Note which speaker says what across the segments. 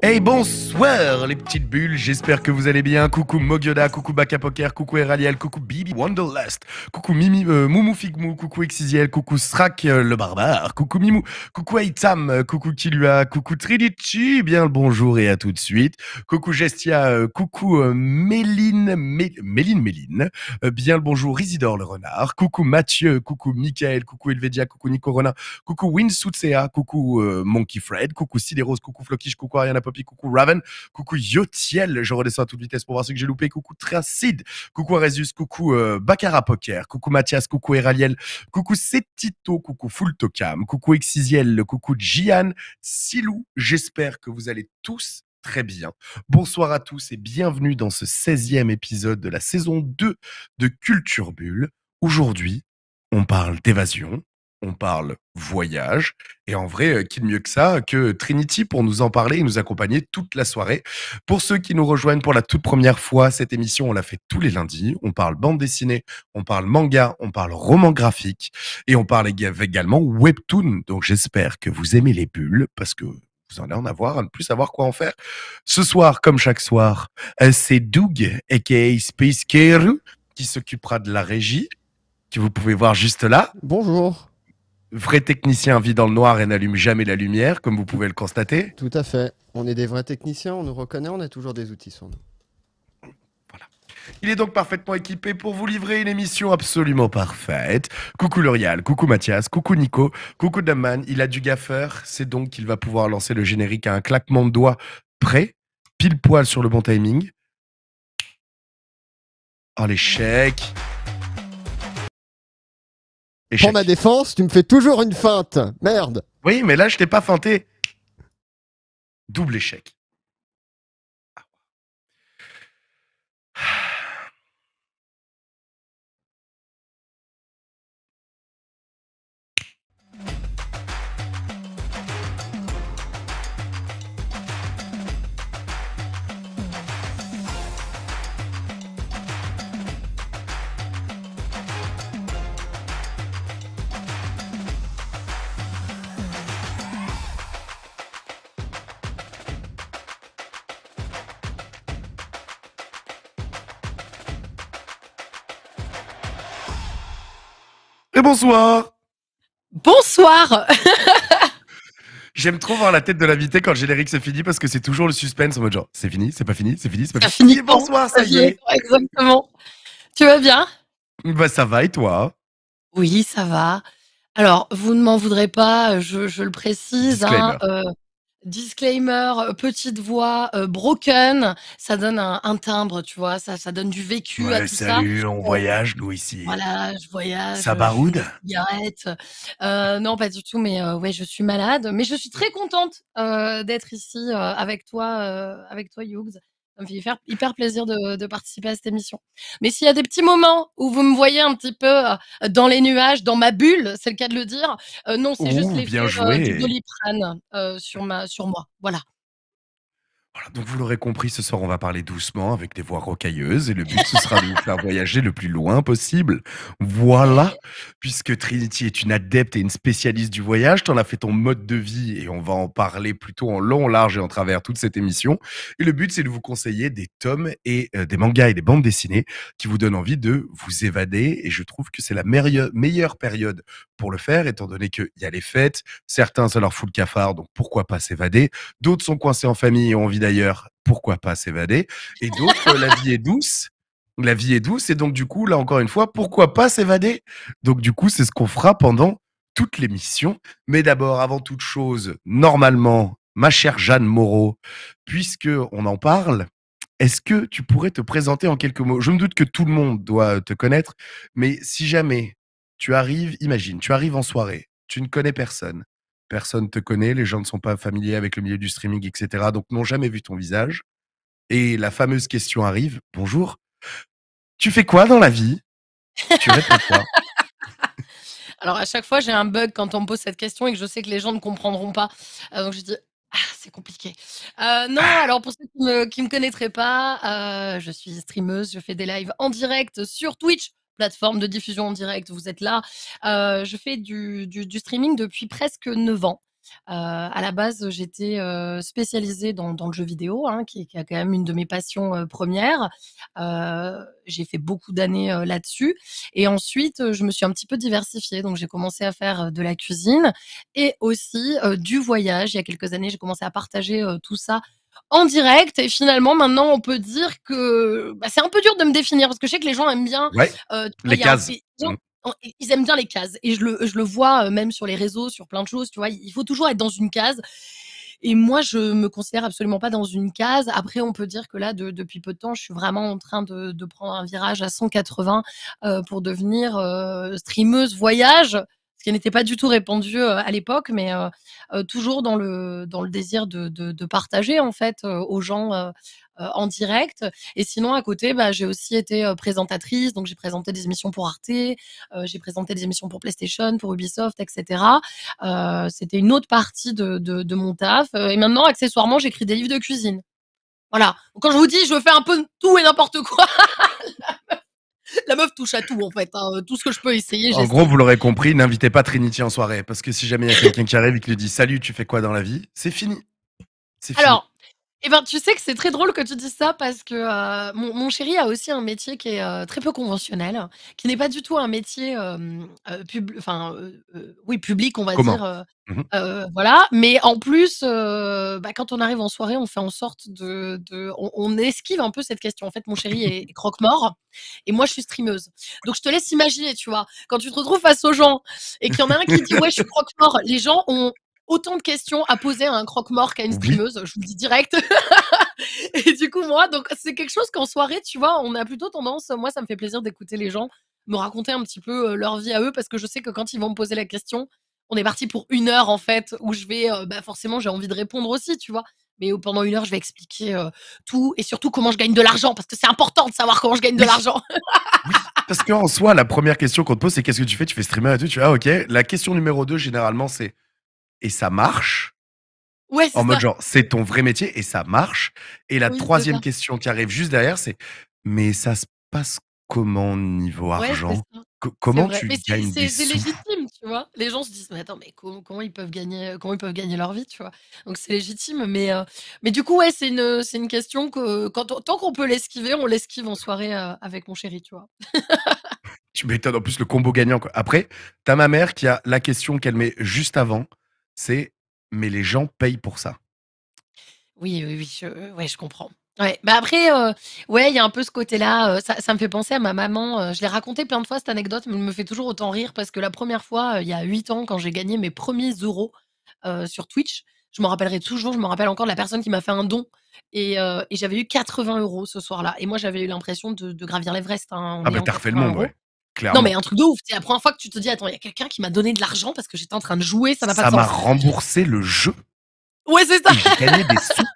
Speaker 1: Hey bonsoir les petites bulles, j'espère que vous allez bien. Coucou Mogioda, coucou Baka Poker, coucou Eraliel, coucou Bibi Wanderlust, coucou Mimi euh, Moumou coucou Exiziel, coucou Srak euh, le barbare, coucou Mimou, coucou Aitam, euh, coucou Kilua, coucou Trilici, bien le bonjour et à tout de suite. Coucou Gestia, euh, coucou Méline, Mé Méline Méline, bien le bonjour Isidore le renard, coucou Mathieu, coucou Michael, coucou Elvedia, coucou Nico Rona, coucou Winsutsea, coucou Monkey Fred, coucou Siderose, coucou Flokish, coucou Ariana coucou Raven, coucou Yotiel, je redescends à toute vitesse pour voir ce que j'ai loupé, coucou Tracid, coucou Arésus, coucou euh, Poker, coucou Mathias, coucou Eraliel, coucou Cetito, coucou Fultocam, coucou Exiziel, coucou Gian, Silou, j'espère que vous allez tous très bien. Bonsoir à tous et bienvenue dans ce 16e épisode de la saison 2 de Culture Bulle. Aujourd'hui, on parle d'évasion, on parle voyage. Et en vrai, euh, qui de mieux que ça que Trinity pour nous en parler et nous accompagner toute la soirée. Pour ceux qui nous rejoignent pour la toute première fois, cette émission, on la fait tous les lundis. On parle bande dessinée, on parle manga, on parle roman graphique et on parle également webtoon. Donc j'espère que vous aimez les bulles parce que vous en allez en avoir, à ne plus savoir quoi en faire. Ce soir, comme chaque soir, euh, c'est Doug, aka Space Keru, qui s'occupera de la régie, que vous pouvez voir juste là. Bonjour vrai technicien vit dans le noir et n'allume jamais la lumière, comme vous
Speaker 2: pouvez le constater. Tout à fait. On est des vrais techniciens, on nous reconnaît, on a toujours des outils sur nous.
Speaker 1: Voilà. Il est donc parfaitement équipé pour vous livrer une émission absolument parfaite. Coucou L'Oréal, coucou Mathias, coucou Nico, coucou daman Il a du gaffeur, c'est donc qu'il va pouvoir lancer le générique à un claquement de doigts prêt, pile poil sur le bon timing. Oh l'échec
Speaker 2: pour ma défense, tu me fais toujours une feinte. Merde. Oui, mais là, je t'ai pas feinté. Double échec.
Speaker 3: bonsoir. Bonsoir.
Speaker 1: J'aime trop voir la tête de l'invité quand le générique se finit parce que c'est toujours le suspense en mode genre c'est fini, c'est pas fini, c'est fini, c'est pas fini. fini.
Speaker 3: bonsoir, ça y est. Exactement. Tu vas bien
Speaker 1: Bah ça va et toi
Speaker 3: Oui, ça va. Alors, vous ne m'en voudrez pas, je, le précise. Hein, Disclaimer, euh, petite voix, euh, broken, ça donne un, timbre, tu vois, ça, ça donne du vécu à tout salut, on euh, voyage, nous,
Speaker 1: ici. Voilà,
Speaker 3: je voyage. Ça baroude non, pas du tout, mais ouais, je suis malade. Mais je suis très contente d'être ici avec toi, avec toi, Hughes. Ça me fait hyper, plaisir de, participer à cette émission. Mais s'il y a des petits moments où vous me voyez un petit peu euh, dans les nuages, dans ma bulle, c'est le cas de le dire, euh, non, c'est juste les euh, du doliprane sur, ma, sur moi. Voilà
Speaker 1: donc vous l'aurez compris, ce soir on va parler doucement avec des voix rocailleuses et le but ce sera de vous faire voyager le plus loin possible. Voilà, puisque Trinity est une adepte et une spécialiste du voyage, en as fait ton mode de vie et on va en parler plutôt en long, large et en travers toute cette émission. Et le but c'est de vous conseiller des tomes et euh, des mangas et des bandes dessinées qui vous donnent envie de vous évader et je trouve que c'est la meilleure période pour le faire, étant donné qu'il y a les fêtes. Certains, ça leur fout le cafard, donc pourquoi pas s'évader. D'autres sont coincés en famille et ont envie d'ailleurs, pourquoi pas s'évader. Et d'autres, euh, la vie est douce. La vie est douce. Et donc, du coup, là, encore une fois, pourquoi pas s'évader Donc, du coup, c'est ce qu'on fera pendant toute l'émission. Mais d'abord, avant toute chose, normalement, ma chère Jeanne Moreau, Puisqu'on en parle, est-ce que tu pourrais te présenter en quelques mots Je me doute que tout le monde doit te connaître, mais si jamais tu arrives, imagine, tu arrives en soirée, tu ne connais personne, personne te connaît, les gens ne sont pas familiers avec le milieu du streaming, etc. Donc n'ont jamais vu ton visage. Et la fameuse question arrive, bonjour, tu fais quoi dans la vie Tu réponds quoi
Speaker 3: Alors à chaque fois, j'ai un bug quand on me pose cette question et que je sais que les gens ne comprendront pas. Euh, donc je dis, ah, c'est compliqué. Euh, non, ah. alors pour ceux qui ne me, connaîtraient pas, euh, je suis streameuse, je fais des lives en direct sur Twitch plateforme de diffusion en direct, vous êtes là. Euh, je fais du, streaming depuis presque 9 ans. Euh, à la base, j'étais euh, spécialisée dans, le jeu vidéo, hein, qui, est quand même une de mes passions premières. j'ai fait beaucoup d'années là-dessus. Et ensuite, je me suis un petit peu diversifiée. Donc, j'ai commencé à faire de la cuisine et aussi du voyage. Il y a quelques années, j'ai commencé à partager tout ça en direct. Et finalement, maintenant, on peut dire que bah, c'est un peu dur de me définir parce que je sais que les gens aiment bien les cases. ils aiment bien les cases. Et je le, je le vois euh, même sur les réseaux, sur plein de choses. Tu vois, il faut toujours être dans une case. Et moi, je me considère absolument pas dans une case. Après, on peut dire que là, depuis peu de temps, je suis vraiment en train de, de prendre un virage à 180 euh, pour devenir euh, streameuse voyage n'était pas du tout répandu euh, à l'époque, mais euh, euh, toujours dans le, dans le désir de, de, partager en fait aux gens en direct. Et sinon, à côté, bah, j'ai aussi été présentatrice. Donc, j'ai présenté des émissions pour Arte, j'ai présenté des émissions pour PlayStation, pour Ubisoft, etc. C'était une autre partie de, de, mon taf. Et maintenant, accessoirement, j'écris des livres de cuisine. Voilà. quand je vous dis, je fais un peu tout et n'importe quoi. la meuf touche à tout en fait. Hein. Tout ce que je peux essayer. En gros, vous
Speaker 1: l'aurez compris, n'invitez pas Trinity en soirée parce que si jamais il y a quelqu'un qui arrive et qui lui dit salut, tu fais quoi dans la vie, c'est fini. C'est fini.
Speaker 3: Eh ben, tu sais que c'est très drôle que tu dises ça parce que euh, mon, mon, chéri a aussi un métier qui est euh, très peu conventionnel, qui n'est pas du tout un métier euh, enfin, oui, public, on va dire. Mmh voilà. Mais en plus, bah, quand on arrive en soirée, on fait en sorte de. on, esquive un peu cette question. En fait, mon chéri est, est croque-mort et moi, je suis streameuse. Donc, je te laisse imaginer, tu vois, quand tu te retrouves face aux gens et qu'il y en a un qui dit Ouais, je suis croque-mort, les gens ont autant de questions à poser à un croque-mort qu'à une streameuse, je vous le dis direct. et du coup, moi, donc c'est quelque chose qu'en soirée, tu vois, on a plutôt tendance, moi, ça me fait plaisir d'écouter les gens me raconter un petit peu euh, leur vie à eux, parce que je sais que quand ils vont me poser la question, on est parti pour une heure, en fait, où je vais, euh, bah, forcément, j'ai envie de répondre aussi, tu vois. Mais euh, pendant une heure, je vais expliquer tout et surtout comment je gagne de l'argent, parce que c'est important de savoir comment je gagne de l'argent.
Speaker 1: oui, parce qu'en soi, la première question qu'on te pose, c'est qu'est-ce que tu fais Tu fais streamer et tout. Tu vois, ah, ok. La question numéro deux, généralement, c'est et ça marche.
Speaker 3: Ouais, en mode genre, c'est
Speaker 1: ton vrai métier et ça marche. Et la troisième question qui arrive juste derrière, c'est mais ça se passe comment niveau argent Comment tu gagnes des C'est
Speaker 3: légitime, tu vois. Les gens se disent mais attends, mais comment, ils peuvent gagner euh, comment ils peuvent gagner leur vie, tu vois Donc c'est légitime, mais euh, mais du coup ouais, c'est une question que tant qu'on peut l'esquiver, on l'esquive en soirée euh, avec mon chéri, tu vois.
Speaker 1: tu m'étonnes en plus le combo gagnant. Après, Après, as ma mère qui a la question qu'elle met juste avant c'est mais les gens payent pour ça.
Speaker 3: Oui, oui, oui, je, euh, ouais, je comprends. Ouais. Bah après, euh, ouais, il y a un peu ce côté-là. Euh, ça, ça, me fait penser à ma maman. je l'ai raconté plein de fois cette anecdote, mais elle me fait toujours autant rire parce que la première fois, il y a 8 ans, quand j'ai gagné mes premiers euros sur Twitch, je m'en rappellerai toujours. Je me rappelle encore de la personne qui m'a fait un don et, j'avais eu 80 euros ce soir-là. Et moi, j'avais eu l'impression de, gravir l'Everest. Hein, ah, bah t'as refait le monde, ouais. Non, mais un truc de ouf. C'est la première fois que tu te dis, attends, il y a quelqu'un qui m'a donné de l'argent parce que j'étais en train de jouer, ça n'a pas Ça m'a remboursé le jeu. Ouais, c'est ça. J'ai
Speaker 1: gagné des sous.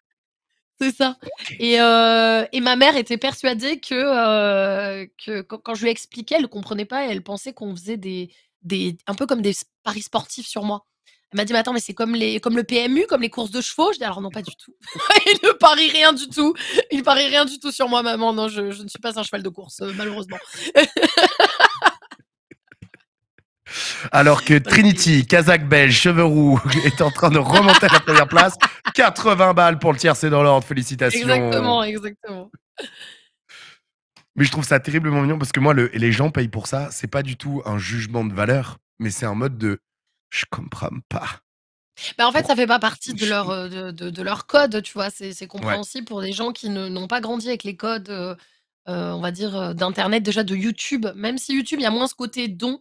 Speaker 3: C'est ça. Et, euh, et, ma mère était persuadée que, euh, que quand, je lui expliquais, elle ne comprenait pas et elle pensait qu'on faisait des, des, un peu comme des paris sportifs sur moi. Elle m'a dit, mais attends, mais c'est comme, les, comme le PMU, comme les courses de chevaux. Je dis, alors non, pas du tout. il ne parie rien du tout. Il ne parie rien du tout sur moi, maman. Non, je, je ne suis pas un cheval de course, euh, malheureusement.
Speaker 1: Alors que Trinity, Kazakh belge, cheveux roux, est en train de remonter à la première place. 80 balles pour le tiers, c'est dans l'ordre. Félicitations. Exactement,
Speaker 3: exactement.
Speaker 1: Mais je trouve ça terriblement mignon parce que moi, les gens payent pour ça. C'est pas du tout un jugement de valeur, mais c'est un mode de je comprends pas.
Speaker 3: Bah en fait, ça fait pas partie de leur, euh, de, leur code, tu vois. C'est compréhensible pour les gens qui n'ont pas grandi avec les codes, euh, euh, on va dire, d'Internet, déjà de YouTube. Même si YouTube, il y a moins ce côté don,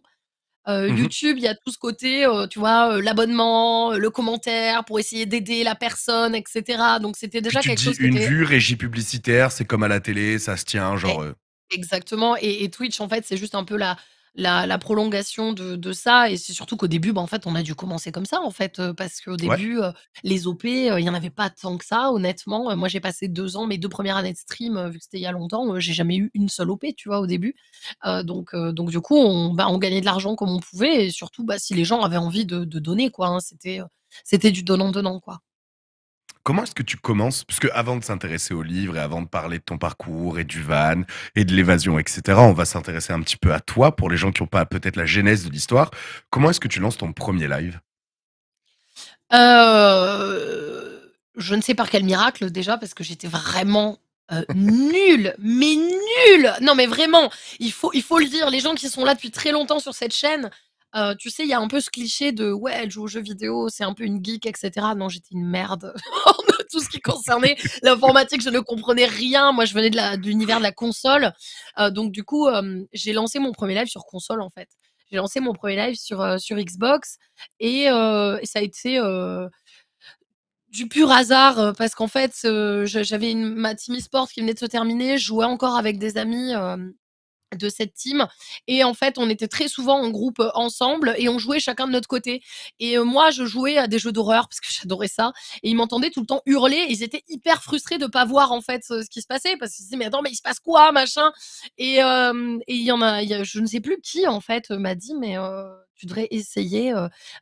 Speaker 3: Mmh YouTube, il y a tout ce côté, tu vois, l'abonnement, le commentaire pour essayer d'aider la personne, etc. Donc c'était déjà quelque dis chose. Une vue,
Speaker 1: régie publicitaire, c'est comme à la télé, ça se tient, genre.
Speaker 3: Exactement. Et, et Twitch, en fait, c'est juste un peu la, la, prolongation de, ça. Et c'est surtout qu'au début, bah, en fait, on a dû commencer comme ça, en fait, parce qu'au début, les OP, il n'y en avait pas tant que ça, honnêtement. moi, j'ai passé deux ans, mes deux premières années de stream, vu que c'était il y a longtemps, j'ai jamais eu une seule OP, tu vois, au début. donc, donc, du coup, on, bah, on gagnait de l'argent comme on pouvait, et surtout, bah, si les gens avaient envie de, donner, quoi. Hein, c'était, c'était du donnant-donnant, quoi.
Speaker 1: Comment est-ce que tu commences Parce que avant de s'intéresser au livre et avant de parler de ton parcours et du van et de l'évasion, etc., on va s'intéresser un petit peu à toi pour les gens qui n'ont pas peut-être la genèse de l'histoire. Comment est-ce que tu lances ton premier live
Speaker 3: euh, Je ne sais par quel miracle déjà, parce que j'étais vraiment euh, nul, mais nul. Non, mais vraiment, il faut, il faut le dire. Les gens qui sont là depuis très longtemps sur cette chaîne euh, tu sais, il y a un peu ce cliché de ouais, elle joue aux jeux vidéo, c'est un peu une geek, etc. Non, j'étais une merde. tout ce qui concernait l'informatique, je ne comprenais rien. Moi, je venais de l'univers de, la console. Euh, donc, du coup, euh, j'ai lancé mon premier live sur console, en fait. J'ai lancé mon premier live sur, euh, sur Xbox euh, et, ça a été du pur hasard parce qu'en fait, j'avais ma team e-sport qui venait de se terminer. Je jouais encore avec des amis de cette team et en fait on était très souvent en groupe ensemble et on jouait chacun de notre côté et moi je jouais à des jeux d'horreur parce que j'adorais ça et ils m'entendaient tout le temps hurler et ils étaient hyper frustrés de pas voir en fait ce qui se passait parce qu'ils se disaient mais attends mais il se passe quoi machin et il y en a, je ne sais plus qui en fait m'a dit mais tu devrais essayer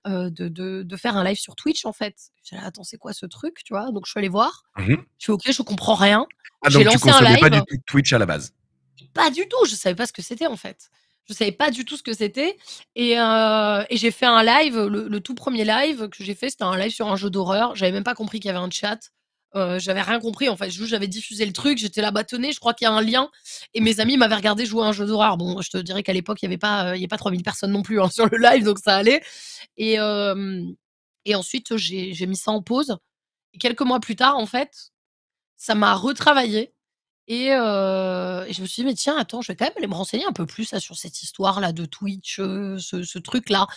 Speaker 3: de, de, faire un live sur Twitch en fait. J'ai dit, attends, c'est quoi ce truc, tu vois Donc je suis allée voir. Mmh je suis ok, je comprends rien. Ah, donc lancé tu un live. pas du tout
Speaker 1: Twitch à la base
Speaker 3: pas du tout. Je savais pas ce que c'était en fait. Je savais pas du tout ce que c'était. Et, euh, j'ai fait un live, le, tout premier live que j'ai fait, c'était un live sur un jeu d'horreur. J'avais même pas compris qu'il y avait un chat. Je euh, j'avais rien compris en fait. J'avais diffusé le truc, j'étais là bâtonnée, je crois qu'il y a un lien. Et mes amis m'avaient regardé jouer à un jeu d'horreur. Bon, je te dirais qu'à l'époque, il n'y avait pas, euh, il pas 3000 personnes non plus hein, sur le live, donc ça allait. Et, et ensuite, j'ai mis ça en pause. Et quelques mois plus tard, en fait, ça m'a retravaillé. Et, je me suis dit, mais tiens, attends, je vais quand même aller me renseigner un peu plus sur cette histoire-là de Twitch, ce, truc-là.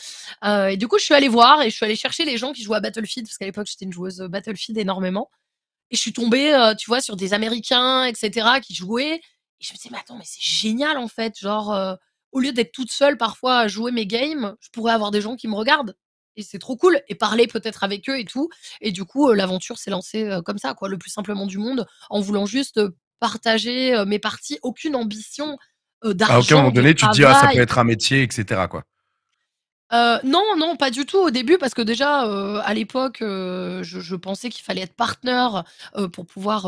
Speaker 3: et du coup, je suis allée voir et je suis allée chercher les gens qui jouaient à Battlefield, parce qu'à l'époque, j'étais une joueuse Battlefield énormément. Et je suis tombée, tu vois, sur des Américains, etc., qui jouaient. Et je me suis dit, mais attends, mais c'est génial, en fait. Genre, au lieu d'être toute seule parfois à jouer mes games, je pourrais avoir des gens qui me regardent. Et c'est trop cool. Et parler peut-être avec eux et tout. Et du coup, l'aventure s'est lancée comme ça, quoi, le plus simplement du monde, en voulant juste partager euh, mes parties, aucune ambition d'argent. Euh, à aucun moment donné, tu te dis, ça peut être un
Speaker 1: métier, etc. Quoi.
Speaker 3: Euh, non, non, pas du tout au début, parce que déjà, à l'époque, je, pensais qu'il fallait être partenaire pour, pouvoir,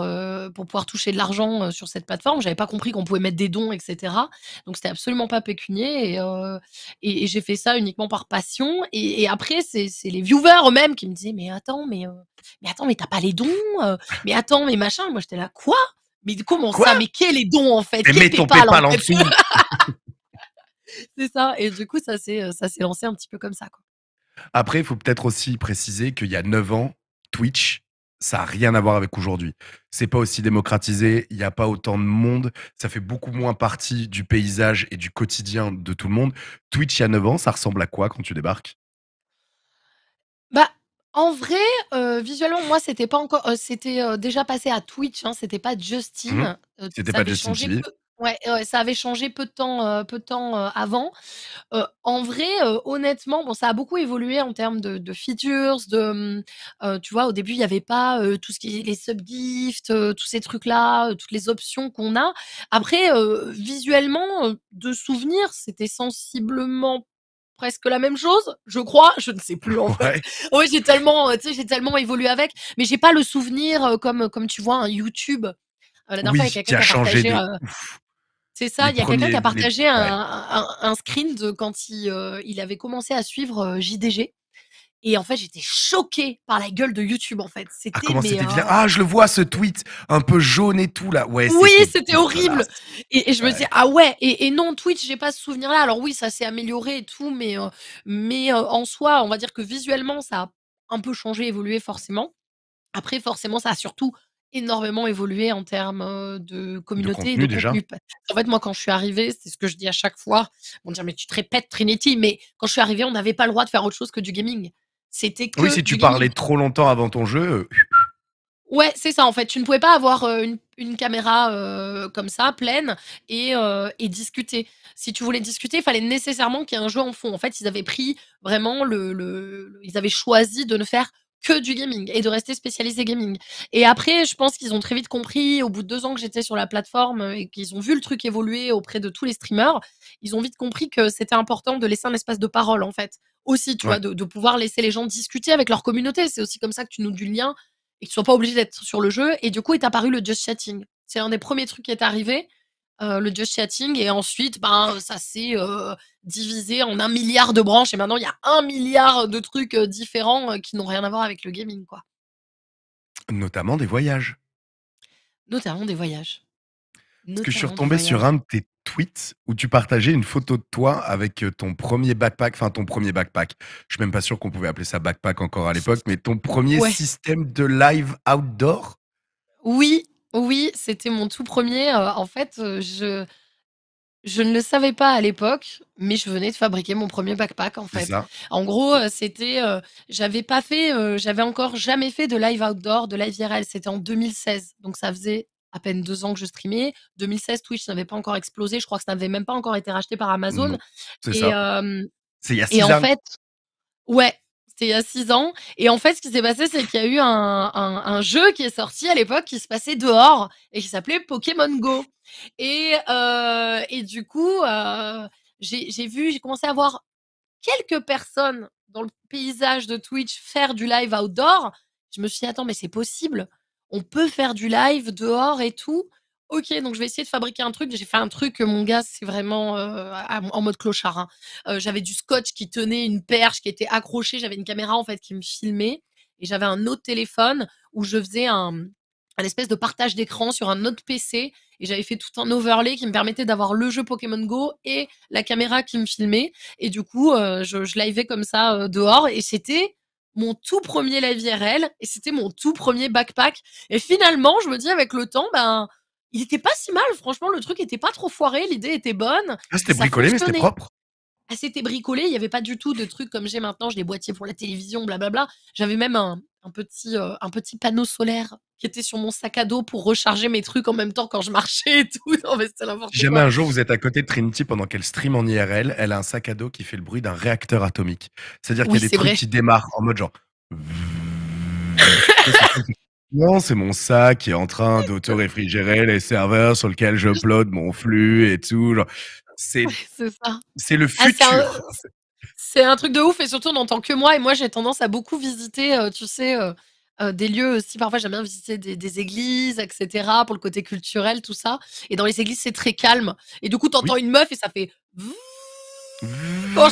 Speaker 3: pour pouvoir toucher de l'argent sur cette plateforme. J'avais pas compris qu'on pouvait mettre des dons, etc. Donc, c'était absolument pas pécunier. Et, et, j'ai fait ça uniquement par passion. Et, après, c'est les viewers eux-mêmes qui me disaient Mais attends, mais, mais attends, mais t'as pas les dons Mais attends, mais machin. Moi, j'étais là, quoi mais comment ça Mais qui les dons en fait Et Mets ton PayPal, en, dessous. c'est ça. Et du coup, ça s'est euh, ça s'est lancé un petit peu comme ça. Quoi.
Speaker 1: Après, il faut peut-être aussi préciser qu'il y a 9 ans, Twitch, ça n'a rien à voir avec aujourd'hui. C'est pas aussi démocratisé, il n'y a pas autant de monde, ça fait beaucoup moins partie du paysage et du quotidien de tout le monde. Twitch il y a 9 ans, ça ressemble à quoi quand tu débarques
Speaker 3: Bah, en vrai, euh, visuellement, moi, c'était pas encore, euh, c'était euh, déjà passé à Twitch. Hein, c'était pas Justin. Mhm. C'était pas Justin ça avait changé peu de temps, peu de temps avant. en vrai, honnêtement, bon, ça a beaucoup évolué en termes de, features, de, mm, tu vois, au début, il n'y avait pas tout ce qui est les subgifts, tous ces trucs-là, toutes les options qu'on a. Après, visuellement, de souvenir, c'était sensiblement presque la même chose, je crois, je ne sais plus en fait. Oui, j'ai tellement, euh, j'ai tellement évolué avec, mais j'ai pas le souvenir euh, comme comme tu vois un YouTube. Euh, la dernière fois, il y a quelqu'un qui a partagé. c'est ça, il y a quelqu'un qui a partagé un, screen de quand il, il avait commencé à suivre JDG. Et en fait, j'étais choquée par la gueule de YouTube, en fait. Ah, c'était, ah, comment c'était euh,
Speaker 1: Ah, je le vois, ce tweet un peu jaune et tout, là. Ouais, oui,
Speaker 3: c'était, horrible. Et, je me dis, ah ouais, et, non, Twitch, j'ai pas ce souvenir-là. Alors oui, ça s'est amélioré et tout, mais, euh, mais euh, en soi, on va dire que visuellement, ça a un peu changé, évolué forcément. Après, forcément, ça a surtout énormément évolué en termes de communauté. De de déjà. En fait, moi, quand je suis arrivée, c'est ce que je dis à chaque fois. On me dit, mais tu te répètes, Trinity, mais quand je suis arrivée, on n'avait pas le droit de faire autre chose que du gaming. Oui, si tu parlais trop
Speaker 1: longtemps avant ton jeu. Euh,
Speaker 3: ouais, c'est ça en fait. Tu ne pouvais pas avoir euh, une, caméra euh, comme ça, pleine, et, discuter. Si tu voulais discuter, il fallait nécessairement qu'il y ait un jeu en fond. En fait, ils avaient pris vraiment le, Ils avaient choisi de ne faire que du gaming et de rester spécialisé gaming. Et après, je pense qu'ils ont très vite compris, au bout de deux ans que j'étais sur la plateforme et qu'ils ont vu le truc évoluer auprès de tous les streamers, ils ont vite compris que c'était important de laisser un espace de parole, en fait. Aussi, tu vois, de, pouvoir laisser les gens discuter avec leur communauté. C'est aussi comme ça que tu nous du lien et que tu sois pas obligé d'être sur le jeu. Et du coup, est apparu le just chatting. C'est un des premiers trucs qui est arrivé. Euh, le just chatting. Et ensuite, ben, ça s'est euh, divisé en un milliard de branches. Et maintenant, il y a un milliard de trucs euh, différents qui n'ont rien à voir avec le gaming. quoi.
Speaker 1: Notamment des voyages.
Speaker 3: Notamment des voyages. Parce que je suis retombé sur un de
Speaker 1: tes tweets où tu partageais une photo de toi avec ton premier backpack, enfin ton premier backpack. Je suis même pas sûr qu'on pouvait appeler ça backpack encore à l'époque, mais ton premier système de live outdoor.
Speaker 3: Oui, oui, c'était mon tout premier. en fait, je, je ne le savais pas à l'époque, mais je venais de fabriquer mon premier backpack en fait. En gros, c'était, j'avais pas fait, j'avais encore jamais fait de live outdoor, de live IRL. C'était en 2016, donc ça faisait à peine deux ans que je streamais. 2016, Twitch n'avait pas encore explosé. Je crois que ça n'avait même pas encore été racheté par Amazon. Mmh. c'est Et, ça. C'est en fait, ouais, c'était il y a six ans. Et en fait, ce qui s'est passé, c'est qu'il y a eu un, jeu qui est sorti à l'époque qui se passait dehors et qui s'appelait Pokémon Go. Et, euh, du coup, euh, j'ai vu, j'ai commencé à voir quelques personnes dans le paysage de Twitch faire du live outdoor. Je me suis dit, attends, mais c'est possible. On peut faire du live dehors et tout. Ok, donc je vais essayer de fabriquer un truc. J'ai fait un truc, mon gars, c'est vraiment en mode clochard. Hein. j'avais du scotch qui tenait une perche qui était accrochée. J'avais une caméra en fait qui me filmait et j'avais un autre téléphone où je faisais un, espèce de partage d'écran sur un autre PC et j'avais fait tout un overlay qui me permettait d'avoir le jeu Pokémon Go et la caméra qui me filmait et du coup je, je liveais comme ça dehors et c'était mon tout premier live IRL et c'était mon tout premier backpack et finalement je me dis avec le temps ben il était pas si mal, franchement, le truc était pas trop foiré, l'idée était bonne. Ah, c'était bricolé, mais c'était propre. Ah, c'était bricolé, il n'y avait pas du tout de trucs comme j'ai maintenant, j'ai des boîtiers pour la télévision, blablabla. J'avais même un, un petit, euh, un petit panneau solaire qui était sur mon sac à dos pour recharger mes trucs en même temps quand je marchais et tout. Non, mais jamais un jour
Speaker 1: vous êtes à côté de Trinity pendant qu'elle stream en IRL, elle a un sac à dos qui fait le bruit d'un réacteur atomique. C'est-à-dire qu'il y a des trucs qui démarrent en mode genre. Non, c'est mon sac qui est en train d'auto-réfrigérer les serveurs sur lesquels je upload mon flux et tout. C'est
Speaker 3: C'est le ah, futur. c'est un, truc de ouf et surtout on n'entend que moi. Et moi, j'ai tendance à beaucoup visiter, euh, tu sais, euh, euh, des lieux aussi. Parfois, j'aime bien visiter des, églises, etc., pour le côté culturel, tout ça. Et dans les églises, c'est très calme. Et du coup, tu entends une meuf et ça fait. Quand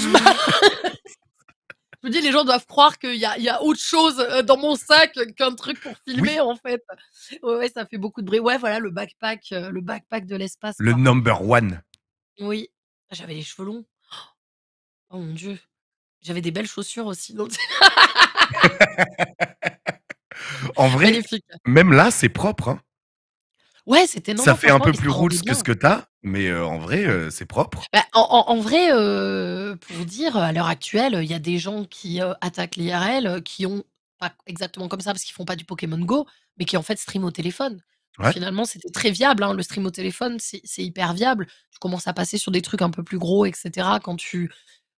Speaker 3: me dis, les gens doivent croire qu'il y a, autre chose euh, dans mon sac qu'un truc pour filmer, en fait. Ouais, ça fait beaucoup de bruit. Ouais, voilà, le backpack, euh, le backpack de l'espace. Le number one. Oui, j'avais les cheveux longs. Oh mon Dieu. J'avais des belles chaussures aussi.
Speaker 1: en vrai, même là, c'est propre. Hein.
Speaker 3: Ouais, c'était non. Ça fait un peu plus roots que ce que t'as,
Speaker 1: mais euh, en vrai, euh, c'est propre.
Speaker 3: Bah, en, vrai, euh, pour dire, à l'heure actuelle, il y a des gens qui euh, attaquent l'IRL, qui ont pas exactement comme ça parce qu'ils font pas du Pokémon Go, mais qui en fait stream au téléphone. Finalement, c'était très viable. Hein, le stream au téléphone, c'est hyper viable. Tu commences à passer sur des trucs un peu plus gros, etc. Quand tu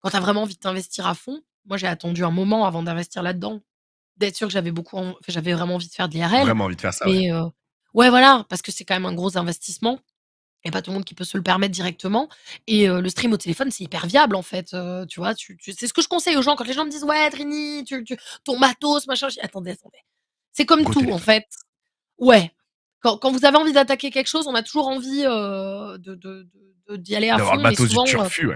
Speaker 3: quand as vraiment envie de t'investir à fond. Moi, j'ai attendu un moment avant d'investir là-dedans, d'être sûr que j'avais beaucoup, j'avais vraiment envie de faire de l'IRL. Vraiment envie de faire ça. Mais, Ouais, voilà, parce que c'est quand même un gros investissement. Il n'y a pas tout le monde qui peut se le permettre directement. Et le stream au téléphone, c'est hyper viable, en fait. tu vois, tu, c'est ce que je conseille aux gens. Quand les gens me disent, ouais, Trini, ton matos, machin, je dis, attendez, attendez. C'est comme tout, en fait. Ouais. Quand, vous avez envie d'attaquer quelque chose, on a toujours envie de, d'y aller à fond. D'avoir matos du turfu,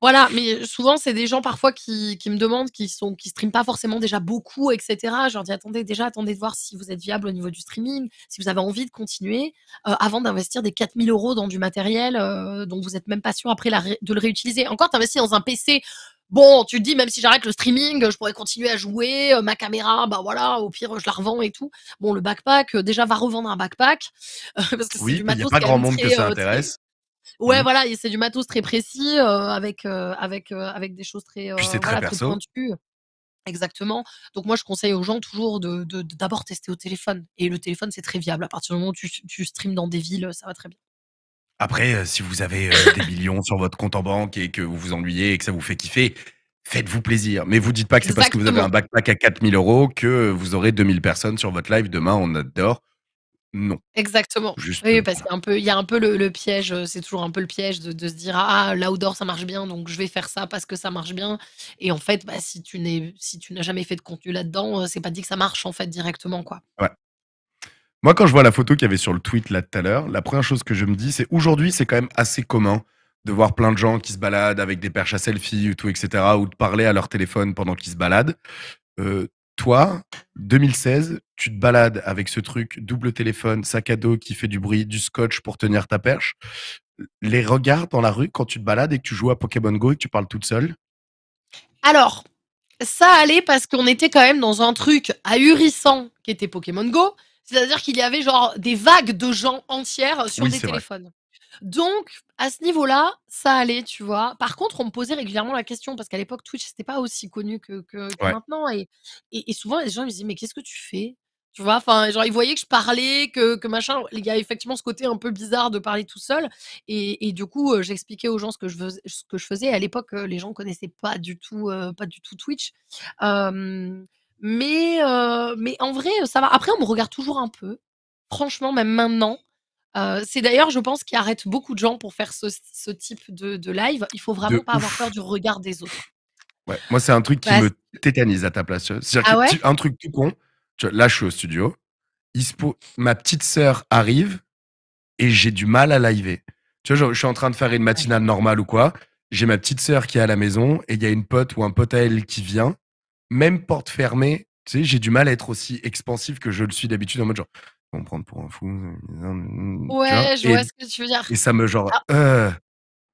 Speaker 3: voilà, mais souvent, c'est des gens parfois qui, qui me demandent, qui sont qui streament pas forcément déjà beaucoup, etc. Je leur dis attendez, déjà, attendez de voir si vous êtes viable au niveau du streaming, si vous avez envie de continuer, euh, avant d'investir des 4000 euros dans du matériel euh, dont vous êtes même pas sûr après de le réutiliser. Encore, tu investis dans un PC. Bon, tu te dis, même si j'arrête le streaming, je pourrais continuer à jouer, euh, ma caméra, bah voilà, au pire, je la revends et tout. Bon, le backpack, déjà, va revendre un backpack. parce que oui, il n'y a pas grand monde que ça intéresse. Ouais, mmh. voilà, c'est du matos très précis, euh, avec, euh, avec, euh, avec des choses très, très, Exactement. Donc moi, je conseille aux gens toujours de, d'abord tester au téléphone. Et le téléphone, c'est très viable. À partir du moment où tu, tu streams dans des villes, ça va très bien.
Speaker 1: Après, si vous avez des millions sur votre compte en banque et que vous vous ennuyez et que ça vous fait kiffer, faites-vous plaisir. Mais vous dites pas que c'est parce que vous avez un backpack à 4000 euros que vous aurez 2000 personnes sur votre live. Demain, on adore non.
Speaker 3: Exactement. oui, parce qu'il y a un peu le, piège, euh, c'est toujours un peu le piège de, se dire ah, ah l'outdoor ça marche bien donc je vais faire ça parce que ça marche bien et en fait bah, si tu n'es si tu n'as jamais fait de contenu là-dedans euh, c'est pas dit que ça marche en fait directement quoi.
Speaker 1: Ouais. Moi quand je vois la photo qu'il y avait sur le tweet là tout à l'heure la première chose que je me dis c'est aujourd'hui c'est quand même assez commun de voir plein de gens qui se baladent avec des perches à selfie ou tout etc ou de parler à leur téléphone pendant qu'ils se baladent. Euh, toi, 2016, tu te balades avec ce truc, double téléphone, sac à dos qui fait du bruit, du scotch pour tenir ta perche. Les regards dans la rue quand tu te balades et que tu joues à Pokémon Go et que tu parles toute seule
Speaker 3: Alors, ça allait parce qu'on était quand même dans un truc ahurissant qui était Pokémon Go. C'est-à-dire qu'il y avait genre des vagues de gens entières sur des téléphones. Donc, à ce niveau-là, ça allait, tu vois. Par contre, on me posait régulièrement la question, parce qu'à l'époque, Twitch, c'était pas aussi connu que, maintenant. Et, souvent, les gens me disaient, mais qu'est-ce que tu fais Tu vois, enfin, genre, ils voyaient que je parlais, que, machin. Il y effectivement ce côté un peu bizarre de parler tout seul. Et, du coup, j'expliquais aux gens ce que je, faisais, À l'époque, les gens connaissaient pas du tout, pas du tout Twitch. mais, mais en vrai, ça va. Après, on me regarde toujours un peu. Franchement, même maintenant c'est d'ailleurs, je pense, qui arrête beaucoup de gens pour faire ce, type de, live. Il faut vraiment pas avoir peur du regard des autres.
Speaker 1: Moi, c'est un truc qui bah, me tétanise à ta place. c'est ah un truc tout con. là, je suis au studio. ma petite sœur arrive et j'ai du mal à liver. Tu vois, je, suis en train de faire une matinale normale ou quoi. J'ai ma petite sœur qui est à la maison et il y a une pote ou un pote à elle qui vient. Même porte fermée, j'ai du mal à être aussi expansif que je le suis d'habitude en mode genre, comprendre pour un fou. Euh, mmh, ouais, je vois ce
Speaker 3: que tu veux dire. Et
Speaker 1: ça me genre.
Speaker 2: Ah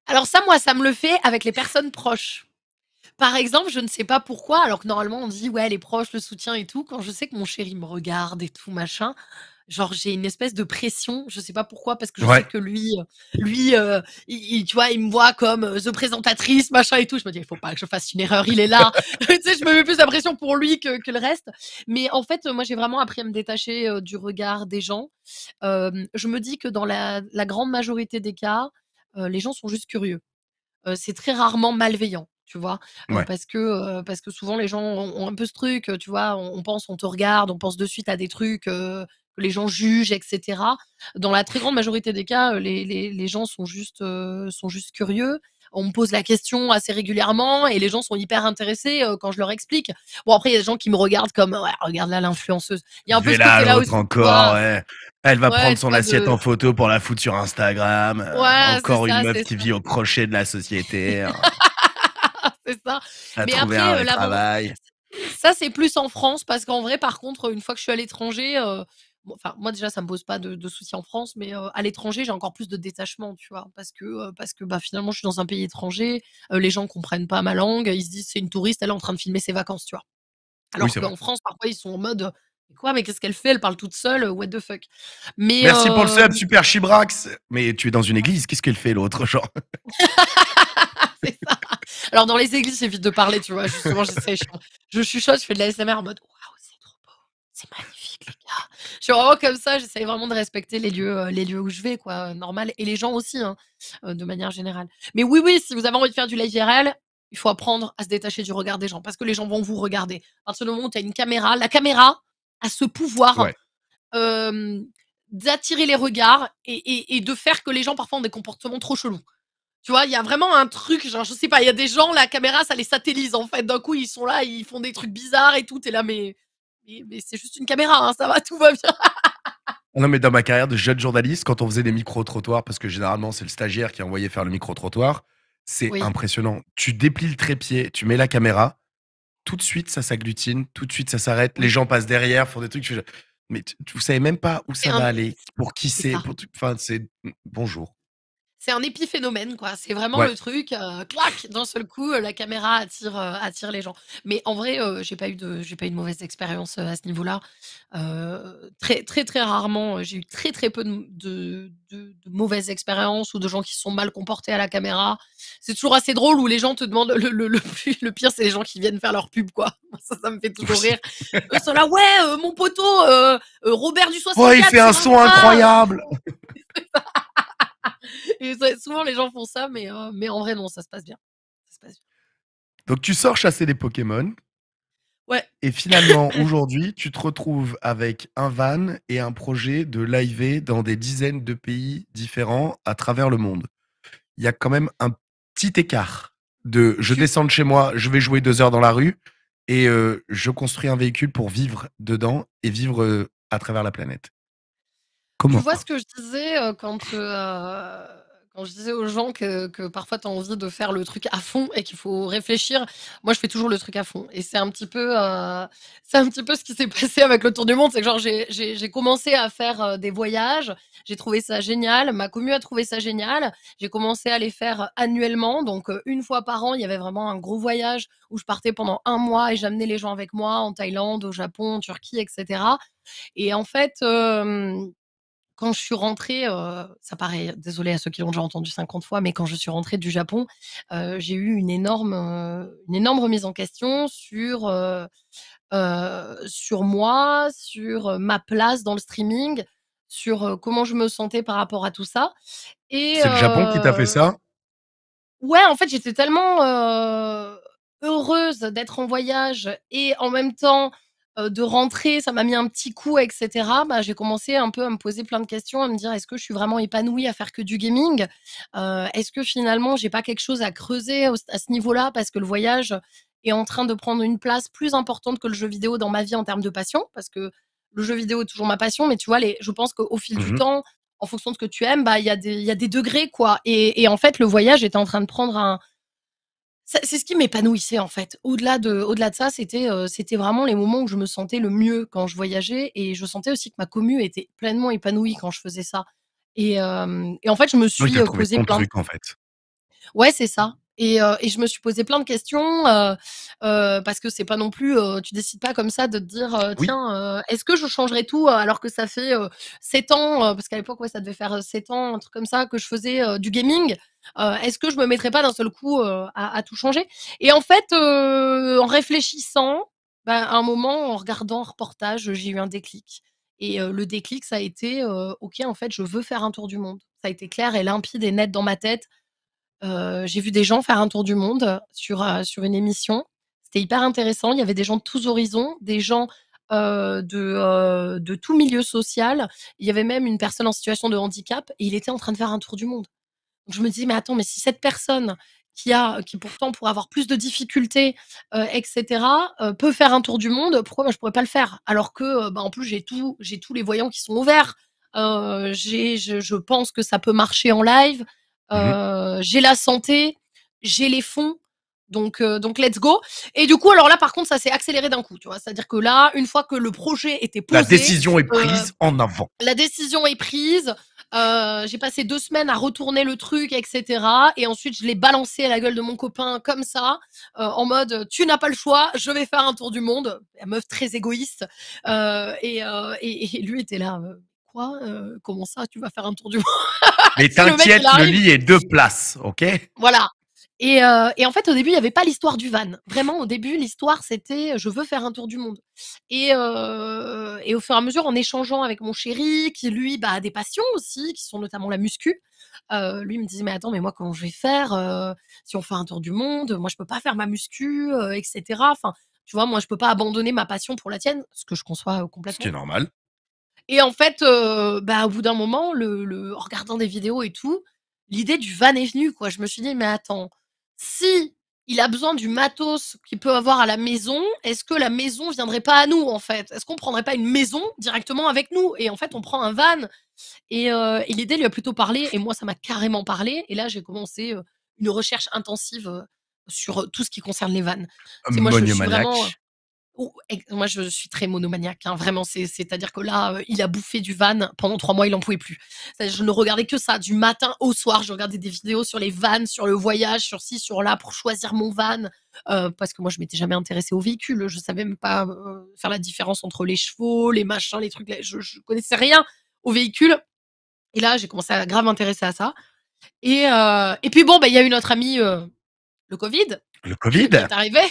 Speaker 3: alors ça, moi, ça me le fait avec les personnes proches. Par exemple, je ne sais pas pourquoi, alors que normalement on dit ouais les proches, le soutien et tout, quand je sais que mon chéri me regarde et tout machin, genre j'ai une espèce de pression, je sais pas pourquoi, parce que je sais que lui, euh, lui, euh, tu vois, il me voit comme euh, the présentatrice, machin et tout. Je me dis, il faut pas que je fasse une erreur, il est là. tu sais, je me mets plus la pression pour lui que, que le reste. Mais en fait, moi, j'ai vraiment appris à me détacher du regard des gens. je me dis que dans la, grande majorité des cas, les gens sont juste curieux. c'est très rarement malveillant tu vois parce que parce que souvent les gens ont, un peu ce truc tu vois on, pense on te regarde on pense de suite à des trucs les gens jugent, etc. Dans la très grande majorité des cas, euh, les, les, les gens sont juste, euh, sont juste curieux. On me pose la question assez régulièrement et les gens sont hyper intéressés euh, quand je leur explique. Bon, après, il y a des gens qui me regardent comme ouais, regarde là l'influenceuse. Il y a un peu ce là encore,
Speaker 1: Elle va prendre son assiette en photo pour la foutre sur Instagram. Ouais, encore une meuf qui vit au crochet de la société. Hein.
Speaker 3: c'est ça. Mais après, Ça, c'est plus en France parce qu'en vrai, par contre, une fois que je suis à l'étranger, enfin moi déjà ça me pose pas de, de soucis en France mais à l'étranger j'ai encore plus de détachement tu vois parce que parce que bah finalement je suis dans un pays étranger les gens comprennent pas ma langue ils se disent c'est une touriste elle est en train de filmer ses vacances tu vois alors qu'en France parfois ils sont en mode quoi mais qu'est-ce qu'elle fait elle parle toute seule what the fuck mais merci pour le sub
Speaker 1: super chibrax mais tu es dans une église qu'est-ce qu'elle fait l'autre genre
Speaker 3: c'est ça alors dans les églises j'évite de parler tu vois justement je chuchote je fais de la SMR en mode waouh c'est trop beau c'est magnifique je suis comme ça, j'essaye vraiment de respecter les lieux, euh, les lieux où je vais, quoi, euh, normal. Et les gens aussi, hein, euh, de manière générale. Mais oui, oui, si vous avez envie de faire du live IRL, il faut apprendre à se détacher du regard des gens parce que les gens vont vous regarder. À partir du moment où tu as une caméra, la caméra a ce pouvoir d'attirer les regards et, de faire que les gens parfois ont des comportements trop chelous. Tu vois, il y a vraiment un truc, genre, je sais pas, il y a des gens, la caméra, ça les satellise en fait. D'un coup, ils sont là, ils font des trucs bizarres et tout. et là, mais mais, c'est juste une caméra, hein, ça va, tout va bien.
Speaker 1: Non, mais dans ma carrière de jeune journaliste, quand on faisait des micro-trottoirs, parce que généralement, c'est le stagiaire qui envoyait envoyé faire le micro-trottoir, c'est impressionnant. Tu déplies le trépied, tu mets la caméra, tout de suite, ça s'agglutine, tout de suite, ça s'arrête, les gens passent derrière, font des trucs. Mais tu, ne savez même pas où ça va aller, pour qui c'est. Enfin, c'est bonjour
Speaker 3: c'est un épiphénomène, quoi. C'est vraiment le truc, euh, clac, d'un seul coup, euh, la caméra attire, euh, attire les gens. Mais en vrai, j'ai pas eu de, j'ai pas eu de mauvaise expérience à ce niveau-là. très, très, très rarement, j'ai eu très, très peu de, mauvaises expériences ou de gens qui sont mal comportés à la caméra. C'est toujours assez drôle où les gens te demandent le, le, plus, le pire, c'est les gens qui viennent faire leur pub, quoi. Ça, ça me fait toujours rire. Ils sont là, ouais, mon poteau, Robert du 64. Ouais, il fait un son incroyable. souvent, les gens font ça, mais, euh, mais en vrai, non, ça se passe bien.
Speaker 1: Donc, tu sors chasser des Pokémon. Ouais. Et finalement, aujourd'hui, tu te retrouves avec un van et un projet de live dans des dizaines de pays différents à travers le monde. Il y a quand même un petit écart de je descends de chez moi, je vais jouer deux heures dans la rue et euh, je construis un véhicule pour vivre dedans et vivre euh, à travers la planète. Tu vois
Speaker 3: ce que je disais quand, quand je disais aux gens que, que parfois tu as envie de faire le truc à fond et qu'il faut réfléchir. Moi, je fais toujours le truc à fond. Et c'est un petit peu, c'est un petit peu ce qui s'est passé avec le tour du monde. C'est que genre, j'ai, commencé à faire des voyages. J'ai trouvé ça génial. Ma commu a trouvé ça génial. J'ai commencé à les faire annuellement. Donc, une fois par an, il y avait vraiment un gros voyage où je partais pendant un mois et j'amenais les gens avec moi en Thaïlande, au Japon, en Turquie, etc. Et en fait, quand je suis rentrée, euh, ça paraît, désolé à ceux qui l'ont déjà entendu 50 fois, mais quand je suis rentrée du Japon, euh, j'ai eu une énorme, euh, une énorme remise en question sur, sur moi, sur ma place dans le streaming, sur comment je me sentais par rapport à tout ça. C'est le Japon qui t'a fait ça Ouais, en fait, j'étais tellement heureuse d'être en voyage et en même temps euh, de rentrer, ça m'a mis un petit coup, etc. Bah, j'ai commencé un peu à me poser plein de questions, à me dire est-ce que je suis vraiment épanouie à faire que du gaming euh, Est-ce que finalement j'ai pas quelque chose à creuser à ce niveau-là parce que le voyage est en train de prendre une place plus importante que le jeu vidéo dans ma vie en termes de passion parce que le jeu vidéo est toujours ma passion, mais tu vois, les, je pense qu'au fil du mmh temps, en fonction de ce que tu aimes, bah il y, a des degrés quoi. Et, et en fait, le voyage était en train de prendre un c'est ce qui m'épanouissait en fait. Au-delà de, au de ça, euh, c'était, vraiment les moments où je me sentais le mieux quand je voyageais et je sentais aussi que ma commune était pleinement épanouie quand je faisais ça. Et, euh, et en fait, je me suis euh, oui, posé truc en fait. Ouais, c'est ça. Euh, et, je me suis posé plein de questions euh, euh, parce que c'est pas non plus, tu décides pas comme ça de te dire tiens, est-ce que je changerais tout alors que ça fait 7 ans, parce qu'à l'époque ça devait faire 7 ans, un truc comme ça, que je faisais du gaming. est-ce que je me mettrais pas d'un seul coup à, tout changer Et en fait, en réfléchissant, ben, à un moment, en regardant un reportage, j'ai eu un déclic. Et le déclic, ça a été ok, en fait, je veux faire un tour du monde. Ça a été clair et limpide et net dans ma tête. Euh, j'ai vu des gens faire un tour du monde sur, euh, sur une émission. C'était hyper intéressant. Il y avait des gens de tous horizons, des gens euh, de, de tout milieu social. Il y avait même une personne en situation de handicap et il était en train de faire un tour du monde. Donc je me dis, mais attends, mais si cette personne qui a, qui pourtant pourrait avoir plus de difficultés, etc., peut faire un tour du monde, pourquoi moi je pourrais pas le faire Alors que, bah, en plus, j'ai tout, tous les voyants qui sont ouverts. j'ai, je, je, pense que ça peut marcher en live. Mmh j'ai la santé, j'ai les fonds. Donc, donc let's go. Et du coup, alors là, par contre, ça s'est accéléré d'un coup, tu vois. C'est-à-dire que là, une fois que le projet était posé, la décision est prise en avant. La décision est prise. j'ai passé deux semaines à retourner le truc, etc. Et ensuite, je l'ai balancé à la gueule de mon copain comme ça, en mode tu n'as pas le choix, je vais faire un tour du monde. La meuf très égoïste. Et, et, et, lui était là Comment ça Tu vas faire un tour du monde
Speaker 2: Mais t'inquiète, le, lit est
Speaker 1: deux places, ok
Speaker 3: Voilà. Et, en fait, au début, il n'y avait pas l'histoire du van. Vraiment, au début, l'histoire, c'était je veux faire un tour du monde. Et, au fur et à mesure, en échangeant avec mon chéri, qui lui bah, a des passions aussi, qui sont notamment la muscu, lui me disait Mais attends, mais moi, comment je vais faire si on fait un tour du monde Moi, je peux pas faire ma muscu, etc. Enfin, tu vois, moi, je peux pas abandonner ma passion pour la tienne, ce que je conçois complètement. Ce qui est normal. Et en fait, bah, au bout d'un moment, le, en regardant des vidéos et tout, l'idée du van est venue. Quoi. Je me suis dit, mais attends, si il a besoin du matos qu'il peut avoir à la maison, est-ce que la maison viendrait pas à nous en fait Est-ce qu'on prendrait pas une maison directement avec nous Et en fait, on prend un van. Et, l'idée lui a plutôt parlé, et moi, ça m'a carrément parlé. Et là, j'ai commencé une recherche intensive sur tout ce qui concerne les vannes. C'est Moi,
Speaker 2: suis vraiment
Speaker 3: moi, je suis très monomaniaque, hein, vraiment. C'est-à-dire que là, euh, il a bouffé du van pendant trois mois, il n'en pouvait plus. Je ne regardais que ça, du matin au soir. Je regardais des vidéos sur les vannes, sur le voyage, sur ci, sur là, pour choisir mon van. Euh, parce que moi, je m'étais jamais intéressée aux véhicules. Je savais même pas euh, faire la différence entre les chevaux, les machins, les trucs. Je, ne connaissais rien aux véhicules. Et là, j'ai commencé à grave m'intéresser à ça. Et, puis bon, bah, il y a eu notre ami le Covid.
Speaker 2: Le Covid. Qui est
Speaker 3: arrivé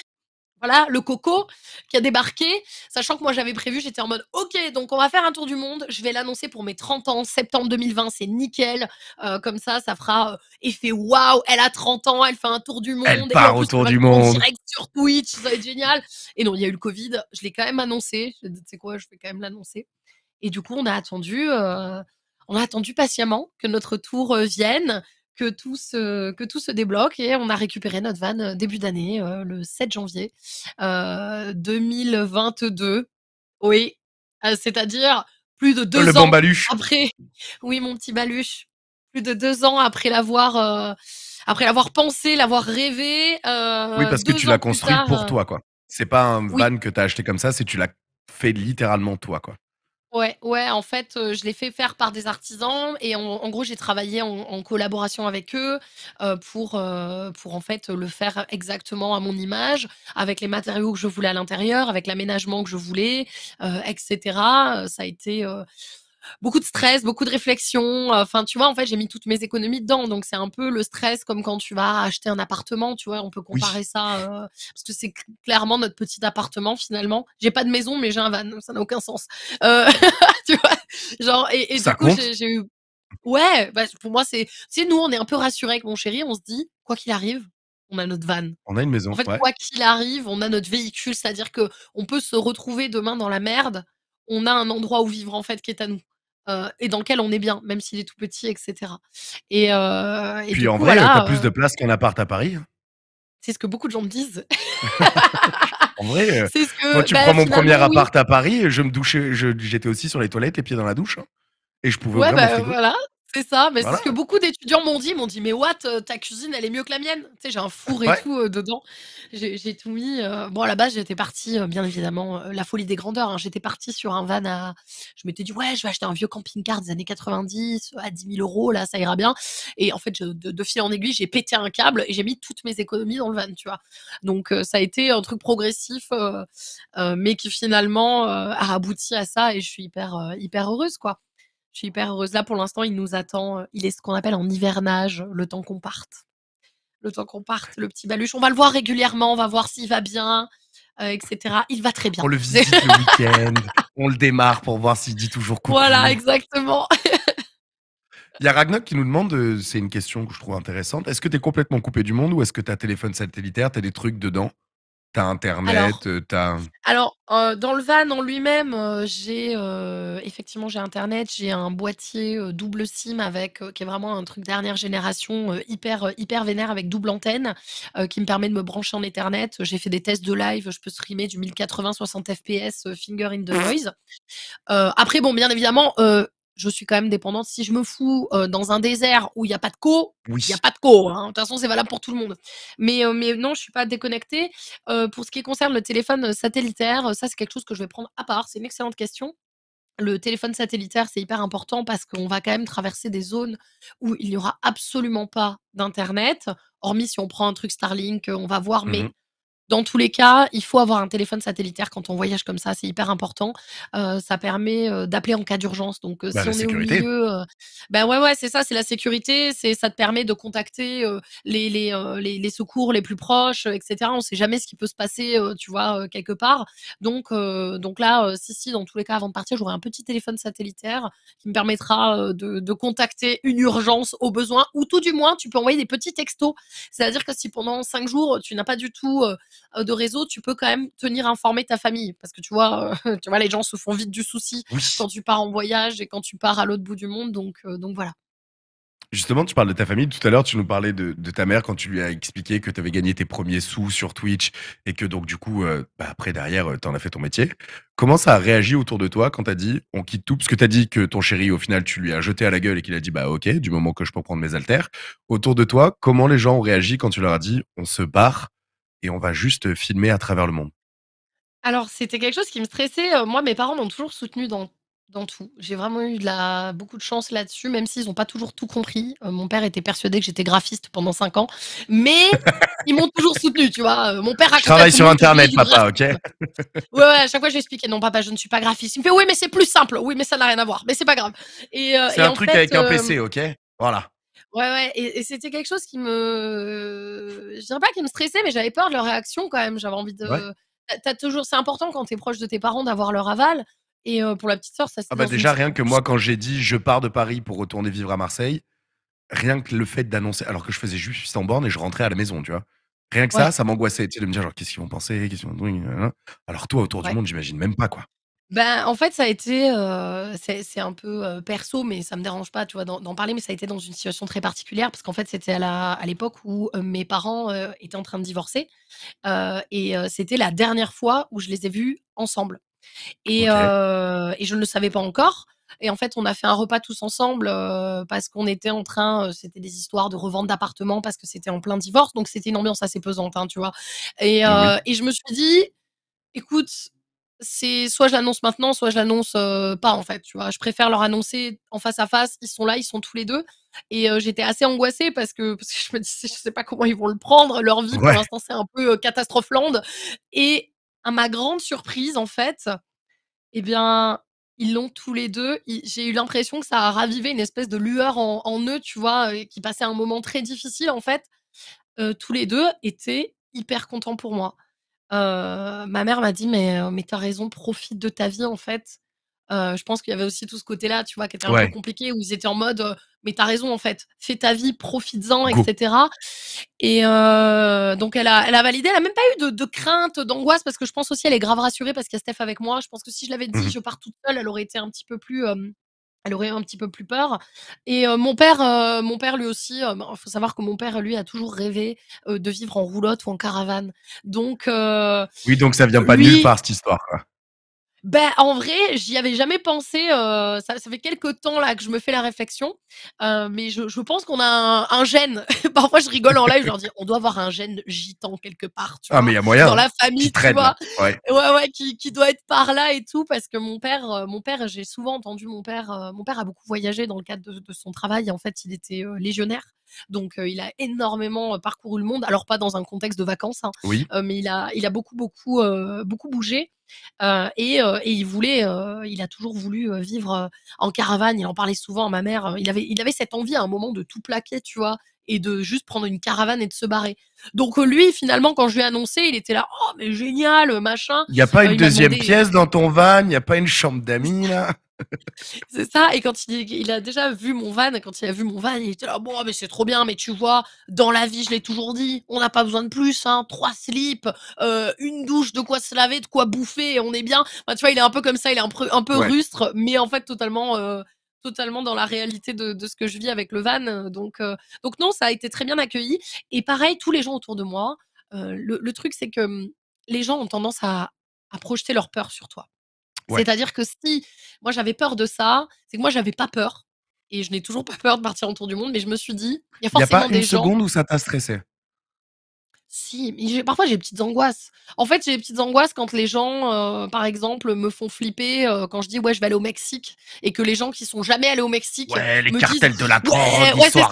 Speaker 3: voilà, le coco qui a débarqué, sachant que moi j'avais prévu, j'étais en mode ok, donc on va faire un tour du monde, je vais l'annoncer pour mes 30 ans, septembre 2020, c'est nickel, euh, comme ça, ça fera euh, effet waouh, elle a 30 ans, elle fait un tour du monde, elle part autour du monde, direct sur Twitch, ça va être génial. Et non, il y a eu le Covid, je l'ai quand même annoncé, c'est quoi, je vais quand même l'annoncer. Et du coup, on a attendu, euh, on a attendu patiemment que notre tour vienne que tout se, que tout se débloque et on a récupéré notre van euh, début d'année, euh, le 7 janvier 2022. Euh, oui, c'est-à-dire plus de deux ans après. Oui, mon petit baluche. Plus de deux ans après l'avoir, après l'avoir pensé, l'avoir rêvé. oui, parce que tu l'as construit pour toi,
Speaker 1: quoi. C'est pas un van que tu as acheté comme ça, c'est tu l'as fait littéralement toi, quoi.
Speaker 3: Ouais, ouais, en fait, euh, je l'ai fait faire par des artisans et en, gros, j'ai travaillé en, collaboration avec eux euh, pour, euh, pour en fait le faire exactement à mon image, avec les matériaux que je voulais à l'intérieur, avec l'aménagement que je voulais, etc. Ça a été beaucoup de stress, beaucoup de réflexion. Euh, enfin, tu vois, en fait, j'ai mis toutes mes économies dedans. Donc, c'est un peu le stress comme quand tu vas acheter un appartement, tu vois, on peut comparer ça. Euh, parce que c'est clairement notre petit appartement, finalement. J'ai pas de maison, mais j'ai un van. Ça n'a aucun sens. Euh, tu vois, genre, et, du coup, j'ai eu. Ouais, bah, pour moi, c'est. Tu nous, on est un peu rassurés avec mon chéri. On se dit, quoi qu'il arrive, on a notre van.
Speaker 1: On a une maison. En fait, quoi
Speaker 3: qu'il arrive, on a notre véhicule. C'est-à-dire que on peut se retrouver demain dans la merde. On a un endroit où vivre, en fait, qui est à nous. Euh, et dans lequel on est bien, même s'il est tout petit, etc. Euh, et,
Speaker 1: puis en vrai, t'as plus euh de place qu'un appart à Paris. Hein.
Speaker 3: C'est ce que beaucoup de gens me disent.
Speaker 1: en vrai, moi, tu bah, prends mon premier appart à Paris, je me j'étais aussi sur les toilettes, les pieds dans la douche, hein, et je pouvais ouais, bah, Voilà,
Speaker 3: c'est ça, mais c'est ce que beaucoup d'étudiants m'ont dit. m'ont dit, mais what, euh, ta cuisine, elle est mieux que la mienne. Tu sais, j'ai un four et tout euh, dedans. J'ai, tout mis. Euh. Bon, à la base, j'étais partie, bien évidemment, la folie des grandeurs. Hein. J'étais partie sur un van à. Je m'étais dit, ouais, je vais acheter un vieux camping-car des années 90 à 10 000 euros, là, ça ira bien. Et en fait, de, fil en aiguille, j'ai pété un câble et j'ai mis toutes mes économies dans le van, tu vois. Donc, ça a été un truc progressif, mais qui finalement a abouti à ça et je suis hyper, hyper heureuse, quoi. Je suis hyper heureuse. Là, pour l'instant, il nous attend. Euh, il est ce qu'on appelle en hivernage, euh, le temps qu'on parte. Le temps qu'on parte, le petit baluche. On va le voir régulièrement, on va voir s'il va bien, euh, etc. Il va très bien. On le visite le
Speaker 1: week-end, on le démarre pour voir s'il dit toujours quoi Voilà,
Speaker 3: exactement.
Speaker 1: Il y a Ragnoc qui nous demande, c'est une question que je trouve intéressante, est-ce que tu es complètement coupé du monde ou est-ce que tu as téléphone satellitaire, tu as des trucs dedans T'as internet, t'as...
Speaker 3: alors dans le van en lui-même, j'ai effectivement j'ai internet, j'ai un boîtier double SIM avec qui est vraiment un truc dernière génération hyper hyper vénère avec double antenne qui me permet de me brancher en Ethernet. J'ai fait des tests de live, je peux streamer du 1080 60 fps finger in the noise. après bon, bien évidemment, je suis quand même dépendante. Si je me fous dans un désert où il n'y a pas de co, il n'y a pas de co. Hein. De toute façon, c'est valable pour tout le monde. Mais, mais non, je ne suis pas déconnectée. pour ce qui concerne le téléphone satellitaire, ça, c'est quelque chose que je vais prendre à part. C'est une excellente question. Le téléphone satellitaire, c'est hyper important parce qu'on va quand même traverser des zones où il n'y aura absolument pas d'Internet, hormis si on prend un truc Starlink, on va voir, mmh mais dans tous les cas, il faut avoir un téléphone satellitaire quand on voyage comme ça, c'est hyper important. Euh, ça permet euh, d'appeler en cas d'urgence. Donc euh, bah, si on est au milieu, ben ouais ouais c'est ça, c'est la sécurité, c'est ça te permet de contacter les secours les plus proches, etc. On ne sait jamais ce qui peut se passer, tu vois quelque part. Donc donc là si si dans tous les cas avant de partir j'aurai un petit téléphone satellitaire qui me permettra de, de contacter une urgence au besoin ou tout du moins tu peux envoyer des petits textos. C'est à dire que si pendant cinq jours tu n'as pas du tout euh, de réseau, tu peux quand même tenir informé ta famille. Parce que tu vois, euh, tu vois les gens se font vite du souci quand tu pars en voyage et quand tu pars à l'autre bout du monde. Donc, euh, donc voilà.
Speaker 1: Justement, tu parles de ta famille. Tout à l'heure, tu nous parlais de, ta mère quand tu lui as expliqué que tu avais gagné tes premiers sous sur Twitch et que donc, du coup, bah, après, derrière, tu en as fait ton métier. Comment ça a réagi autour de toi quand tu as dit on quitte tout Parce que tu as dit que ton chéri, au final, tu lui as jeté à la gueule et qu'il a dit bah ok, du moment que je peux prendre mes haltères. Autour de toi, comment les gens ont réagi quand tu leur as dit on se barre et on va juste filmer à travers le monde.
Speaker 3: Alors, c'était quelque chose qui me stressait. Euh, moi, mes parents m'ont toujours soutenu dans, dans tout. J'ai vraiment eu de la, beaucoup de chance là-dessus, même s'ils n'ont pas toujours tout compris. Euh, mon père était persuadé que j'étais graphiste pendant 5 ans, mais ils m'ont toujours soutenu, tu vois. Euh, mon père a Je travaille sur Internet, papa, ok ouais, ouais, à chaque fois, je lui expliquais non, papa, je ne suis pas graphiste. Il me fait, oui, mais c'est plus simple. Oui, mais ça n'a rien à voir. Mais c'est pas grave. Et, c'est un truc avec un PC,
Speaker 1: ok Voilà.
Speaker 3: Ouais, ouais. Et, c'était quelque chose qui me. Je dirais pas qu'il me stressait, mais j'avais peur de leur réaction quand même. J'avais envie de. T'as toujours. C'est important quand t'es proche de tes parents d'avoir leur aval. Et euh, pour la petite sœur, ça. Ah bah, déjà rien
Speaker 1: que moi quand j'ai dit je pars de Paris pour retourner vivre à Marseille, rien que le fait d'annoncer, alors que je faisais juste en borne et je rentrais à la maison, tu vois. Rien que ça, ça m'angoissait, de me dire genre qu'est-ce qu'ils vont penser, Alors toi autour du monde, j'imagine même pas quoi.
Speaker 3: Ben, en fait, ça a été, euh, c'est un peu, euh, perso, mais ça me dérange pas, vois, d'en parler, mais ça a été dans une situation très particulière parce qu'en fait, c'était à à l'époque où, euh, mes parents, étaient en train de divorcer, et c'était la dernière fois où je les ai vus ensemble et et je ne le savais pas encore et en fait, on a fait un repas tous ensemble, parce qu'on était en train, c'était des histoires de revente d'appartements parce que c'était en plein divorce, donc c'était une ambiance assez pesante, hein, tu vois? Et et je me suis dit: «Écoute» c'est soit je l'annonce maintenant, soit je l'annonce euh, pas en fait. Tu vois, je préfère leur annoncer en face à face. Ils sont là, ils sont tous les deux. Et euh, j'étais assez angoissée parce que, parce je me disais, je sais pas comment ils vont le prendre. Leur vie pour l'instant c'est un peu euh, Et à ma grande surprise en fait, eh bien ils l'ont tous les deux. J'ai eu l'impression que ça a ravivé une espèce de lueur en, en eux, tu vois, qui passait un moment très difficile en fait. Euh, tous les deux étaient hyper contents pour moi ma mère m'a dit: «Mais mais tu raison, profite de ta vie, en fait». je pense qu'il y avait aussi tout ce côté-là, tu vois, qui était un peu compliqué, où ils étaient en mode, «Mais t'as raison, en fait, fais ta vie, profite en etc et donc elle a validé, elle a même pas eu de crainte, d'angoisse, parce que je pense aussi elle est grave rassurée parce qu'il y a Steph avec moi. Je pense que si je l'avais dit: mmh «Je pars toute seule», elle aurait été un petit peu plus, elle aurait un petit peu plus peur. Et mon père, mon père lui aussi, il faut savoir que mon père lui a toujours rêvé de vivre en roulotte ou en caravane. Donc
Speaker 1: oui, donc ça vient pas de nulle part cette histoire. Quoi.
Speaker 3: Ben, en vrai, j'y avais jamais pensé. Euh, ça, fait quelques temps là que je me fais la réflexion, euh, mais je, pense qu'on a un, gène. Parfois, je rigole en live, je leur dis on doit avoir un gène gitan quelque part. ah,
Speaker 2: mais il y moyen. Dans la hein, famille, tu vois. Ouais.
Speaker 3: qui, doit être par là et tout, parce que mon père, euh, mon père, j'ai souvent entendu mon père. mon père a beaucoup voyagé dans le cadre de son travail. En fait, il était légionnaire. Donc, euh, il a énormément euh, parcouru le monde. Alors, pas dans un contexte de vacances, hein, euh, mais il a, il a beaucoup, beaucoup, beaucoup bougé. et, il voulait, il a toujours voulu vivre en caravane. Il en parlait souvent à ma mère. Il avait, il avait cette envie à un moment de tout plaquer, tu vois, et de juste prendre une caravane et de se barrer. Donc lui, finalement, quand je lui ai annoncé, il était là, oh mais génial, machin. Il n'y a pas une deuxième pièce
Speaker 1: dans ton van, il n'y a pas une chambre d'amis là c'est
Speaker 3: ça. Et quand il, a déjà vu mon van, quand il a vu mon van, il était là, bon, mais c'est trop bien, mais tu vois, dans la vie, je l'ai toujours dit, on n'a pas besoin de plus, hein, trois slips, euh, une douche, de quoi se laver, de quoi bouffer, on est bien. tu vois, il est un peu comme ça, il est un peu, rustre, mais en fait, totalement. Euh, totalement dans la réalité de, ce que je vis avec le van. Euh, donc, donc non, ça a été très bien accueilli. Et pareil, tous les gens autour de moi, le, truc, c'est que hum, les gens ont tendance à projeter leur peur sur toi. C'est-à-dire que si moi j'avais peur de ça, c'est que moi j'avais pas peur. Et je n'ai toujours pas peur de partir en tour du monde, mais je me suis dit, il y a pas des une seconde où
Speaker 1: ça t'a stressé
Speaker 3: si, parfois j'ai des petites angoisses. En fait, j'ai des petites angoisses quand les gens, euh, par exemple, me font flipper euh, quand je dis ouais, je vais aller au Mexique et que les gens qui sont jamais allés au Mexique. Ouais, les cartels de la drogue, ouais, ouais, ça,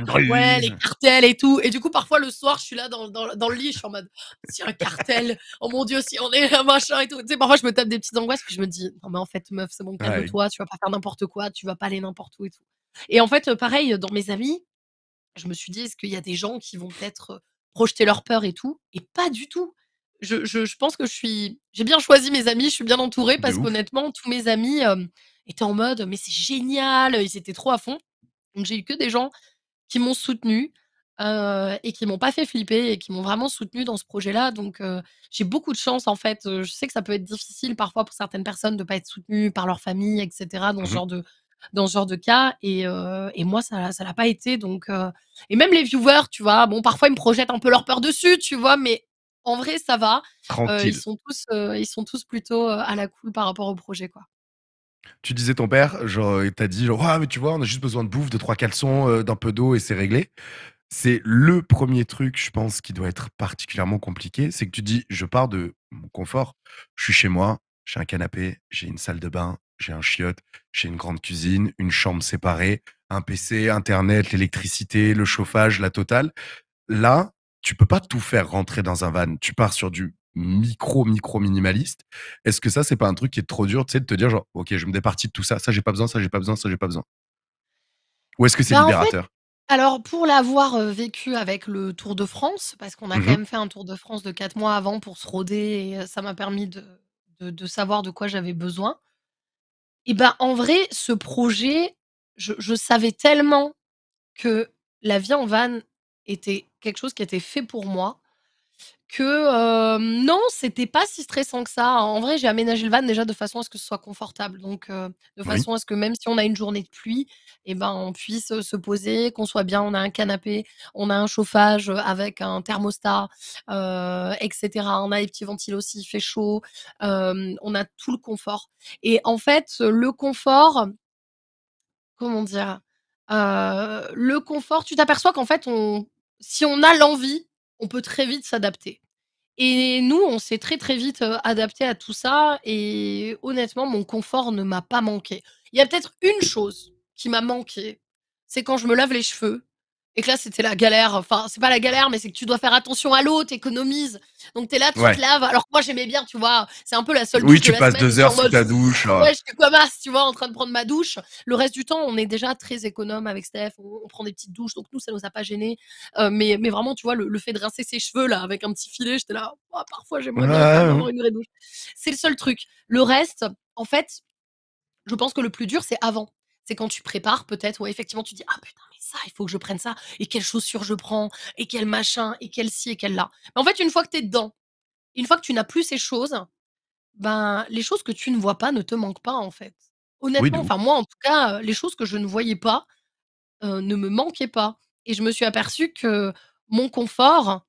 Speaker 3: de rue. ouais, les cartels et tout. Et du coup, parfois le soir, je suis là dans, dans, le lit, je suis en mode si un cartel, oh mon dieu, si on est un machin et tout. Tu sais, parfois je me tape des petites angoisses, puis je me dis non, mais en fait, meuf, c'est bon, calme-toi, tu vas pas faire n'importe quoi, tu vas pas aller n'importe où et tout. Et en fait, euh, pareil, dans mes amis, je me suis dit est-ce qu'il y a des gens qui vont peut-être projeter leur peur et tout. Et pas du tout. Je, pense que je suis, j'ai bien choisi mes amis, je suis bien entourée parce qu'honnêtement, tous mes amis euh, étaient en mode, mais c'est génial, ils étaient trop à fond. Donc j'ai eu que des gens qui m'ont soutenu euh, et qui m'ont pas fait flipper et qui m'ont vraiment soutenu dans ce projet-là. Donc euh, j'ai beaucoup de chance en fait. Je sais que ça peut être difficile parfois pour certaines personnes de pas être soutenues par leur famille, etc. Dans ce mmh genre de, dans ce genre de cas. Et, euh, et moi, ça ça l'a pas été. Donc, euh, et même les viewers, tu vois, bon, parfois ils me projettent un peu leur peur dessus, tu vois, mais en vrai, ça va. Euh, ils, sont tous, ils sont tous plutôt à la cool par rapport au projet, quoi.
Speaker 1: Tu disais ton père, genre, t'as dit, genre, mais tu vois, on a juste besoin de bouffe, de trois caleçons, d'un peu d'eau et c'est réglé c'est le premier truc, je pense, qui doit être particulièrement compliqué. C'est que tu dis, je pars de mon confort, je suis chez moi, j'ai un canapé, j'ai une salle de bain, j'ai un chiotte, j'ai une grande cuisine, une chambre séparée, un PC, Internet, l'électricité, le chauffage, la totale. Là, tu peux pas tout faire rentrer dans un van. Tu pars sur du micro, micro minimaliste. Est-ce que ça, c'est pas un truc qui est trop dur, tu de te dire genre, ok, je me départis de tout ça, ça j'ai pas besoin, ça j'ai pas besoin, ça j'ai pas besoin. Ou est-ce que c'est bah, libérateur
Speaker 3: Alors, pour l'avoir vécu avec le Tour de France, parce qu'on a mmh quand même fait un Tour de France de quatre mois avant pour se roder, et ça m'a permis de, de, savoir de quoi j'avais besoin. Et ben en vrai, ce projet, je, je savais tellement que la vie en van était quelque chose qui était fait pour moi que euh, non, c'était pas si stressant que ça. En vrai, j'ai aménagé le van déjà de façon à ce que ce soit confortable. Donc, euh, de façon à ce que même si on a une journée de pluie, eh ben, on puisse euh, se poser, qu'on soit bien. On a un canapé, on a un chauffage avec un thermostat, etc. On a les petits ventilos il fait chaud. on a tout le confort. Et en fait, le confort, comment dire, le confort, tu t'aperçois qu'en fait, si on a l'envie, on peut très vite s'adapter. Et nous, on s'est très très vite adapté à tout ça. Et honnêtement, mon confort ne m'a pas manqué. Il y a peut-être une chose qui m'a manqué, c'est quand je me lave les cheveux et que là c'était la galère. Enfin, c'est pas la galère, mais c'est que tu dois faire attention à l'eau, t'économises. Donc t'es là, tu te laves. Alors moi j'aimais bien, tu vois, c'est un peu la seule. Oui, tu passes deux heures sous ta
Speaker 2: douche. Euh. Ouais, je
Speaker 3: suis comme as, tu vois, en train de prendre ma douche. Le reste du temps, on est déjà très économe avec Steph. On, prend des petites douches, donc nous ça nous a pas gêné. Euh, mais, mais vraiment, tu vois, le, fait de rincer ses cheveux là avec un petit filet, j'étais là. Oh, parfois j'aimerais bien avoir une vraie douche. C'est le seul truc. Le reste, en fait, je pense que le plus dur c'est avant. C'est quand tu prépares, peut-être, ouais, effectivement, tu dis ah putain, ça, il faut que je prenne ça, et quelles chaussures je prends, et quel machin, et quel ci, et quel là. Mais en fait, une fois que tu es dedans, une fois que tu n'as plus ces choses, ben, les choses que tu ne vois pas ne te manquent pas, en fait. Honnêtement, enfin, moi, en tout cas, les choses que je ne voyais pas euh, ne me manquaient pas. Et je me suis aperçue que mon confort,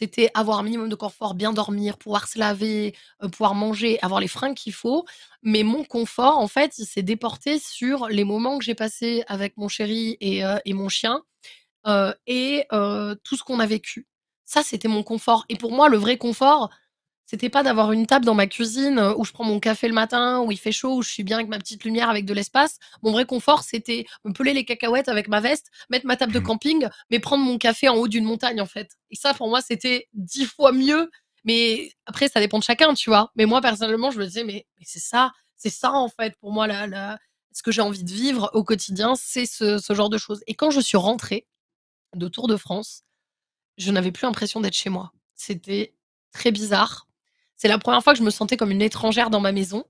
Speaker 3: c'était avoir un minimum de confort, bien dormir, pouvoir se laver, euh, pouvoir manger, avoir les fringues qu'il faut. Mais mon confort, en fait, s'est déporté sur les moments que j'ai passés avec mon chéri et euh, mon chien euh, et tout ce qu'on a vécu. Ça, c'était mon confort. Et pour moi, le vrai confort, c'était pas d'avoir une table dans ma cuisine euh, où je prends mon café le matin, où il fait chaud, où je suis bien avec ma petite lumière, avec de l'espace. Mon vrai confort, c'était me peler les cacahuètes avec ma veste, mettre ma table de mmh. camping, mais prendre mon café en haut d'une montagne, en fait. Et ça, pour moi, c'était dix fois mieux. Mais après, ça dépend de chacun, tu vois. Mais moi, personnellement, je me disais, mais, c'est ça, c'est ça, en fait, pour moi, là, ce que j'ai envie de vivre au quotidien, c'est ce, ce genre de choses. Et quand je suis rentrée de Tour de France, je n'avais plus l'impression d'être chez moi. C'était très bizarre c'est la première fois que je me sentais comme une étrangère dans ma maison.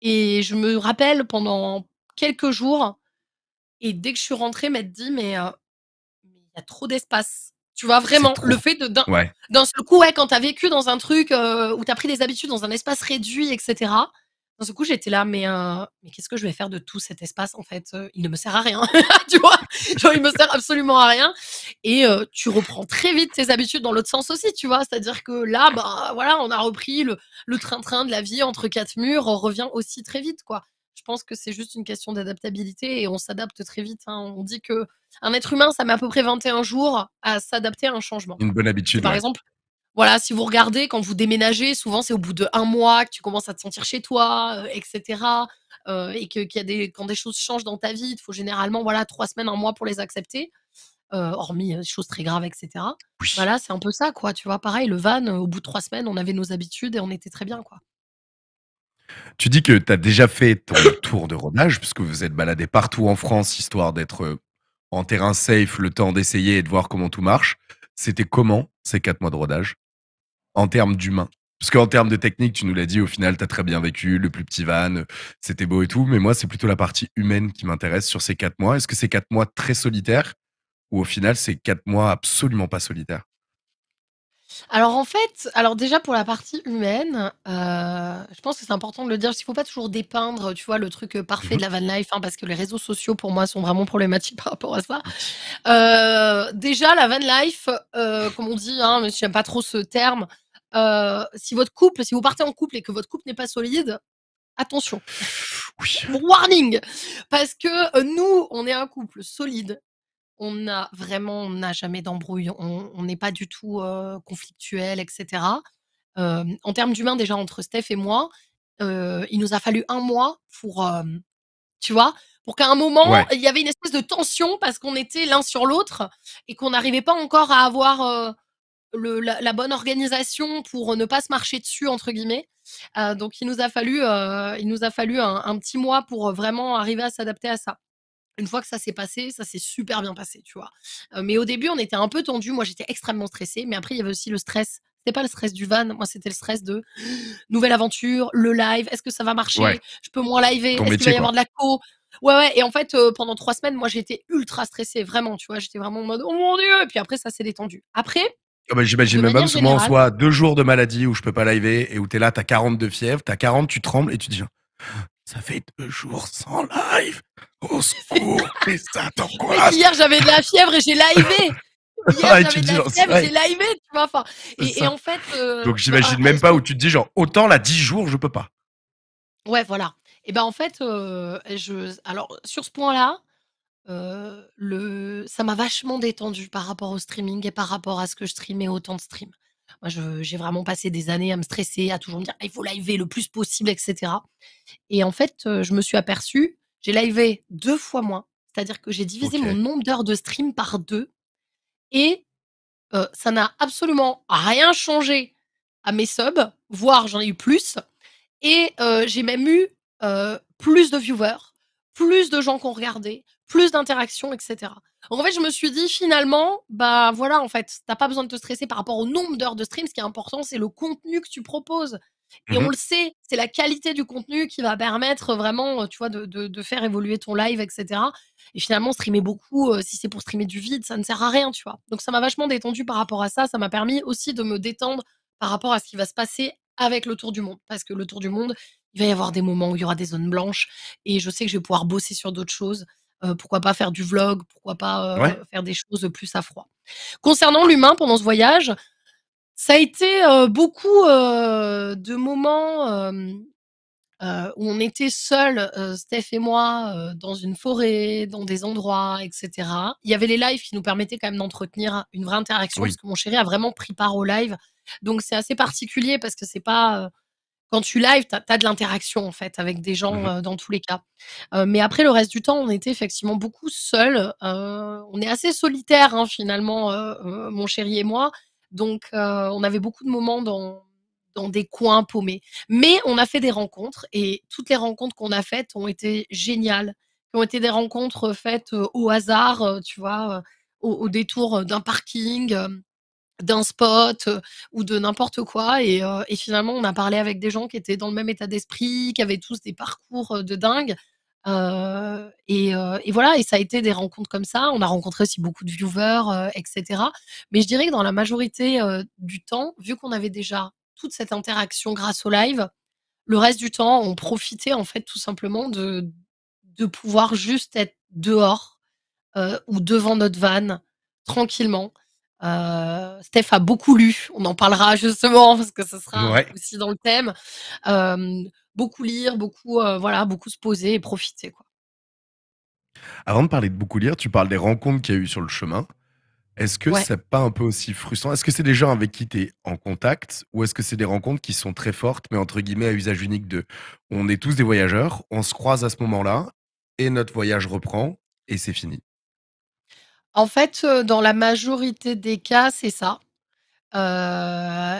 Speaker 3: Et je me rappelle pendant quelques jours, et dès que je suis rentrée, m'être dit, mais il y a trop d'espace. Tu vois, vraiment, le fait de. D'un seul coup, ouais, quand tu as vécu dans un truc où tu as pris des habitudes dans un espace réduit, etc., dans ce coup, j'étais là, euh, mais, qu'est-ce que je vais faire de tout cet espace En fait, euh, il ne me sert à rien. tu vois Genre, il me sert absolument à rien. Et euh, tu reprends très vite tes habitudes dans l'autre sens aussi, tu vois. C'est-à-dire que là, bah, voilà, on a repris le, train-train de la vie entre quatre murs. On revient aussi très vite, quoi. Je pense que c'est juste une question d'adaptabilité et on s'adapte très vite. Hein. On dit que un être humain, ça met à peu près 21 jours à s'adapter à un changement.
Speaker 1: Une bonne habitude. Par exemple,
Speaker 3: voilà, si vous regardez, quand vous déménagez, souvent c'est au bout de un mois que tu commences à te sentir chez toi, euh, etc. Euh, et que qu'il y a des, quand des choses changent dans ta vie, il faut généralement voilà trois semaines, un mois pour les accepter, euh, hormis des choses très graves, etc. Voilà, c'est un peu ça, quoi. Tu vois, pareil, le van, au bout de trois semaines, on avait nos habitudes et on était très bien, quoi.
Speaker 1: Tu dis que tu as déjà fait ton tour de rodage, puisque vous êtes baladé partout en France, histoire d'être en terrain safe, le temps d'essayer et de voir comment tout marche. C'était comment ces quatre mois de rodage en termes d'humain. Parce qu'en termes de technique, tu nous l'as dit, au final, tu as très bien vécu, le plus petit van, euh, c'était beau et tout. Mais moi, c'est plutôt la partie humaine qui m'intéresse sur ces quatre mois. Est-ce que ces quatre mois très solitaires ou au final, c'est quatre mois absolument pas solitaires
Speaker 3: alors en fait, alors déjà pour la partie humaine, euh, je pense que c'est important de le dire, il ne faut pas toujours dépeindre, tu vois, le truc euh, parfait de mhm. la van life, hein, parce que les réseaux sociaux pour moi sont vraiment problématiques par rapport à ça. Euh, déjà la van life, comme on dit, hein, mais je pas trop ce terme, si votre couple, si vous partez en couple et que votre couple n'est pas solide, attention. Warning Parce que nous, on est un couple solide, on n'a vraiment, on n'a jamais d'embrouille, on n'est pas du tout conflictuel, etc. en termes d'humain, déjà entre Steph et moi, il nous a fallu un mois pour, tu vois, pour qu'à un moment, il y avait une espèce de tension parce qu'on était l'un sur l'autre et qu'on n'arrivait pas encore à avoir la, bonne organisation pour ne pas se marcher dessus, entre guillemets. donc, il nous a fallu, il nous a fallu un petit mois pour vraiment arriver à s'adapter à ça. Une fois que ça s'est passé, ça s'est super bien passé, tu vois. Euh, mais au début, on était un peu tendu. Moi, j'étais extrêmement stressée. Mais après, il y avait aussi le stress c'était pas le stress du van, moi c'était le stress de nouvelle aventure, le live, est-ce que ça va marcher Je peux moins liver Est-ce qu'il va y avoir de la co Ouais, ouais, et en fait, euh, pendant trois semaines, moi j'étais ultra stressée, vraiment, tu vois, j'étais vraiment en mode oh mon dieu, et puis après ça s'est détendu. Après.
Speaker 1: Ah bah, j'imagine même, pas souvent, soit deux jours de maladie où je peux pas liver et où tu es là, as 40 de fièvre, as 40, tu trembles et tu dis ça fait deux jours sans live. Au secours, mais ça quoi
Speaker 3: Hier, j'avais de la fièvre et j'ai liveé.
Speaker 1: Hier, j'avais de la fièvre et j'ai
Speaker 3: liveé, et, en fait. Euh, Donc, j'imagine ah, même
Speaker 1: pas où tu te dis, genre, autant là, dix jours, je peux pas.
Speaker 3: Ouais, voilà. Et ben, en fait, euh, je. Alors, sur ce point-là, euh, le... ça m'a vachement détendu par rapport au streaming et par rapport à ce que je streamais autant de streams. Moi, j'ai vraiment passé des années à me stresser, à toujours me dire ah, il faut liveer le plus possible, etc. Et en fait, euh, je me suis aperçue, j'ai liveé deux fois moins. C'est-à-dire que j'ai divisé mon nombre d'heures de stream par deux. Et euh, ça n'a absolument rien changé à mes subs, voire j'en ai eu plus. Et euh, j'ai même eu plus de viewers, plus de gens qui ont regardé, plus d'interactions, etc en fait, je me suis dit finalement, bah voilà, en fait, t'as pas besoin de te stresser par rapport au nombre d'heures de stream. Ce qui est important, c'est le contenu que tu proposes. Et mmh on le sait, c'est la qualité du contenu qui va permettre euh, vraiment, euh, tu vois, de, faire évoluer ton live, etc. Et finalement, streamer beaucoup, euh, si c'est pour streamer du vide, ça ne sert à rien, tu vois. Donc ça m'a vachement détendu par rapport à ça. Ça m'a permis aussi de me détendre par rapport à ce qui va se passer avec le Tour du Monde. Parce que le Tour du Monde, il va y avoir des moments où il y aura des zones blanches. Et je sais que je vais pouvoir bosser sur d'autres choses. Euh, pourquoi pas faire du vlog Pourquoi pas euh, faire des choses plus à froid Concernant l'humain pendant ce voyage, ça a été euh, beaucoup de moments où on était seuls, Steph et moi, dans une forêt, dans des endroits, etc. Il y avait les lives qui nous permettaient quand même d'entretenir une vraie interaction, parce que mon chéri a vraiment pris part aux lives. Donc c'est assez particulier parce que c'est pas quand tu live, tu as, de l'interaction en fait avec des gens mmh euh, dans tous les cas. Euh, mais après, le reste du temps, on était effectivement beaucoup seuls. Euh, on est assez solitaire hein, finalement, mon chéri et moi. Donc, on avait beaucoup de moments dans, des coins paumés. Mais on a fait des rencontres et toutes les rencontres qu'on a faites ont été géniales. Qui ont été des rencontres faites au hasard, tu vois, au détour d'un parking d'un spot ou de n'importe quoi. Et, finalement, on a parlé avec des gens qui étaient dans le même état d'esprit, qui avaient tous des parcours de dingue. et, voilà, et ça a été des rencontres comme ça. On a rencontré aussi beaucoup de viewers, etc. Mais je dirais que dans la majorité du temps, vu qu'on avait déjà toute cette interaction grâce au live, le reste du temps, on profitait en fait tout simplement de, de pouvoir juste être dehors ou devant notre van tranquillement. Euh, Steph a beaucoup lu, on en parlera justement parce que ce sera aussi dans le thème. Euh, beaucoup lire, beaucoup euh, voilà, beaucoup se poser et profiter quoi.
Speaker 1: Avant de parler de beaucoup lire, tu parles des rencontres qu'il y a eu sur le chemin. Est-ce que c'est pas un peu aussi frustrant Est-ce que c'est des gens avec qui tu es en contact ou est-ce que c'est des rencontres qui sont très fortes mais entre guillemets à usage unique de on est tous des voyageurs, on se croise à ce moment-là et notre voyage reprend et c'est fini
Speaker 3: en fait, dans la majorité des cas, c'est ça,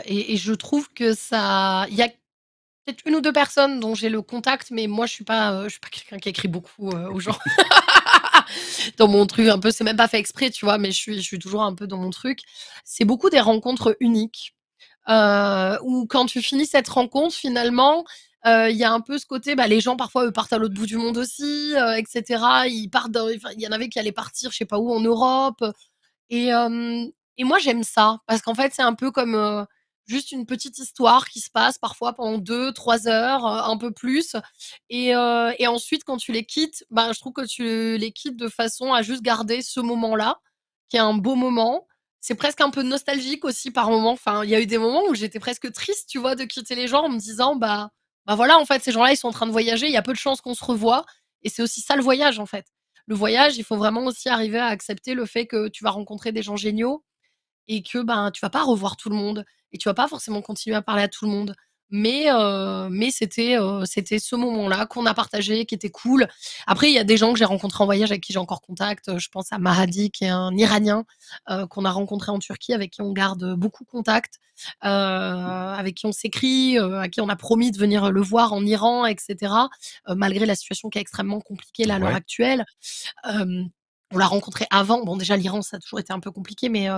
Speaker 3: et je trouve que ça il y a peut-être une ou deux personnes dont j'ai le contact, mais moi, je suis pas, je suis pas quelqu'un qui écrit beaucoup, aux gens. Dans mon truc un peu, c'est même pas fait exprès, tu vois? Mais je suis je suis toujours un peu dans mon truc. C'est beaucoup des rencontres uniques, où quand tu finis cette rencontre, finalement euh, il y a un peu ce côté, bah, les gens parfois partent à l'autre bout du monde aussi, euh, etc. Ils partent, il y en avait qui allaient partir, je sais pas où, en Europe. Et, et moi j'aime ça parce qu'en fait c'est un peu comme euh, juste une petite histoire qui se passe parfois pendant deux, trois heures, un peu plus. Et, et ensuite, quand tu les quittes, bah je trouve que tu les quittes de façon à juste garder ce moment-là, qui est un beau moment. C'est presque un peu nostalgique aussi par moment. Enfin, il y a eu des moments où j'étais presque triste, tu vois, de quitter les gens en me disant, bah, ben voilà, en fait, ces gens-là, ils sont en train de voyager, il y a peu de chances qu'on se revoie. Et c'est aussi ça le voyage, en fait. Le voyage, il faut vraiment aussi arriver à accepter le fait que tu vas rencontrer des gens géniaux et que ben, tu vas pas revoir tout le monde et tu vas pas forcément continuer à parler à tout le monde mais euh, mais c'était euh, c'était ce moment-là qu'on a partagé qui était cool. Après il y a des gens que j'ai rencontrés en voyage avec qui j'ai encore contact, euh, je pense à Mahadi qui est un Iranien qu'on a rencontré en Turquie avec qui on garde beaucoup contact, avec qui on s'écrit, à qui on a promis de venir le voir en Iran etc. malgré la situation qui est extrêmement compliquée là à l'heure actuelle on l'a rencontré avant. Bon, déjà, l'Iran, ça a toujours été un peu compliqué, mais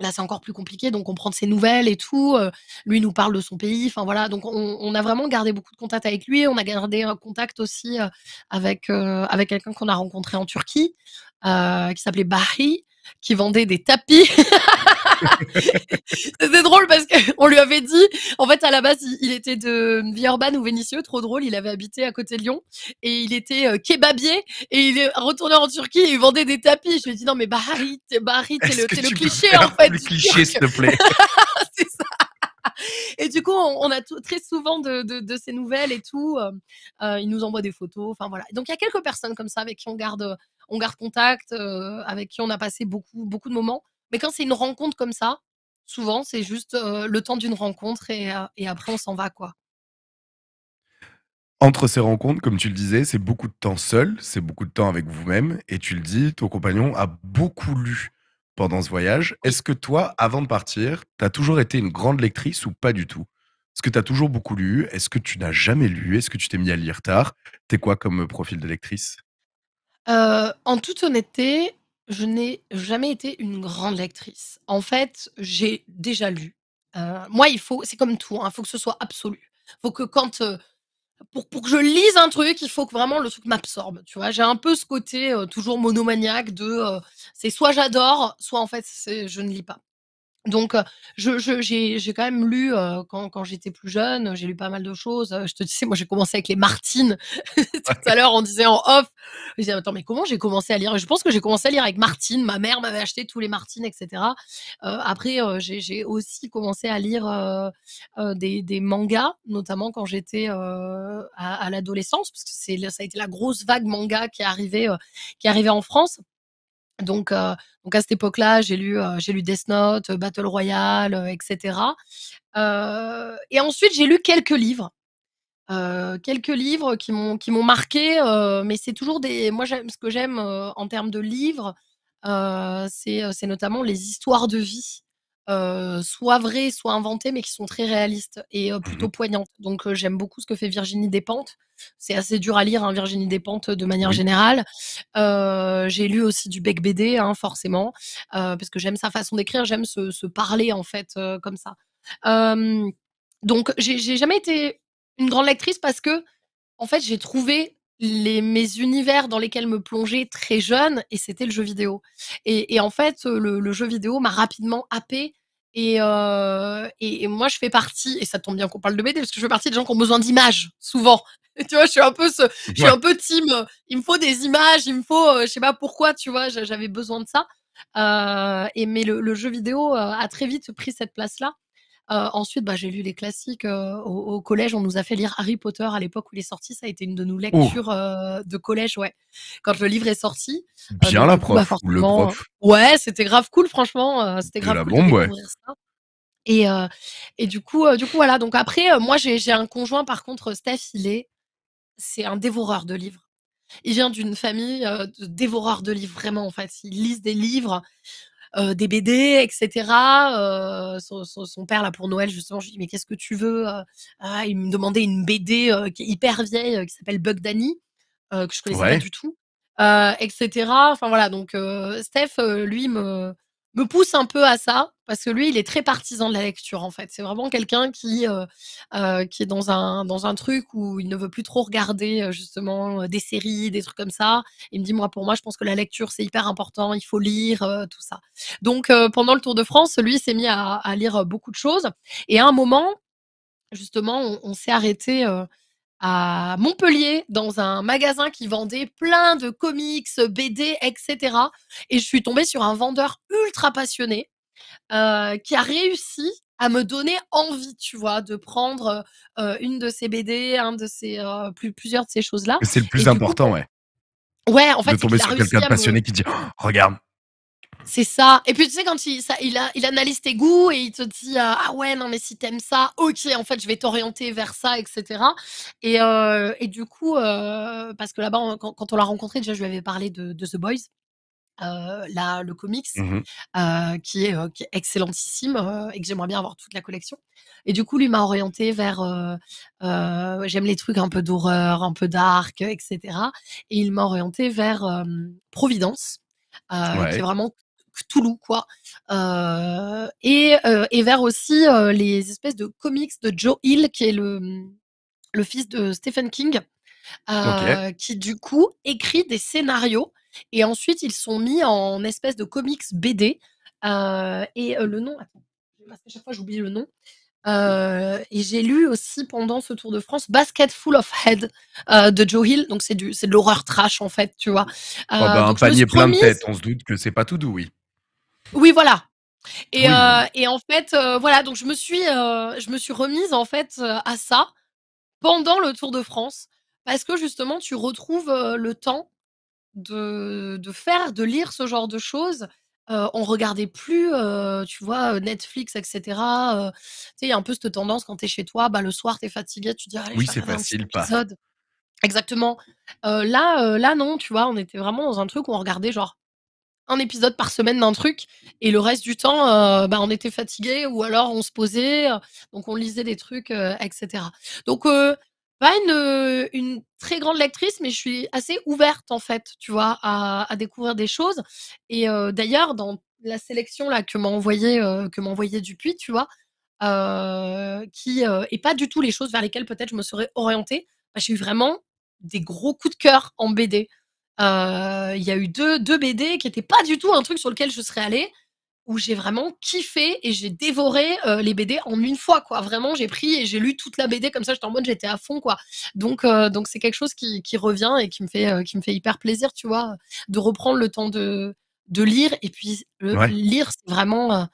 Speaker 3: Là, c'est encore plus compliqué, donc on prend ses nouvelles et tout. lui nous parle de son pays, enfin voilà. Donc on, a vraiment gardé beaucoup de contact avec lui. On a gardé un contact aussi avec avec quelqu'un qu'on a rencontré en Turquie, qui s'appelait Bahri, qui vendait des tapis. C'était drôle parce qu'on lui avait dit, en fait, à la base, il était de Villeurbanne ou Vénissieux, trop drôle, il avait habité à côté de Lyon et il était euh, kebabier et il est retourné en Turquie et il vendait des tapis. Je lui ai dit, non, mais Bahari, t'es le, cliché, en fait. Le
Speaker 1: cliché, s'il te plaît. C'est ça
Speaker 3: et du coup, on, a très souvent de, ces nouvelles et tout. Euh, euh, il nous envoie des photos. Enfin voilà. Donc il y a quelques personnes comme ça avec qui on garde, on garde contact, avec qui on a passé beaucoup, beaucoup de moments. Mais quand c'est une rencontre comme ça, souvent, c'est juste le temps d'une rencontre et, après, on s'en va, quoi.
Speaker 1: Entre ces rencontres, comme tu le disais, c'est beaucoup de temps seul, c'est beaucoup de temps avec vous-même. Et tu le dis, ton compagnon a beaucoup lu pendant ce voyage. Est-ce que toi, avant de partir, tu as toujours été une grande lectrice ou pas du tout Est-ce que tu as toujours beaucoup lu Est-ce que tu n'as jamais lu Est-ce que tu t'es mis à lire tard T'es quoi comme profil de lectrice
Speaker 3: En toute honnêteté, je n'ai jamais été une grande lectrice. En fait, j'ai déjà lu. Euh, moi, il faut, c'est comme tout, il hein, faut que ce soit absolu. Faut que quand euh, pour, pour, que je lise un truc, il faut que vraiment le truc m'absorbe. Tu vois, j'ai un peu ce côté euh, toujours monomaniaque de c'est soit j'adore, soit en fait je ne lis pas. Donc, j'ai euh, je, je, quand même lu, euh, quand, j'étais plus jeune, j'ai lu pas mal de choses. Euh, je te disais, moi, j'ai commencé avec les Martines. Tout à l'heure, on disait en off. Je disais, attends, mais comment j'ai commencé à lire Je pense que j'ai commencé à lire avec Martine. Ma mère m'avait acheté tous les Martines, etc. après, j'ai aussi commencé à lire des, mangas, notamment quand j'étais à, l'adolescence, parce que ça a été la grosse vague manga qui est qui est arrivée en France. Donc, euh, donc à cette époque-là, j'ai lu, euh, lu Death Note, euh, Battle Royale, etc. et ensuite, j'ai lu quelques livres. quelques livres qui m'ont marqué mais c'est toujours des moi ce que j'aime en termes de livres c'est notamment les histoires de vie euh, soit vraies, soit inventées, mais qui sont très réalistes et euh, mmh plutôt poignantes. Donc euh, j'aime beaucoup ce que fait Virginie Despentes. C'est assez dur à lire, hein, Virginie Despentes, de manière générale. j'ai lu aussi du Bec BD, hein, forcément, parce que j'aime sa façon d'écrire, j'aime se, se, parler, en fait, comme ça. donc j'ai jamais été une grande lectrice parce que, en fait, j'ai trouvé les, mes univers dans lesquels me plonger très jeune, et c'était le jeu vidéo. Et, en fait, euh, le, jeu vidéo m'a rapidement happé. Euh, et, et, moi, je fais partie, et ça tombe bien qu'on parle de BD, parce que je fais partie des gens qui ont besoin d'images, souvent. tu vois, je suis un peu je suis un peu team. Euh, il me faut des images, il me faut, je sais pas pourquoi, tu vois, j'avais besoin de ça. et mais le, jeu vidéo a très vite pris cette place-là ensuite, bah, j'ai lu les classiques au, collège. On nous a fait lire Harry Potter à l'époque où il est sorti. Ça a été une de nos oh! lectures de collège, ouais. Quand le livre est sorti. Bien
Speaker 1: la
Speaker 2: ou bah,
Speaker 3: le prof. ouais, c'était grave cool, franchement. c'était grave cool de ça. Et, du coup, du coup, voilà. Donc après, moi, j'ai un conjoint, par contre, Steph, est, c'est un dévoreur de livres. Il vient d'une famille de dévoreurs de livres, vraiment, en fait. il lisent des livres. Euh, des BD, etc. Euh, son, son, père, là, pour Noël, justement, je lui dis, mais qu'est-ce que tu veux euh, hein, Il me demandait une BD euh, qui est hyper vieille, qui s'appelle Bug Danny, que je connaissais pas du tout, etc. Enfin, voilà, donc Steph, lui, me, me pousse un peu à ça parce que lui, il est très partisan de la lecture en fait. C'est vraiment quelqu'un qui euh, euh, qui est dans un dans un truc où il ne veut plus trop regarder euh, justement des séries, des trucs comme ça. Il me dit moi pour moi, je pense que la lecture c'est hyper important, il faut lire tout ça. Donc pendant le Tour de France, lui s'est mis à, lire beaucoup de choses et à un moment justement, on s'est arrêté à Montpellier dans un magasin qui vendait plein de comics, BD, etc. Et je suis tombée sur un vendeur ultra passionné euh, qui a réussi à me donner envie, tu vois, de prendre euh, une de ces BD, un de ces, euh, plus, plusieurs de ces choses-là. C'est le plus important, ouais. Ouais, en fait, de tomber sur quelqu'un de passionné qui dit «Oh, Regarde, c'est ça. Et puis tu sais, quand il, ça, il, il analyse tes goûts et il te dit euh, Ah ouais, non, mais si t'aimes ça, ok, en fait, je vais t'orienter vers ça, etc. Et, euh, et du coup, euh, parce que là-bas, quand, on l'a rencontré, déjà, je lui avais parlé de, The Boys. Euh, le comics, mmh qui, est, excellentissime et que j'aimerais bien avoir toute la collection. Et du coup, lui m'a orienté vers j'aime les trucs un peu d'horreur, un peu dark, etc. Et il m'a orienté vers Providence. qui est vraiment Toulouse quoi. Euh, euh, et, vers aussi euh, les espèces de comics de Joe Hill, qui est le, le fils de Stephen King, qui du coup écrit des scénarios. Et ensuite, ils sont mis en espèces de comics BD. et le nom, attends, parce que chaque fois j'oublie le nom. et j'ai lu aussi pendant ce Tour de France Basket Full of Head de Joe Hill. Donc c'est de l'horreur trash en fait, tu vois. Oh, bah, un panier plein de têtes,
Speaker 1: on se doute que c'est pas tout doux, oui.
Speaker 3: Oui, voilà. Et, euh, en fait, euh, voilà, donc je me suis, euh, je me suis remise en fait à ça pendant le Tour de France parce que justement, tu retrouves le temps de, faire, de lire ce genre de choses. On on regardait plus, tu vois, Netflix, etc. tu sais, il y a un peu cette tendance quand tu es chez toi, bah, le soir, tu es fatigué, tu dis, oui, c'est facile, pas. Exactement. là, là, non, tu vois, on était vraiment dans un truc où on regardait genre un épisode par semaine d'un truc et le reste du temps euh, bah, on était fatigué ou alors on se posait euh, donc on lisait des trucs euh, etc donc pas une, une, très grande lectrice mais je suis assez ouverte en fait tu vois à, découvrir des choses et d'ailleurs dans la sélection là que m'a envoyé que m'a envoyé Dupuis tu vois qui est pas du tout les choses vers lesquelles peut-être je me serais orientée bah, j'ai eu vraiment des gros coups de cœur en BD euh, il y a eu deux, deux BD qui n'étaient pas du tout un truc sur lequel je serais allée, où j'ai vraiment kiffé et j'ai dévoré euh, les BD en une fois, quoi. Vraiment, j'ai pris et j'ai lu toute la BD comme ça, j'étais en mode j'étais à fond, quoi. Donc, euh, donc c'est quelque chose qui, revient et qui me, fait, qui me fait hyper plaisir, tu vois, de reprendre le temps de, de lire. Et puis, lire, c'est vraiment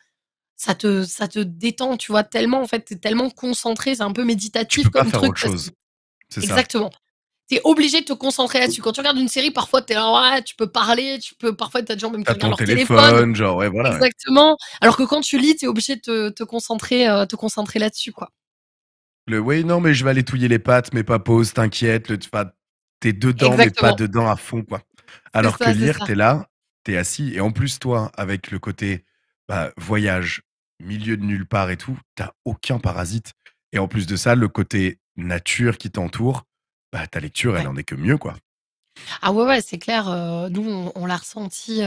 Speaker 3: ça te, ça te détend, tu vois, tellement, en fait, t'es tellement concentré, c'est un peu méditatif comme pas chose. Exactement tu obligé de te concentrer là-dessus. Quand tu regardes une série, parfois, es tu peux parler, tu peux, parfois, tu as des gens même qui regardent leur téléphone. Genre, ouais, voilà, Exactement. Alors que quand tu lis, tu es obligé de te, concentrer, euh, te concentrer là-dessus, quoi.
Speaker 1: Le oui, non, mais je vais aller touiller les pattes, mais pas pause, t'inquiète. Le, t'es dedans, mais pas dedans à fond, quoi. Alors que lire, es là, t'es assis. Et en plus, toi, avec le côté bah, voyage, milieu de nulle part et tout, t'as aucun parasite. Et en plus de ça, le côté nature qui t'entoure, bah, ta lecture, elle en est que mieux, quoi.
Speaker 3: Ah ouais, ouais, c'est clair. nous, on, l'a ressenti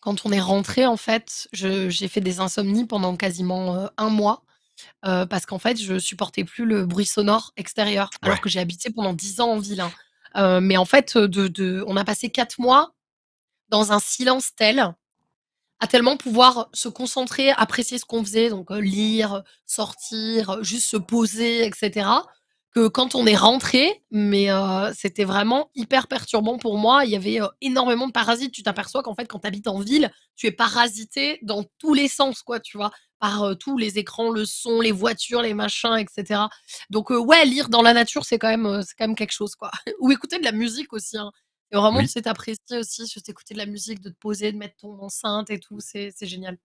Speaker 3: quand on est rentré, en fait. J'ai fait des insomnies pendant quasiment un mois parce qu'en fait, je supportais plus le bruit sonore extérieur, alors que j'ai habité pendant dix ans en ville. Hein. mais en fait, de, de- on a passé quatre mois dans un silence tel à tellement pouvoir se concentrer, apprécier ce qu'on faisait, donc lire, sortir, juste se poser, etc quand on est rentré, mais euh, c'était vraiment hyper perturbant pour moi. Il y avait euh, énormément de parasites. Tu t'aperçois qu'en fait, quand tu habites en ville, tu es parasité dans tous les sens, quoi, tu vois, par euh, tous les écrans, le son, les voitures, les machins, etc. Donc, ouais, lire dans la nature, c'est quand, même, c'est quand même quelque chose, quoi. Ou écouter de la musique aussi. Hein. Et vraiment, oui. c'est apprécié aussi, juste écouter de la musique, de te poser, de mettre ton enceinte et tout, c'est, génial.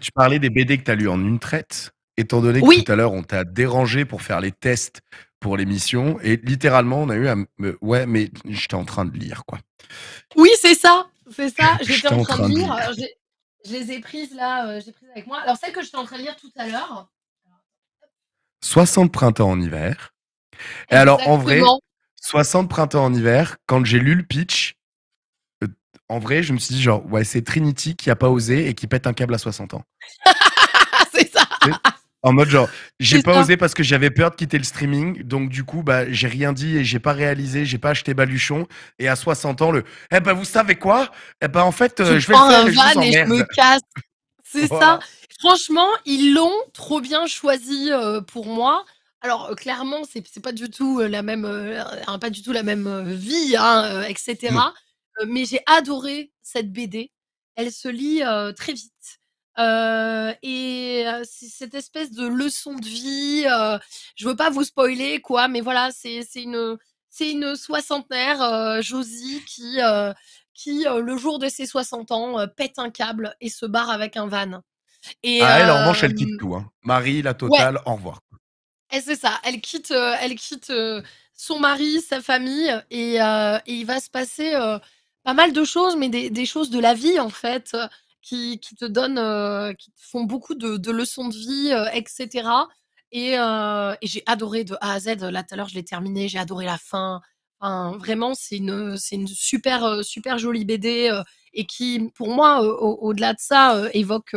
Speaker 1: Tu parlais des BD que tu as lu en une traite étant donné que tout à l'heure, on t'a dérangé pour faire les tests pour l'émission, et littéralement, on a eu un. Ouais, mais j'étais en train de lire, quoi.
Speaker 3: Oui, c'est ça. C'est ça. J'étais en, train de lire. Je les ai prises là, euh, j'ai prises avec moi. Alors, celle que j'étais en train de lire tout à l'heure.
Speaker 1: 60 printemps en hiver. Et alors, en vrai, 60 printemps en hiver, quand j'ai lu le pitch, euh, en vrai, je me suis dit, genre, ouais, c'est Trinity qui a pas osé et qui pète un câble à 60 ans. c'est ça. En mode genre, j'ai pas osé parce que j'avais peur de quitter le streaming, donc du coup, bah, j'ai rien dit et j'ai pas réalisé, j'ai pas acheté Baluchon. Et à 60 ans, le Eh ben, vous savez quoi Eh ben, en fait, euh, je, vais faire un et me casse. C'est ça.
Speaker 3: Franchement, ils l'ont trop bien choisi euh, pour moi. Alors euh, clairement, c'est pas du tout la même, pas du tout la même vie, hein, etc. Mm. mais j'ai adoré cette BD. Elle se lit très vite. Euh, et cette espèce de leçon de vie, je veux pas vous spoiler quoi, mais voilà, c'est une, une soixantenaire, Josie, qui, qui le jour de ses 60 ans pète un câble et se barre avec un van. Et, ah, elle, en revanche, elle quitte
Speaker 1: tout. Hein. Marie, la totale, au revoir.
Speaker 3: Et eh, c'est ça, elle quitte, elle quitte son mari, sa famille, et, il va se passer pas mal de choses, mais des, choses de la vie en fait qui, te donnent, euh, qui te font beaucoup de, leçons de vie, euh, etc. Euh, et, j'ai adoré de A à Z. Là, tout à l'heure, je l'ai terminé, j'ai adoré la fin. vraiment, c'est une, c'est une super, super jolie BD et qui, pour moi, au-delà de ça, évoque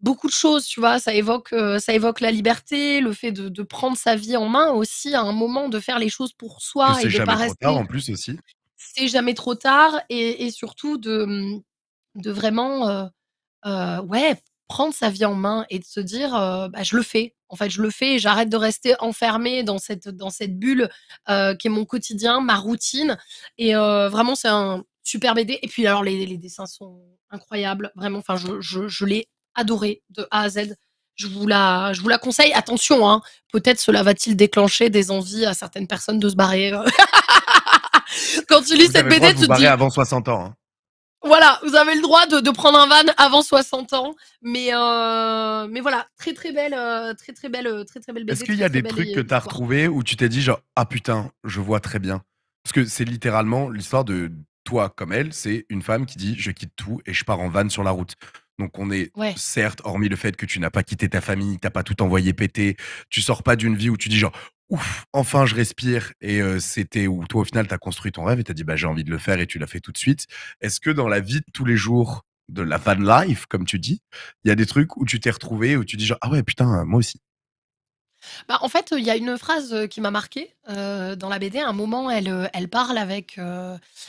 Speaker 3: beaucoup de choses, tu vois. Ça évoque, ça évoque la liberté, le fait de, prendre sa vie en main aussi à un moment, de faire les choses pour soi et, et de C'est jamais trop tard en plus aussi. C'est jamais trop tard et, et surtout de, hum, de vraiment euh, euh, ouais, prendre sa vie en main et de se dire euh, bah, je le fais. En fait, je le fais et j'arrête de rester enfermée dans cette, dans cette bulle qui est mon quotidien, ma routine. Et vraiment, c'est un super BD. Et puis, alors, les, les dessins sont incroyables. Vraiment, enfin, je, je, l'ai adoré de A à Z. Je vous la, je vous la conseille. Attention, hein, peut-être cela va-t-il déclencher des envies à certaines personnes de se barrer. Quand tu lis cette avez BD, droit de vous tu te avant
Speaker 1: 60 ans. Hein.
Speaker 3: Voilà, vous avez le droit de, prendre un van avant 60 ans, mais euh, mais voilà, très très belle, euh, très très belle, euh, très très belle. Est-ce qu'il y a des trucs que tu as retrouvés
Speaker 1: où tu t'es dit genre ah putain, je vois très bien, parce que c'est littéralement l'histoire de toi comme elle, c'est une femme qui dit je quitte tout et je pars en van sur la route. Donc on est certes, hormis le fait que tu n'as pas quitté ta famille, t'as pas tout envoyé péter, tu sors pas d'une vie où tu dis genre ouf, enfin je respire. Et euh, c'était où toi, au final, tu as construit ton rêve et tu as dit, bah, j'ai envie de le faire et tu l'as fait tout de suite. Est-ce que dans la vie de tous les jours, de la van life, comme tu dis, il y a des trucs où tu t'es retrouvé, où tu dis, genre, ah ouais, putain, moi aussi.
Speaker 3: Bah, en fait, il y a une phrase euh, qui m'a marquée euh, dans la BD. À un moment, elle, elle parle avec.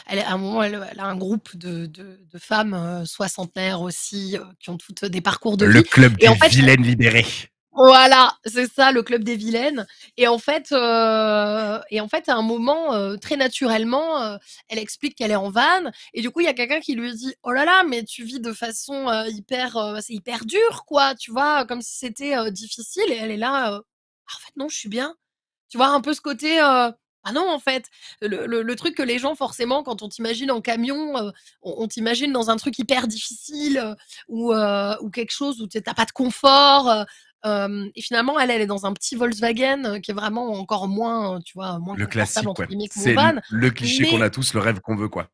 Speaker 3: elle, à un moment, elle, a un groupe de, femmes euh, soixantenaires aussi, qui ont toutes des parcours de Le club Et des en
Speaker 1: vilaines libérées.
Speaker 3: Voilà, c'est ça le club des vilaines. Et en fait, euh, et en fait, à un moment euh, très naturellement, euh, elle explique qu'elle est en vanne. Et du coup, il y a quelqu'un qui lui dit "Oh là là, mais tu vis de façon hyper, c'est hyper dur, quoi. Tu vois, comme si c'était difficile." Et elle est là. Ah, en fait, non, je suis bien. Tu vois un peu ce côté. Ah non, en fait, le, truc que les gens, forcément, quand on t'imagine en camion, on, t'imagine dans un truc hyper difficile ou, ou, quelque chose où tu t'as pas de confort, et finalement, elle, elle est dans un petit Volkswagen euh, qui est vraiment encore moins, euh, tu vois, moins le classique, C'est le, cliché qu'on a
Speaker 1: tous, le rêve qu'on veut, quoi.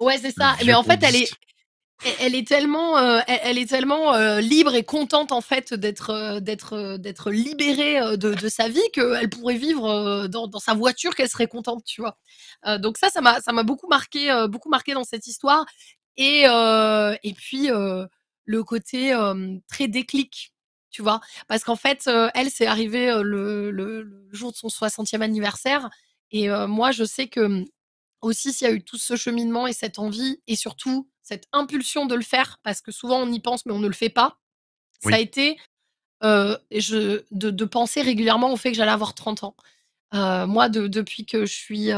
Speaker 3: Ouais, c'est ça. Mais en fait, elle est, e, elle est tellement, euh, elle est tellement libre et contente en fait d'être, d'être, d'être libérée de, de, sa vie qu'elle pourrait vivre dans, dans, sa voiture, qu'elle serait contente, tu vois. donc ça, ça m'a, ça m'a beaucoup marqué, beaucoup marqué dans cette histoire. Et et puis le côté très déclic tu vois. Parce qu'en fait, elle, c'est arrivé le, jour de son 60e anniversaire. Et moi, je sais que mmh, aussi, s'il y a eu tout ce cheminement et cette envie, et surtout cette impulsion de le faire, parce que souvent on y pense, mais on ne le fait pas, ça a été de, penser régulièrement au fait que j'allais avoir 30 ans. moi, depuis que je suis...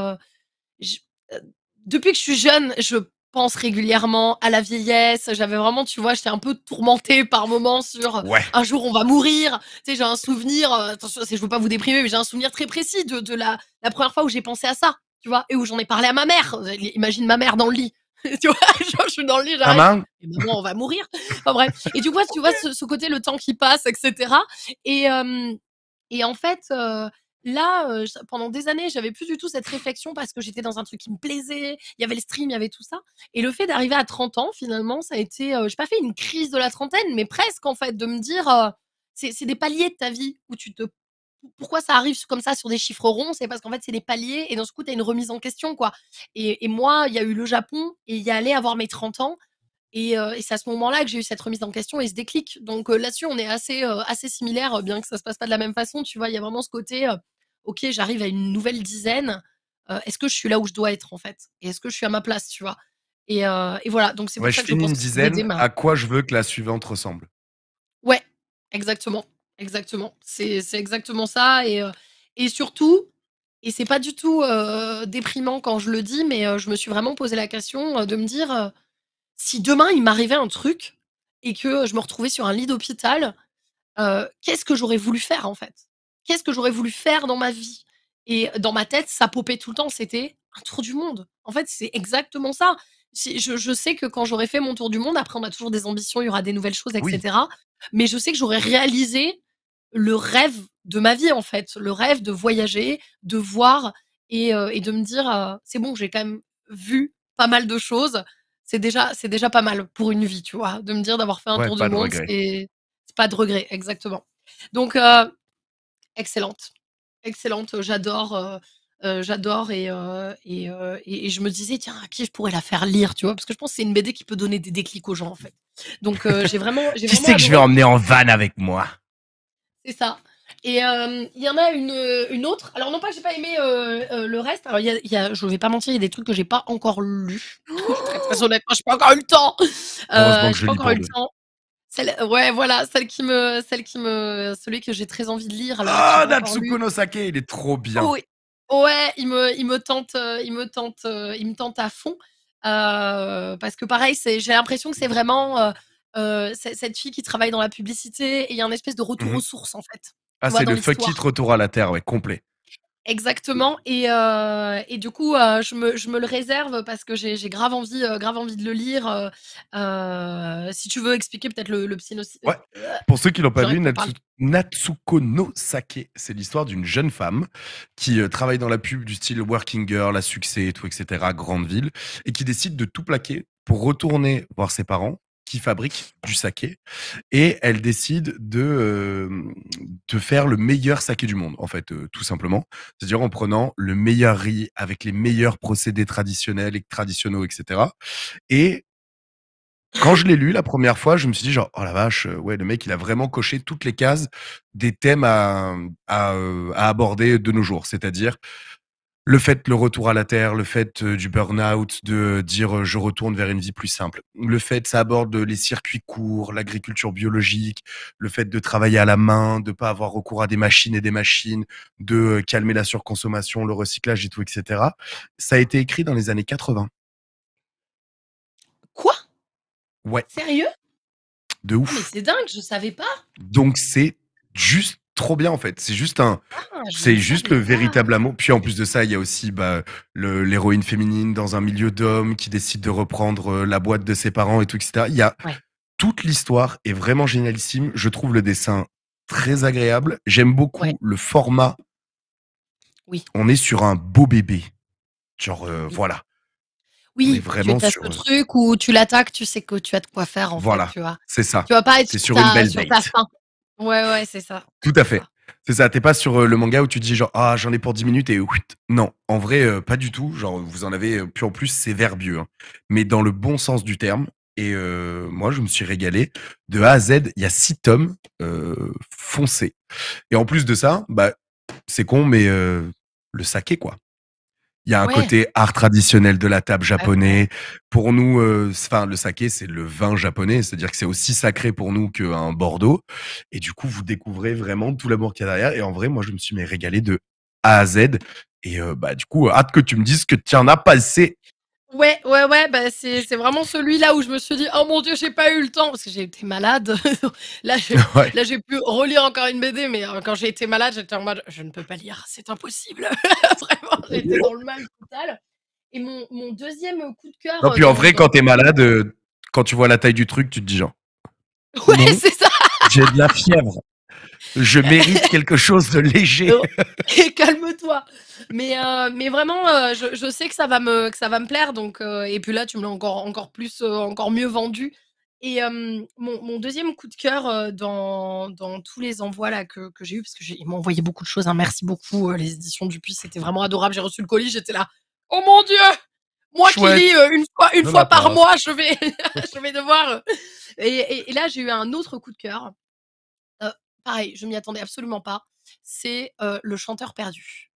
Speaker 3: depuis que je suis jeune, je pense régulièrement à la vieillesse. J'avais vraiment, tu vois, j'étais un peu tourmentée par moments sur un jour on va mourir. Tu sais, j'ai un souvenir, euh, attention, je veux pas vous déprimer, mais j'ai un souvenir très précis de, la, la, première fois où j'ai pensé à ça, tu vois, et où j'en ai parlé à ma mère. Euh, imagine ma mère dans le lit. tu vois, je suis dans le lit, j'arrive. Et on va mourir. Enfin bref. Et du coup, tu vois, ce, côté, le temps qui passe, etc. Euh, et, en fait, Là, euh, pendant des années, j'avais plus du tout cette réflexion parce que j'étais dans un truc qui me plaisait, il y avait le stream, il y avait tout ça. Et le fait d'arriver à 30 ans, finalement, ça a été, euh, Je n'ai pas fait une crise de la trentaine, mais presque en fait, de me dire, euh, c'est des paliers de ta vie où tu te pourquoi ça arrive comme ça sur des chiffres ronds C'est parce qu'en fait, c'est des paliers et dans ce coup, tu as une remise en question. quoi. Et, moi, il y a eu le Japon et il y allé avoir mes 30 ans. Et, c'est à ce moment-là que j'ai eu cette remise en question et ce déclic. Donc là-dessus, on est assez, assez similaire, bien que ça se passe pas de la même façon. Tu vois, il y a vraiment ce côté ok, j'arrive à une nouvelle dizaine. Euh, est-ce que je suis là où je dois être en fait Et est-ce que je suis à ma place, tu vois et, euh, et, voilà, donc c'est pour je que une dizaine. À
Speaker 1: quoi je veux que la suivante ressemble
Speaker 3: Ouais, exactement, exactement. C'est exactement ça. Et, euh, et surtout, et c'est pas du tout déprimant quand je le dis, mais je me suis vraiment posé la question de me dire si demain il m'arrivait un truc et que je me retrouvais sur un lit d'hôpital, qu'est-ce que j'aurais voulu faire en fait qu'est-ce que j'aurais voulu faire dans ma vie Et dans ma tête, ça popait tout le temps, c'était un tour du monde. En fait, c'est exactement ça. Je, je, sais que quand j'aurai fait mon tour du monde, après on a toujours des ambitions, il y aura des nouvelles choses, etc. Mais je sais que j'aurais réalisé le rêve de ma vie, en fait, le rêve de voyager, de voir et, euh, de me dire, c'est bon, j'ai quand même vu pas mal de choses. C'est déjà, c'est déjà pas mal pour une vie, tu vois, de me dire d'avoir fait un tour du monde. C'est pas de regret, exactement. Donc, excellente. Excellente, j'adore. j'adore et, et, je me disais tiens à qui je pourrais la faire lire tu vois parce que je pense que c'est une BD qui peut donner des déclics aux gens en fait donc j'ai vraiment j'ai tu sais que je vais
Speaker 1: emmener en van avec moi
Speaker 3: c'est ça et il y en a une, autre alors non pas que j'ai pas aimé le reste alors y a, je vais pas mentir il y a des trucs que j'ai pas encore lus je très, très pas encore eu le temps j'ai pas encore eu le temps celle, ouais, voilà, celle qui me, celle qui me, celui que j'ai très envie de lire. ah, Natsuko
Speaker 1: no Sake, il est trop bien. Oui,
Speaker 3: ouais, il me, il me tente, il me tente, euh, il me tente à fond. Euh, parce que pareil, j'ai l'impression que c'est vraiment euh, cette fille qui travaille dans la publicité et il y a un espèce de retour mmh aux sources en fait.
Speaker 1: Ah, c'est le fuck it retour à la terre, ouais, complet.
Speaker 3: Exactement. Et, euh, et, du coup, euh, je, me, je, me, le réserve parce que j'ai grave envie, euh, grave envie de le lire. si tu veux expliquer peut-être le, le
Speaker 1: Pour ceux qui l'ont pas lu, Natsuko no Sake, c'est l'histoire d'une jeune femme qui travaille dans la pub du style working girl, à succès, et tout, etc., grande ville, et qui décide de tout plaquer pour retourner voir ses parents qui fabrique du saké et elle décide de, faire le meilleur saké du monde, en fait, tout simplement. C'est-à-dire en prenant le meilleur riz avec les meilleurs procédés traditionnels et traditionnels etc. Et quand je l'ai lu la première fois, je me suis dit genre, oh la vache, ouais, le mec, il a vraiment coché toutes les cases des thèmes à, à aborder de nos jours. C'est-à-dire le fait, le retour à la terre, le fait euh, du burn-out, de euh, dire euh, je retourne vers une vie plus simple. Le fait, ça aborde les circuits courts, l'agriculture biologique, le fait de travailler à la main, de pas avoir recours à des machines et des machines, de calmer la surconsommation, le recyclage et tout, etc. Ça a été écrit dans les années 80. Quoi Ouais. Sérieux De ouf. Mais
Speaker 3: c'est dingue, je savais pas.
Speaker 1: Donc c'est juste trop bien en fait. C'est juste un, ah, c'est juste le véritable amour. Puis en plus de ça, il y a aussi bah, l'héroïne féminine dans un milieu d'hommes qui décide de reprendre euh, la boîte de ses parents et tout, etc. Il y a toute l'histoire est vraiment génialissime. Je trouve le dessin très agréable. J'aime beaucoup le format. Oui. On est sur un beau bébé. Genre euh, voilà. Oui, vraiment tu sur... le euh, truc
Speaker 3: où tu l'attaques, tu sais que tu as de quoi faire. En voilà,
Speaker 1: c'est ça. Tu vas pas être sur, une belle sur
Speaker 3: Ouais, ouais, c'est ça.
Speaker 1: Tout à fait. C'est ça, t'es pas sur euh, le manga où tu dis genre ah j'en ai pour 10 minutes et ouit. Non, en vrai euh, pas du tout, genre vous en avez euh, plus en plus c'est verbieux, hein. mais dans le bon sens du terme. Et moi je me suis régalé de A à Z, il y a 6 tomes foncés. Et en plus de ça, bah c'est con mais le saké quoi. Il y a un côté art traditionnel de la table japonais. Pour nous, euh, enfin le saké, c'est le vin japonais, c'est-à-dire que c'est aussi sacré pour nous qu'un Bordeaux. Et du coup, vous découvrez vraiment tout l'amour qu'il y a derrière. Et en vrai, moi, je me suis mais régalé de A à Z. Et euh, bah du coup, hâte que tu me dises que tu en as passé
Speaker 3: Ouais, ouais, ouais, bah c'est, c'est vraiment celui-là où je me suis dit, oh mon dieu, j'ai pas eu le temps, parce que j'ai été malade. là, j'ai, là, j'ai pu relire encore une BD, mais euh, quand j'ai été malade, j'étais en mode, je ne peux pas lire, c'est impossible. vraiment, j'étais dans le mal total. Et mon, deuxième coup de cœur. Non, puis en vrai, euh, quand t'es malade,
Speaker 1: euh, quand tu vois la taille du truc, tu te dis genre. Ouais, c'est ça. J'ai de la fièvre je mérite quelque chose de léger.
Speaker 3: Et Calme-toi. Mais, euh, mais vraiment, euh, je, sais que ça va me, ça va me plaire. Donc, euh, et puis là, tu me l'as encore, encore plus, encore mieux vendu. Et mon, deuxième coup de cœur dans, dans, tous les envois là, que, j'ai eu, parce qu'ils m'ont envoyé beaucoup de choses. Hein, merci beaucoup, les éditions Dupuis. C'était vraiment adorable. J'ai reçu le colis, j'étais là. Oh mon Dieu! Moi qui lis une fois, une fois par mois, je vais, je vais devoir. et là, j'ai eu un autre coup de cœur pareil, je m'y attendais absolument pas. C'est le chanteur perdu.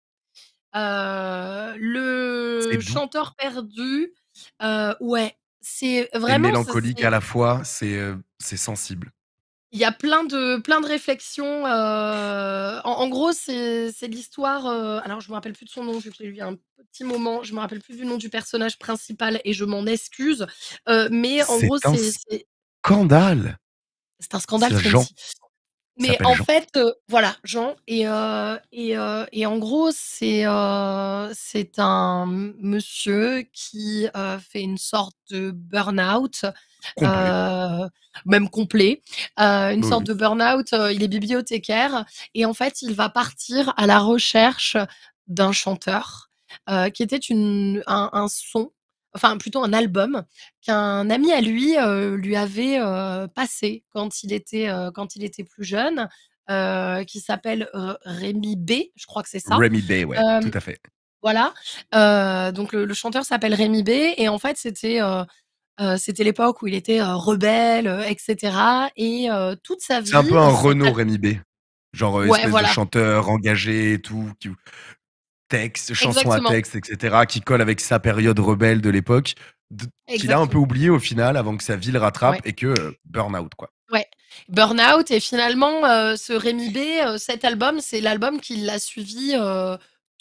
Speaker 3: le chanteur perdu, ouais, c'est vraiment. mélancolique à la
Speaker 1: fois, c'est c'est sensible.
Speaker 3: Il y a plein de, plein de réflexions. en, gros, c'est l'histoire. alors, je ne me rappelle plus de son nom, je vais j'ai eu un petit moment. Je ne me rappelle plus du nom du personnage principal et je m'en excuse. mais en gros, c'est. C'est un
Speaker 1: scandale!
Speaker 3: C'est un scandale, scandale.
Speaker 1: Mais en fait,
Speaker 3: euh, voilà, Jean, et, euh, euh, et, en gros, c'est c'est un monsieur qui fait une sorte de burn-out, même complet, une sorte de burn-out, il est bibliothécaire, et en fait, il va partir à la recherche d'un chanteur qui était une, un, un son enfin plutôt un album qu'un ami à lui lui avait passé quand il était quand il était plus jeune. qui s'appelle Rémi B, je crois que c'est ça. Rémi B, ouais, tout à fait. Voilà. donc le, chanteur s'appelle Rémi B et en fait c'était c'était l'époque où il était rebelle, etc. Et toute sa vie. C'est un peu un Renault
Speaker 1: Rémi B, genre espèce de chanteur engagé et tout, texte, chansons à texte, etc., qui colle avec sa période rebelle de l'époque, qu'il a un peu oublié au final avant que sa vie le rattrape et que euh, burnout quoi.
Speaker 3: Ouais, burn Et finalement, euh, ce Rémi B, euh, cet album, c'est l'album qui l'a suivi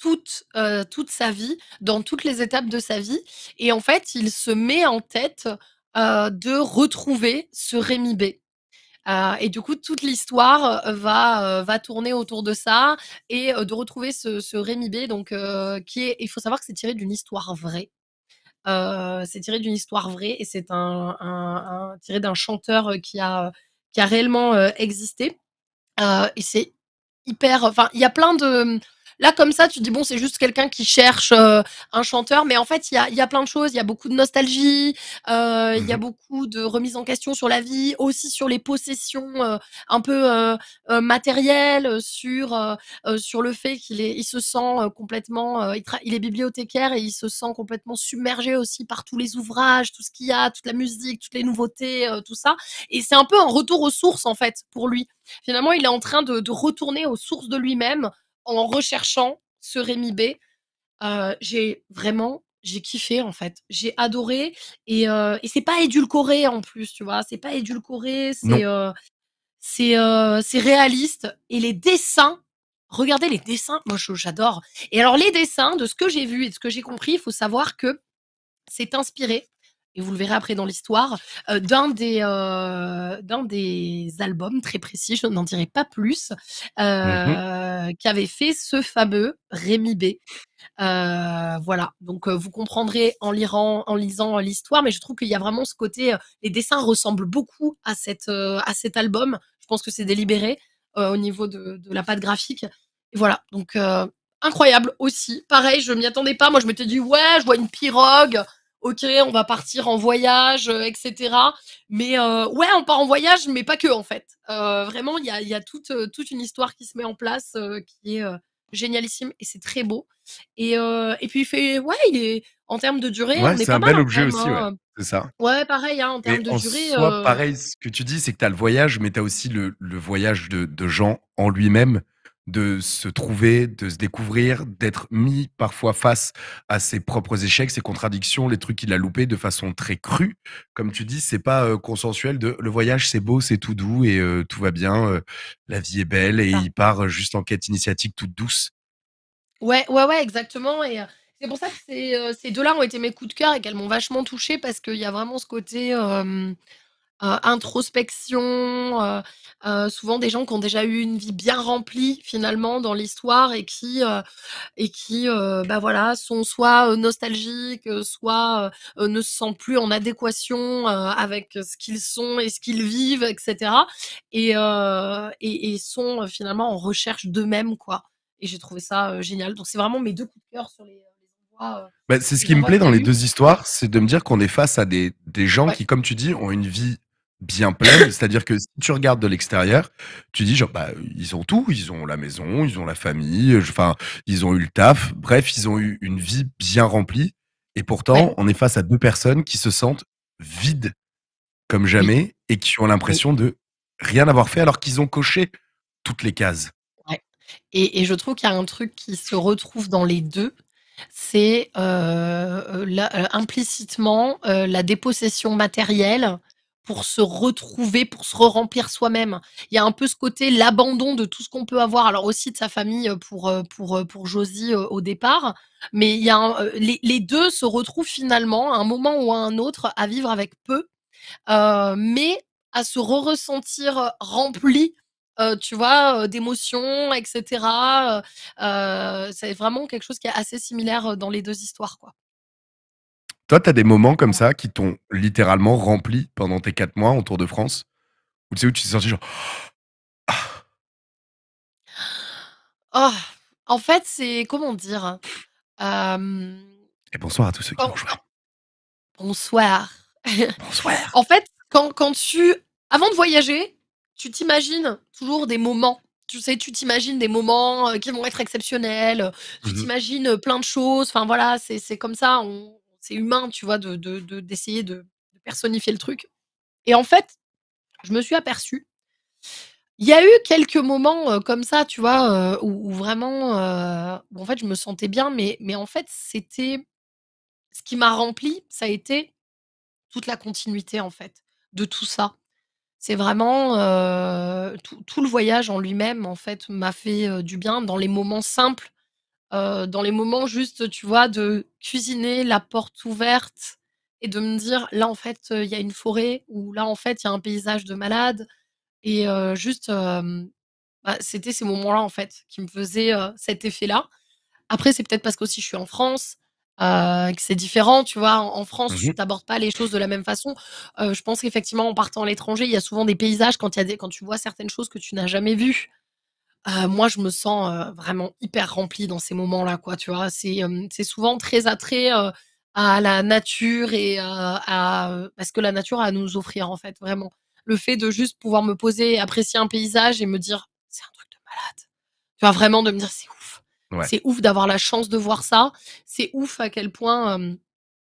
Speaker 3: toute, toute sa vie, dans toutes les étapes de sa vie. Et en fait, il se met en tête de retrouver ce Rémi B. Euh, et du coup, toute l'histoire euh, va, euh, va tourner autour de ça et de retrouver ce, Rémi B, donc, qui il faut savoir que c'est tiré d'une histoire vraie. c'est tiré d'une histoire vraie et c'est un, tiré d'un chanteur qui a, qui a réellement existé. et c'est hyper. Enfin, il y a plein de Là, comme ça, tu dis, bon, c'est juste quelqu'un qui cherche euh, un chanteur, mais en fait, il y a, plein de choses. Il y a beaucoup de nostalgie, euh, il y a mhm. beaucoup de remise en question sur la vie, aussi sur les possessions euh, un peu matérielles, sur, sur le fait qu'il est, il se sent complètement, il, est bibliothécaire et il se sent complètement submergé aussi par tous les ouvrages, tout ce qu'il y a, toute la musique, toutes les nouveautés, tout ça. Et c'est un peu un retour aux sources, en fait, pour lui. Finalement, il est en train de retourner aux sources de lui-même en recherchant ce Rémi B, euh, j'ai vraiment j'ai kiffé en fait, j'ai adoré et, euh, et c'est pas édulcoré en plus, tu vois, c'est pas édulcoré, c'est euh, c'est c'est réaliste et les dessins, regardez les dessins, moi j'adore. Et alors les dessins de ce que j'ai vu et de ce que j'ai compris, il faut savoir que c'est inspiré et vous le verrez après dans l'histoire, euh, d'un des, euh, des albums très précis, je n'en dirai pas plus, euh, mmh avait qu'avait fait ce fameux Rémi B. Euh, voilà, donc vous comprendrez en, lirant, en lisant l'histoire, mais je trouve qu'il y a vraiment ce côté, les dessins ressemblent beaucoup à, cette, à cet album, je pense que c'est délibéré au niveau de, de, la pâte graphique. Et voilà, donc incroyable aussi, pareil, je ne m'y attendais pas, moi je m'étais dit ouais, je vois une pirogue ok, on va partir en voyage, euh, etc. Mais euh, ouais, on part en voyage, mais pas que en fait. Euh, vraiment, il y a, toute, toute, une histoire qui se met en place qui est génialissime et c'est très beau. Et, puis il fait, ouais, est en termes de durée. Ouais, c'est un bel objet aussi, ouais. Hein. c'est ça. Ouais, pareil, hein, en termes de en durée. Soi,
Speaker 1: pareil, ce que tu dis, c'est que tu as le voyage, mais tu as aussi le, voyage de, de Jean en lui-même de se trouver, de se découvrir, d'être mis parfois face à ses propres échecs, ses contradictions, les trucs qu'il a loupés de façon très crue. Comme tu dis, c'est pas euh, consensuel le voyage, c'est beau, c'est tout doux et euh, tout va bien, euh, la vie est belle et il part juste en quête initiatique toute douce.
Speaker 3: Ouais, ouais, ouais, exactement. Et c'est pour ça que ces, ces deux-là ont été mes coups de cœur et qu'elles m'ont vachement touché parce qu'il y a vraiment ce côté. Euh, introspection, euh, euh, souvent des gens qui ont déjà eu une vie bien remplie finalement dans l'histoire et qui, et qui bah voilà, sont soit nostalgiques, soit ne se sentent plus en adéquation avec ce qu'ils sont et ce qu'ils vivent, etc. Et, et, sont finalement en recherche d'eux-mêmes, quoi. Et j'ai trouvé ça génial. Donc c'est vraiment mes deux coups de cœur sur les bah, c'est ce qui me plaît dans les deux
Speaker 1: histoires, c'est de me dire qu'on est face à des, des gens qui, comme tu dis, ont une vie bien pleine. C'est-à-dire que si tu regardes de l'extérieur, tu dis genre, bah, ils ont tout, ils ont la maison, ils ont la famille, euh, enfin, ils ont eu le taf. Bref, ils ont eu une vie bien remplie. Et pourtant, on est face à deux personnes qui se sentent vides comme jamais et qui ont l'impression de rien avoir fait alors qu'ils ont coché toutes les cases.
Speaker 3: Et je trouve qu'il y a un truc qui se retrouve dans les deux c'est, euh, euh, implicitement, la dépossession matérielle pour se retrouver, pour se remplir soi-même. Il y a un peu ce côté l'abandon de tout ce qu'on peut avoir, alors aussi de sa famille euh, pour euh, pour euh, pour Josie au départ, mais il y les, deux se retrouvent finalement à un moment ou à un autre à vivre avec peu, mais à se re-ressentir rempli. tu vois, d'émotions, etc. c'est vraiment quelque chose qui est assez similaire dans les deux histoires, quoi.
Speaker 1: Toi, tu as des moments comme ça qui t'ont littéralement rempli pendant tes quatre mois en Tour de France Ou tu sais où tu t'es sorti genre. Oh!
Speaker 3: Ah! en fait, c'est. Comment dire Et
Speaker 1: bonsoir à tous ceux qui ont oh!
Speaker 3: Bonsoir. Bonsoir. En fait, quand, quand tu. Avant de voyager, tu t'imagines toujours des moments. Tu sais, tu t'imagines des moments euh, qui vont être exceptionnels. Tu mmh t'imagines euh, plein de choses. Enfin, voilà, c'est c'est comme ça. On, humain, tu vois, de, d'essayer de, de personnifier le truc. Et en fait, je me suis aperçue il y a eu quelques moments comme ça, tu vois, où, vraiment, en fait, je me sentais bien, mais, mais en fait, c'était ce qui m'a rempli, ça a été toute la continuité, en fait, de tout ça. C'est vraiment tout, le voyage en lui-même, en fait, m'a fait du bien dans les moments simples euh, dans les moments juste, tu vois, de cuisiner la porte ouverte et de me dire, là, en fait, euh, il y a une forêt ou là, en fait, il y a un paysage de malade. Et euh, juste, bah, c'était ces moments-là, en fait, qui me faisaient cet effet-là. Après, c'est peut-être parce qu'aussi je suis en France. que c'est différent, tu vois. En, France, mmh tu n'abordes t'abordes pas les choses de la même façon. je pense qu'effectivement, en partant à l'étranger, il y a souvent des paysages quand, y a des, quand tu vois certaines choses que tu n'as jamais vues euh, moi, je me sens euh, vraiment hyper remplie dans ces moments-là, quoi. Tu vois, c'est souvent très attrait à la nature et à, ce que la nature a à nous offrir, en fait, vraiment. Le fait de juste pouvoir me poser, apprécier un paysage et me dire, c'est un truc de malade. Tu vois, vraiment de me dire, c'est ouf. C'est ouf d'avoir la chance de voir ça. C'est ouf à quel point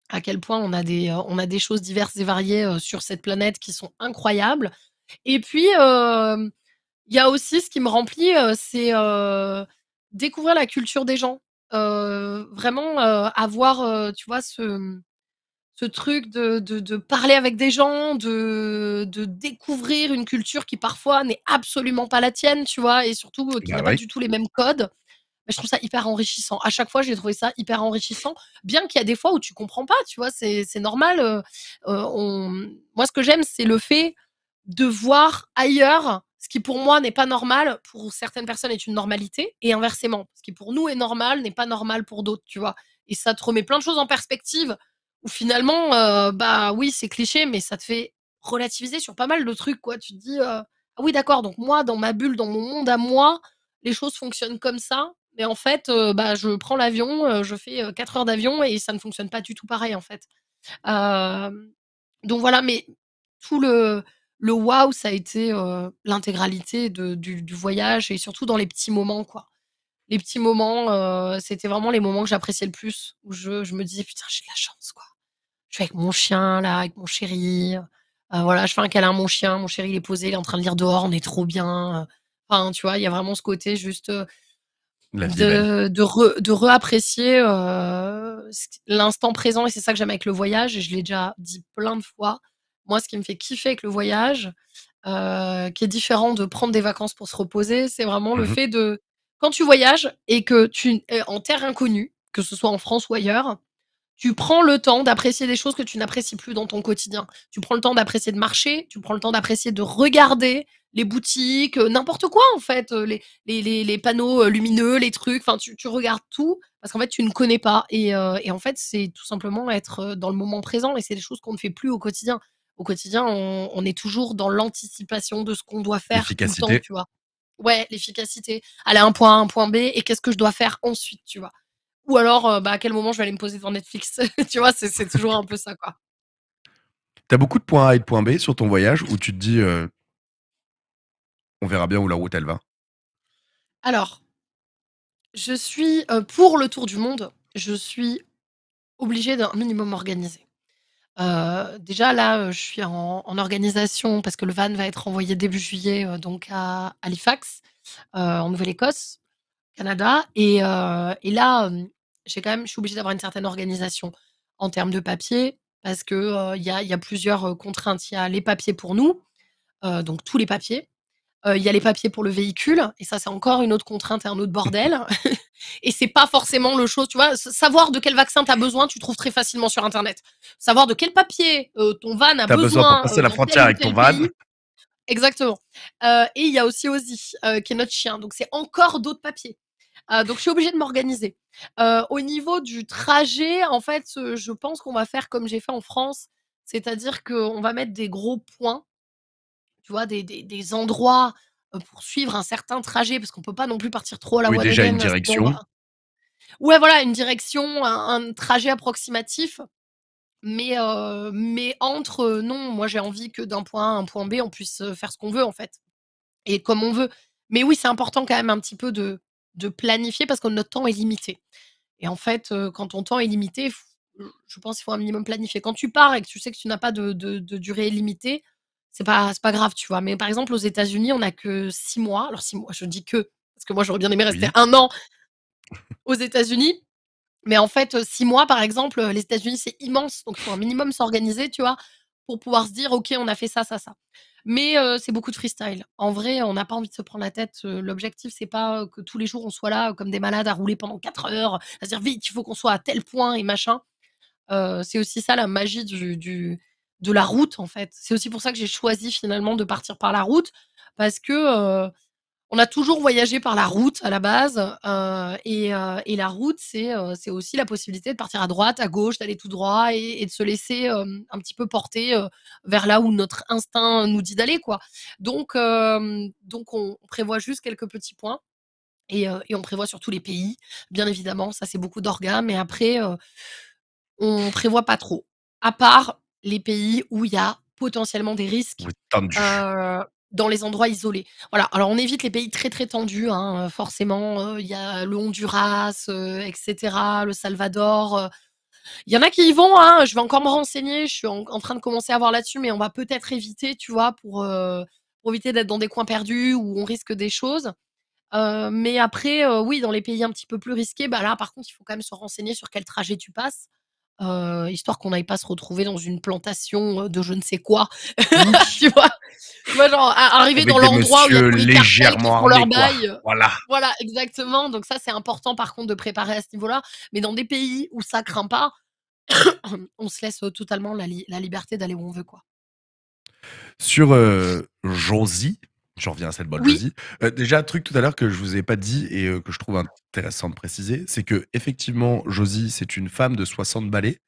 Speaker 3: à quel point on a des, on a des choses diverses et variées sur cette planète qui sont incroyables. Et puis, il y a aussi ce qui me remplit, euh, c'est euh, découvrir la culture des gens. Euh, vraiment avoir, tu vois, ce, ce truc de, de, parler avec des gens, de, de découvrir une culture qui parfois n'est absolument pas la tienne, tu vois, et surtout eh qui ben n'a pas du tout les mêmes codes. je trouve ça hyper enrichissant. À chaque fois, j'ai trouvé ça hyper enrichissant, bien qu'il y a des fois où tu comprends pas, tu vois, c'est normal. on... Moi, ce que j'aime, c'est le fait de voir ailleurs ce qui pour moi n'est pas normal, pour certaines personnes est une normalité, et inversement, ce qui pour nous est normal n'est pas normal pour d'autres, tu vois. Et ça te remet plein de choses en perspective, où finalement, euh, bah oui, c'est cliché, mais ça te fait relativiser sur pas mal de trucs, quoi. Tu te dis, euh, ah oui, d'accord, donc moi, dans ma bulle, dans mon monde à moi, les choses fonctionnent comme ça, mais en fait, euh, bah, je prends l'avion, je fais 4 heures d'avion, et ça ne fonctionne pas du tout pareil, en fait. donc voilà, mais tout le le wow, ça a été l'intégralité du, voyage et surtout dans les petits moments, quoi. Les petits moments, c'était vraiment les moments que j'appréciais le plus, où je, me disais, putain, j'ai de la chance, quoi. Je suis avec mon chien, là, avec mon chéri. Euh, voilà, je fais un câlin à mon chien, mon chéri, il est posé, il est en train de lire dehors, on est trop bien. Enfin, tu vois, il y a vraiment ce côté juste
Speaker 1: de,
Speaker 3: de, de réapprécier l'instant présent, et c'est ça que j'aime avec le voyage, et je l'ai déjà dit plein de fois moi, ce qui me fait kiffer avec le voyage, euh, qui est différent de prendre des vacances pour se reposer, c'est vraiment le mmh fait de quand tu voyages et que tu es en terre inconnue, que ce soit en France ou ailleurs, tu prends le temps d'apprécier des choses que tu n'apprécies plus dans ton quotidien. Tu prends le temps d'apprécier de marcher, tu prends le temps d'apprécier de regarder les boutiques, euh, n'importe quoi en fait, euh, les, les, panneaux lumineux, les trucs, enfin tu, regardes tout parce qu'en fait tu ne connais pas. et en fait c'est tout simplement être dans le moment présent et c'est des choses qu'on ne fait plus au quotidien au quotidien, on, est toujours dans l'anticipation de ce qu'on doit faire tout le temps, tu vois. Ouais, l'efficacité. Aller à un point A, un point B, et qu'est-ce que je dois faire ensuite, tu vois. Ou alors, bah, à quel moment je vais aller me poser devant Netflix, tu vois, c'est toujours un peu ça, quoi.
Speaker 1: T'as beaucoup de points A et de points B sur ton voyage où tu te dis, on verra bien où la route elle va.
Speaker 3: Alors, je suis pour le tour du monde, je suis obligée d'un minimum organisé. Euh, déjà là, euh, je suis en, organisation parce que le van va être envoyé début juillet euh, donc à Halifax, en Nouvelle-Écosse, Canada. Et, là, j'ai quand même, je suis obligée d'avoir une certaine organisation en termes de papier parce que il y, y, a plusieurs contraintes. Il y a les papiers pour nous, donc tous les papiers euh, il y a les papiers pour le véhicule, et ça c'est encore une autre contrainte et un autre bordel. et c'est pas forcément le choix. tu vois. Savoir de quel vaccin tu as besoin, tu trouves très facilement sur Internet. Savoir de quel papier euh, ton van a besoin. besoin pour passer euh, la frontière avec ton van. Exactement. et il y a aussi Ozzy, qui est notre chien. Donc c'est encore d'autres papiers. donc je suis obligée de m'organiser. au niveau du trajet, en fait, je pense qu'on va faire comme j'ai fait en France, c'est-à-dire qu'on va mettre des gros points tu vois, des, des, endroits pour suivre un certain trajet, parce qu'on peut pas non plus partir trop à la oui, déjà une direction. Ouais, voilà, une direction, un, trajet approximatif. Mais, mais entre, non, moi j'ai envie que d'un point A à un point B, on puisse faire ce qu'on veut, en fait. Et comme on veut. Mais oui, c'est important quand même un petit peu de, de planifier parce que notre temps est limité. Et en fait, quand ton temps est limité, je pense qu'il faut un minimum planifier. Quand tu pars et que tu sais que tu n'as pas de, de, durée limitée, c'est pas, pas grave, tu vois. Mais par exemple, aux États-Unis, on n'a que six mois. Alors, six mois, je dis que, parce que moi, j'aurais bien aimé rester un an aux États-Unis. Mais en fait, six mois, par exemple, les États-Unis, c'est immense. Donc, il faut un minimum s'organiser, tu vois, pour pouvoir se dire, OK, on a fait ça, ça, ça. Mais euh, c'est beaucoup de freestyle. En vrai, on n'a pas envie de se prendre la tête. Euh, l'objectif, c'est pas euh, que tous les jours, on soit là comme des malades à rouler pendant quatre heures, à se dire, vite, il faut qu'on soit à tel point et machin. c'est aussi ça la magie du de la route, en fait. C'est aussi pour ça que j'ai choisi finalement de partir par la route, parce que on a toujours voyagé par la route à la base, et, la route, c'est aussi la possibilité de partir à droite, à gauche, d'aller tout droit, et, de se laisser un petit peu porter vers là où notre instinct nous dit d'aller, quoi. Donc, donc on prévoit juste quelques petits points. Et, on prévoit surtout les pays, bien évidemment, ça c'est beaucoup d'organes mais après, on prévoit pas trop. À part les pays où il y a potentiellement des risques euh, dans les endroits isolés. Voilà. Alors on évite les pays très très tendus, hein, euh, forcément. Euh, il y a le Honduras, etc., le Salvador. Il y en a qui y vont. Hein, je vais encore me renseigner. Je suis en, train de commencer à voir là-dessus, mais on va peut-être éviter, tu vois, pour, éviter d'être dans des coins perdus où on risque des choses. mais après, oui, dans les pays un petit peu plus risqués, bah là, par contre, il faut quand même se renseigner sur quel trajet tu passes histoire qu'on n'aille pas se retrouver dans une plantation de je ne sais quoi. tu vois arriver dans l'endroit où il
Speaker 1: y a leur bail. Voilà.
Speaker 3: Voilà, exactement. Donc, ça, c'est important, par contre, de préparer à ce niveau-là. Mais dans des pays où ça craint pas, on se laisse totalement la, liberté d'aller où on veut, quoi.
Speaker 1: Sur euh, je reviens à cette bonne Josie. Euh, déjà, un truc tout à l'heure que je ne vous ai pas dit et euh, que je trouve intéressant de préciser, c'est que effectivement, Josie, c'est une femme de 60 balais,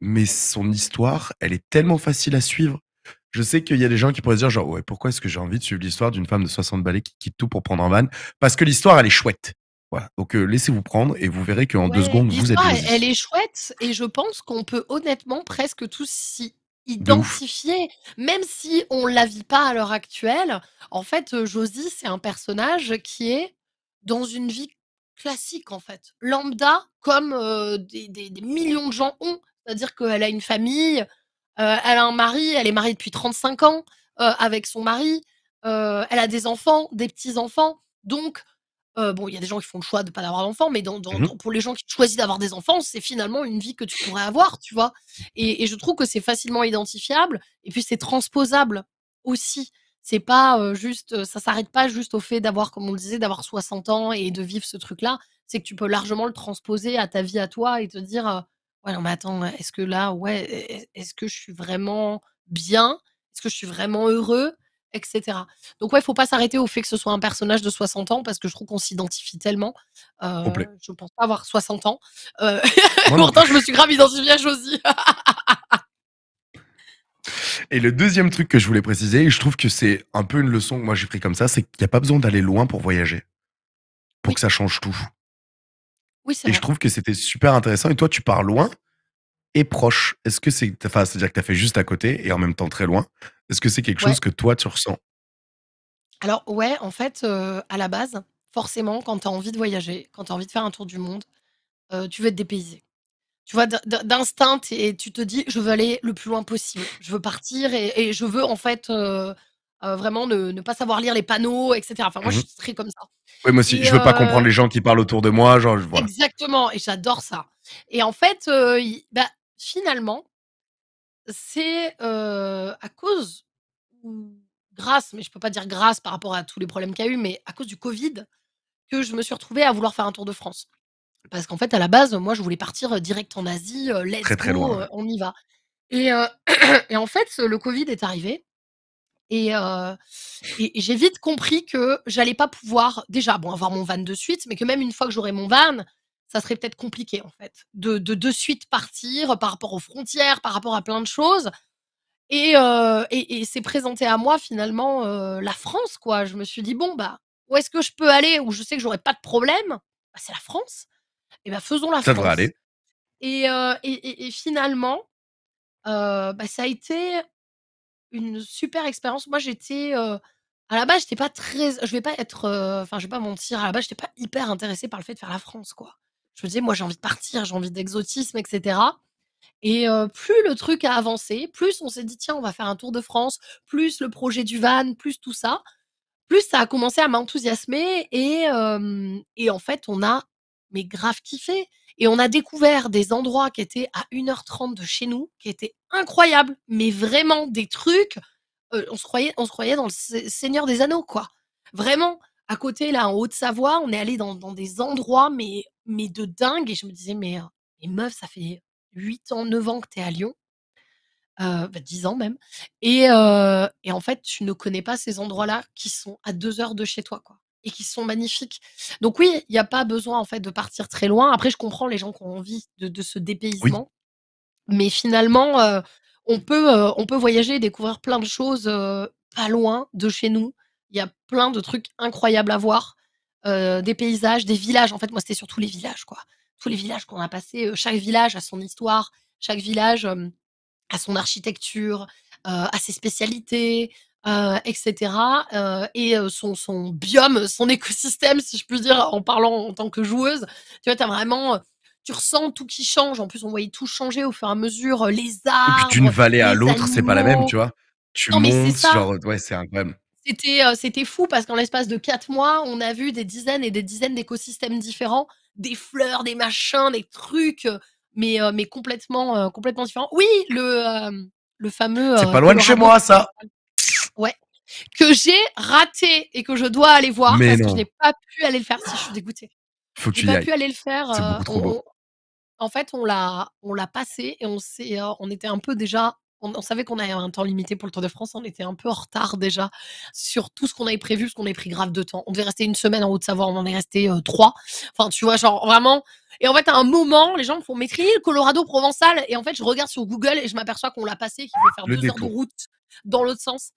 Speaker 1: mais son histoire, elle est tellement facile à suivre. Je sais qu'il y a des gens qui pourraient se dire genre ouais, pourquoi est-ce que j'ai envie de suivre l'histoire d'une femme de 60 balais qui quitte tout pour prendre un van Parce que l'histoire, elle est chouette. Voilà. Donc euh, laissez-vous prendre et vous verrez qu'en deux secondes, vous êtes elle, elle
Speaker 3: est chouette et je pense qu'on peut honnêtement presque tous s'y identifié, même si on ne la vit pas à l'heure actuelle. En fait, euh, Josie, c'est un personnage qui est dans une vie classique, en fait, lambda, comme euh, des, millions de gens ont. C'est-à-dire qu'elle a une famille, euh, elle a un mari, elle est mariée depuis 35 ans avec son mari, elle a des enfants, des petits-enfants. Donc, bon, il y a des gens qui font le choix de pas avoir d'enfants, mais mmh pour les gens qui choisissent d'avoir des enfants, c'est finalement une vie que tu pourrais avoir, tu vois. Et, je trouve que c'est facilement identifiable et puis c'est transposable aussi. C'est pas juste, ça s'arrête pas juste au fait d'avoir, comme on le disait, d'avoir 60 ans et de vivre ce truc-là. C'est que tu peux largement le transposer à ta vie à toi et te dire, ouais, mais attends, est-ce que là, ouais, est-ce que je suis vraiment bien Est-ce que je suis vraiment heureux etc. Donc ouais, il faut pas s'arrêter au fait que ce soit un personnage de 60 ans parce que je trouve qu'on s'identifie tellement. Je euh, je pense pas avoir 60 ans. Euh, pourtant, je me suis grave identifié à Josie.
Speaker 1: Et le deuxième truc que je voulais préciser, et je trouve que c'est un peu une leçon que moi j'ai pris comme ça, c'est qu'il n'y a pas besoin d'aller loin pour voyager, pour que ça change tout. Oui, et je trouve que c'était super intéressant. Et toi, tu pars loin, proche. Est-ce que c'est. Enfin, c'est-à-dire que tu as fait juste à côté et en même temps très loin. Est-ce que c'est quelque chose que toi, tu ressens
Speaker 3: Alors, ouais, en fait, à la base, forcément, quand tu as envie de voyager, quand tu as envie de faire un tour du monde, tu veux être dépaysé. Tu vois, d'instinct, et tu te dis, je veux aller le plus loin possible. Je veux partir et, je veux, en fait. vraiment ne, pas savoir lire les panneaux, etc. Enfin, moi, mmh je suis très comme ça.
Speaker 1: Oui, moi aussi, je veux pas comprendre les gens qui parlent autour de moi. Genre, voilà.
Speaker 3: Exactement, et j'adore ça. Et en fait, bah, finalement, c'est à cause ou grâce, mais je ne peux pas dire grâce par rapport à tous les problèmes qu'il y a eu, mais à cause du Covid, que je me suis retrouvée à vouloir faire un tour de France. Parce qu'en fait, à la base, moi, je voulais partir direct en Asie, l'Est, très, loin, on y va. Et, et, en fait, le Covid est arrivé. Et, et j'ai vite compris que j'allais pas pouvoir, déjà, bon, avoir mon van de suite, mais que même une fois que j'aurai mon van, ça serait peut-être compliqué en fait de, de, de suite partir par rapport aux frontières, par rapport à plein de choses. Et, et, c'est présenté à moi finalement la France quoi. Je me suis dit bon bah où est-ce que je peux aller où je sais que j'aurai pas de problème bah, C'est la France. Et ben faisons la France. Ça devrait aller. Et, et, et, finalement, bah, ça a été une super expérience. Moi j'étais à la base, j'étais pas très. Je vais pas être. Enfin, je vais pas mentir. À la base, j'étais pas hyper intéressée par le fait de faire la France, quoi. Je me disais, moi, j'ai envie de partir, j'ai envie d'exotisme, etc. Et euh, plus le truc a avancé, plus on s'est dit, tiens, on va faire un tour de France, plus le projet du van, plus tout ça, plus ça a commencé à m'enthousiasmer. Et, euh, en fait, on a, mais grave kiffé. Et on a découvert des endroits qui étaient à 1h30 de chez nous, qui étaient incroyables, mais vraiment des trucs. Euh, on, se croyait, on se croyait dans le Seigneur des Anneaux, quoi. Vraiment, à côté, là, en Haute-Savoie, on est allé dans, des endroits, mais, mais de dingue. Et je me disais, mais, hein, meuf, ça fait 8 ans, 9 ans que tu es à Lyon. Euh, 10 bah, ans même. Euh, et, en fait, tu ne connais pas ces endroits-là qui sont à 2 heures de chez toi, quoi. Et qui sont magnifiques. Donc oui, il n'y a pas besoin en fait de partir très loin. Après, je comprends les gens qui ont envie de, ce dépaysement. Mais finalement, euh, on, peut, euh, on peut voyager et découvrir plein de choses pas loin de chez nous. Il y a plein de trucs incroyables à voir, des paysages, des villages. En fait, moi, c'était surtout les villages, quoi. Tous les villages qu'on a passés, chaque village a son histoire, chaque village a son architecture, a ses spécialités, etc. et son, son, biome, son écosystème, si je puis dire, en parlant en tant que joueuse. Tu vois, tu as vraiment. Tu ressens tout qui change. En plus, on voyait tout changer au fur et à mesure. Les arbres. D'une vallée à l'autre, c'est pas la même, tu vois. Tu non, montes, genre,
Speaker 1: ouais, c'est incroyable.
Speaker 3: C'était, euh, c'était fou parce qu'en l'espace de quatre mois, on a vu des dizaines et des dizaines d'écosystèmes différents, des fleurs, des machins, des trucs, euh, mais, euh, mais complètement, complètement différents. Oui, le, le fameux. C'est pas loin de chez moi, ça. Ouais. Que j'ai raté et que je dois aller voir parce que je n'ai pas pu aller le faire si je suis dégoûtée.
Speaker 2: Faut que tu pas pu aller
Speaker 3: le faire. trop beau. en fait, on l'a, on l'a passé et on s'est, on était un peu déjà on, savait qu'on avait un temps limité pour le Tour de France, hein, on était un peu en retard déjà sur tout ce qu'on avait prévu, parce qu'on avait pris grave de temps. On devait rester une semaine en Haute-Savoie, on en est resté euh, trois. Enfin, tu vois, genre vraiment. Et en fait, à un moment, les gens me font maîtriser le Colorado provençal. Et en fait, je regarde sur Google et je m'aperçois qu'on l'a passé, qu'il faut faire deux heures de route dans l'autre sens.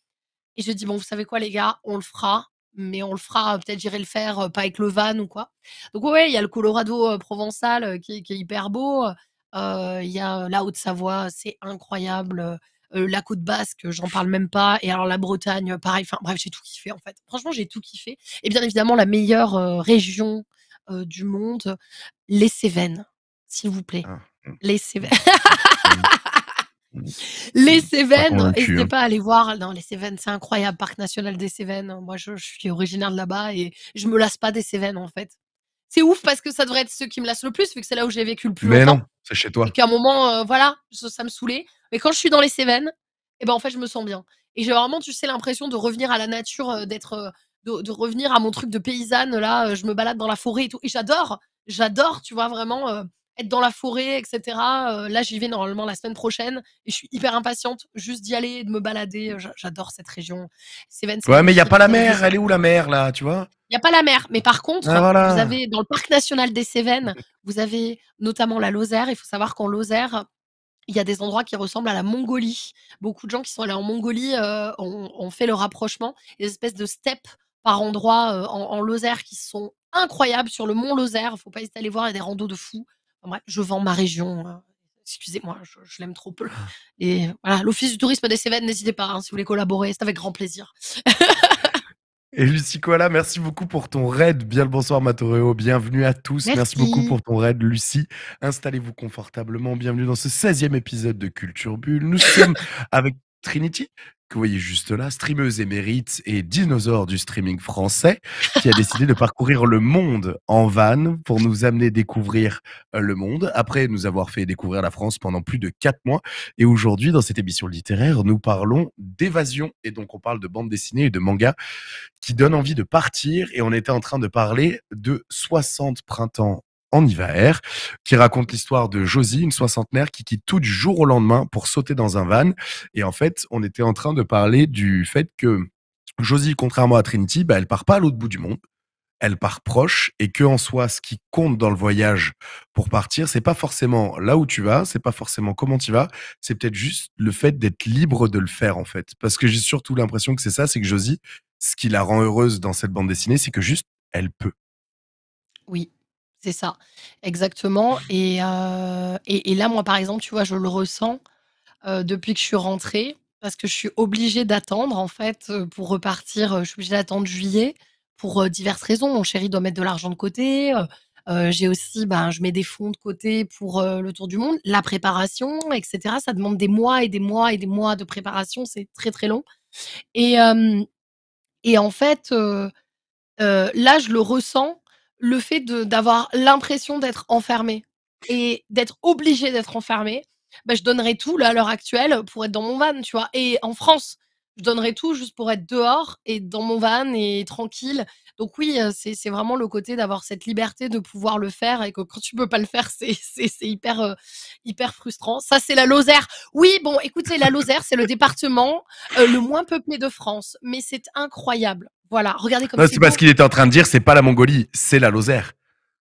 Speaker 3: Et je dis, bon, vous savez quoi, les gars, on le fera mais on le fera, euh, peut-être j'irai le faire, euh, pas avec le van ou quoi. Donc ouais, il y a le Colorado provençal qui est hyper beau. Il y a la Haute-Savoie, c'est incroyable. la Côte Basque, j'en parle même pas. Et alors la Bretagne, pareil. Enfin bref, j'ai tout kiffé en fait. Franchement, j'ai tout kiffé. Et bien évidemment, la meilleure région du monde, les Cévennes, s'il vous plaît. Ah, mmh. Les mmh. Mmh. Cévennes. les Cévennes, n'hésitez hein. pas à aller voir. Non, les Cévennes, c'est incroyable, parc national des Cévennes. Moi, je, je suis originaire de là-bas et je me lasse pas des Cévennes en fait c'est ouf parce que ça devrait être ceux qui me lassent le plus, vu que c'est là où j'ai vécu le plus mais longtemps. Mais non,
Speaker 1: c'est chez toi. Et qu'à
Speaker 3: un moment, euh, voilà, ça, me saoulait. Mais quand je suis dans les Cévennes, eh ben en fait, je me sens bien. Et j'ai vraiment, tu sais, l'impression de revenir à la nature, euh, d'être, euh, de, revenir à mon truc de paysanne. Là, je me balade dans la forêt et tout. Et j'adore, j'adore, tu vois, vraiment être dans la forêt, etc. Euh, là, j'y vais normalement la semaine prochaine et je suis hyper impatiente juste d'y aller, de me balader. Euh, j'adore cette région. Cévennes, ouais, mais il n'y a pas la mer. Elle est
Speaker 1: où la mer là, tu vois
Speaker 3: Il n'y a pas la mer, mais par contre, ah, vous avez dans le parc national des Cévennes, vous avez notamment la Lozère. Il faut savoir qu'en Lozère, il y a des endroits qui ressemblent à la Mongolie. Beaucoup de gens qui sont allés en Mongolie euh, ont, fait le rapprochement. Des espèces de steppes par endroits en, Lozère qui sont incroyables sur le mont Lozère. Faut pas hésiter à aller voir, il y a des randos de fous je vends ma région. Hein. Excusez-moi, je, l'aime trop peu. Ah. Et voilà, l'Office du tourisme des Cévennes, n'hésitez pas, hein, si vous voulez collaborer, c'est avec grand plaisir.
Speaker 1: Et Lucie Koala, merci beaucoup pour ton raid. Bien le bonsoir Matoreo, bienvenue à tous. Merci. merci beaucoup pour ton raid, Lucie. Installez-vous confortablement. Bienvenue dans ce 16e épisode de Culture Bulle. Nous sommes avec Trinity que vous voyez juste là, streameuse émérite et dinosaure du streaming français, qui a décidé de parcourir le monde en van pour nous amener découvrir euh, le monde, après nous avoir fait découvrir la France pendant plus de quatre mois. Et aujourd'hui, dans cette émission littéraire, nous parlons d'évasion. Et donc, on parle de bande dessinée et de manga qui donnent envie de partir. Et on était en train de parler de 60 printemps en hiver, qui raconte l'histoire de Josie, une soixantenaire qui quitte tout du jour au lendemain pour sauter dans un van. Et en fait, on était en train de parler du fait que Josie, contrairement à Trinity, bah, elle part pas à l'autre bout du monde. Elle part proche et que en soi, ce qui compte dans le voyage pour partir, c'est pas forcément là où tu vas, c'est pas forcément comment tu vas, c'est peut-être juste le fait d'être libre de le faire en fait. Parce que j'ai surtout l'impression que c'est ça, c'est que Josie, ce qui la rend heureuse dans cette bande dessinée, c'est que juste elle peut.
Speaker 3: Oui, c'est ça, exactement. Et, là, moi, par exemple, tu vois, je le ressens depuis que je suis rentrée, parce que je suis obligée d'attendre, en fait, pour repartir. Je suis obligée d'attendre juillet pour diverses raisons. Mon chéri doit mettre de l'argent de côté. J'ai aussi, ben, je mets des fonds de côté pour le tour du monde. La préparation, etc. Ça demande des mois et des mois et des mois de préparation. C'est très, très long. Et, et en fait, là, je le ressens le fait d'avoir l'impression d'être enfermé et d'être obligé d'être enfermé, bah, je donnerais tout à l'heure actuelle pour être dans mon van, tu vois. Et en France, je donnerais tout juste pour être dehors et dans mon van et tranquille. Donc oui, c'est vraiment le côté d'avoir cette liberté de pouvoir le faire et que quand tu peux pas le faire, c'est hyper, frustrant. Ça, c'est la Lozère. Oui, bon, écoutez, la Lozère, c'est le département le moins peuplé de France, mais c'est incroyable. Voilà, regardez comme c'est parce qu'il
Speaker 1: était en train de dire c'est pas la Mongolie, c'est la Lozère.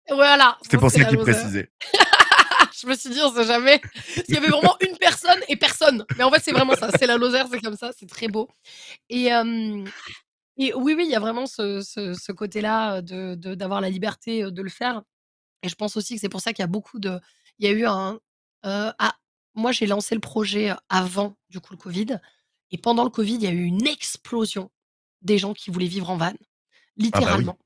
Speaker 3: Voilà. C'est pour ça qu'il précisait. je me suis dit, on sait jamais. Il y avait vraiment une personne et personne. Mais en fait, c'est vraiment ça. C'est la Lozère, c'est comme ça, c'est très beau. Et, euh, oui, oui, il y a vraiment ce, côté-là euh, d'avoir de, d'avoir la liberté euh, de le faire. Et je pense aussi que c'est pour ça qu'il y a beaucoup de. Il y a eu un. Ah, moi, j'ai lancé le projet avant, du coup, le Covid. Et pendant le Covid, il y a eu une explosion des gens qui voulaient vivre en van, ah bah littéralement.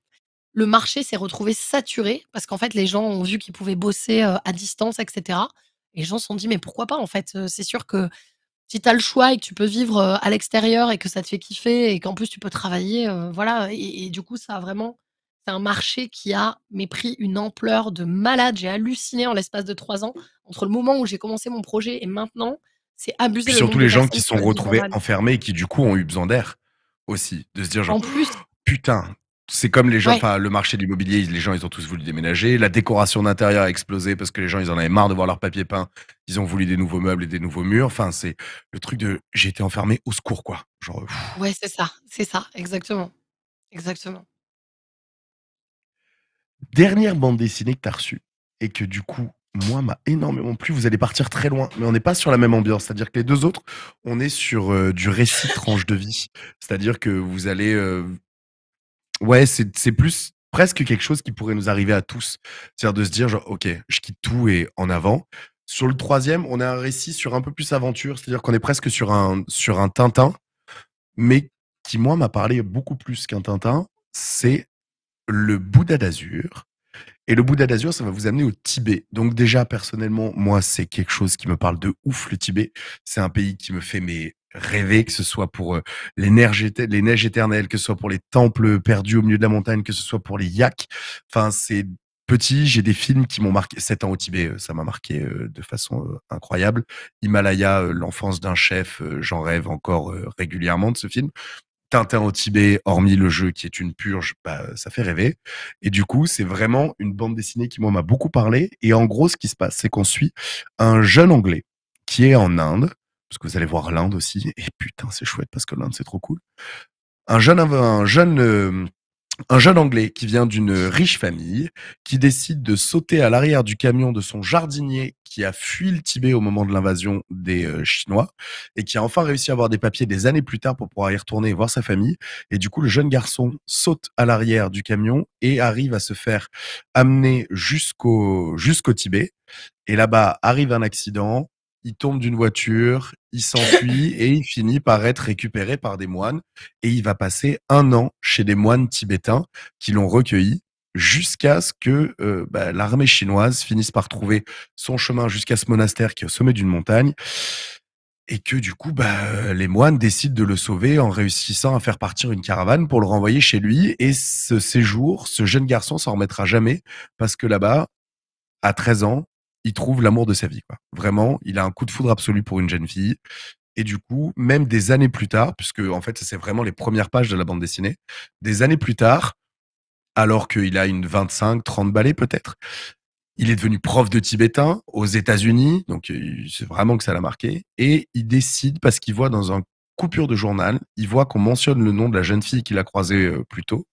Speaker 3: Le marché s'est retrouvé saturé parce qu'en fait, les gens ont vu qu'ils pouvaient bosser euh, à distance, etc. Et les gens se sont dit, mais pourquoi pas En fait, euh, c'est sûr que si tu as le choix et que tu peux vivre euh, à l'extérieur et que ça te fait kiffer et qu'en plus tu peux travailler, voilà. Et, du coup, ça a vraiment. C'est un marché qui a mépris une ampleur de malade. J'ai halluciné en l'espace de trois ans. Entre le moment où j'ai commencé mon projet et maintenant, c'est abusé. surtout les gens qui sont retrouvés
Speaker 1: enfermés et qui du coup ont eu besoin d'air aussi, de se dire genre, putain, c'est comme les gens, enfin, le marché de l'immobilier, les gens, ils ont tous voulu déménager. La décoration d'intérieur a explosé parce que les gens, ils en avaient marre de voir leur papier peint. Ils ont voulu des nouveaux meubles et des nouveaux murs. Enfin, c'est le truc de j'ai été enfermé au secours, quoi. Genre,
Speaker 3: ouais, c'est ça, c'est ça, exactement. Exactement.
Speaker 1: Dernière bande dessinée que tu as reçue et que du coup, moi, m'a énormément plu. Vous allez partir très loin, mais on n'est pas sur la même ambiance. C'est-à-dire que les deux autres, on est sur euh, du récit tranche de vie. C'est-à-dire que vous allez. Euh, ouais, c'est plus presque quelque chose qui pourrait nous arriver à tous. C'est-à-dire de se dire, OK, je quitte tout et en avant. Sur le troisième, on a un récit sur un peu plus aventure, c'est-à-dire qu'on est presque sur un, sur un Tintin, mais qui, moi, m'a parlé beaucoup plus qu'un Tintin. C'est le Bouddha d'Azur et le Bouddha d'Azur, ça va vous amener au Tibet. Donc déjà, personnellement, moi, c'est quelque chose qui me parle de ouf, le Tibet. C'est un pays qui me fait mes rêver, que ce soit pour euh, les, neiges éternelles, que ce soit pour les temples perdus au milieu de la montagne, que ce soit pour les yaks. Enfin, c'est petit, j'ai des films qui m'ont marqué. Sept ans au Tibet, euh, ça m'a marqué euh, de façon incroyable. Himalaya, l'enfance d'un chef, j'en rêve encore régulièrement de ce film. Tintin au Tibet, hormis le jeu qui est une purge, bah, ça fait rêver. Et du coup, c'est vraiment une bande dessinée qui, moi, m'a beaucoup parlé. Et en gros, ce qui se passe, c'est qu'on suit un jeune Anglais qui est en Inde, parce que vous allez voir l'Inde aussi. Et putain, c'est chouette parce que l'Inde, c'est trop cool. Un jeune, un jeune euh, un jeune Anglais qui vient d'une riche famille, qui décide de sauter à l'arrière du camion de son jardinier qui a fui le Tibet au moment de l'invasion des euh, Chinois et qui a enfin réussi à avoir des papiers des années plus tard pour pouvoir y retourner et voir sa famille. Et du coup, le jeune garçon saute à l'arrière du camion et arrive à se faire amener jusqu'au jusqu'au Tibet. Et là-bas arrive un accident, il tombe d'une voiture, il s'enfuit et il finit par être récupéré par des moines. Et il va passer un an chez des moines tibétains qui l'ont recueilli jusqu'à ce que euh, bah, l'armée chinoise finisse par trouver son chemin jusqu'à ce monastère qui est au sommet d'une montagne. Et que du coup, bah, les moines décident de le sauver en réussissant à faire partir une caravane pour le renvoyer chez lui. Et ce séjour, ce jeune garçon s'en remettra jamais parce que là-bas, à 13 ans, il trouve l'amour de sa vie. Vraiment, il a un coup de foudre absolu pour une jeune fille. Et du coup, même des années plus tard, puisque en fait, c'est vraiment les premières pages de la bande dessinée, des années plus tard, alors qu'il a une 25, 30 balais peut-être, il est devenu prof de tibétain aux États-Unis, donc euh, c'est vraiment que ça l'a marqué. Et il décide, parce qu'il voit dans un coupure de journal, il voit qu'on mentionne le nom de la jeune fille qu'il a croisée euh, plus tôt,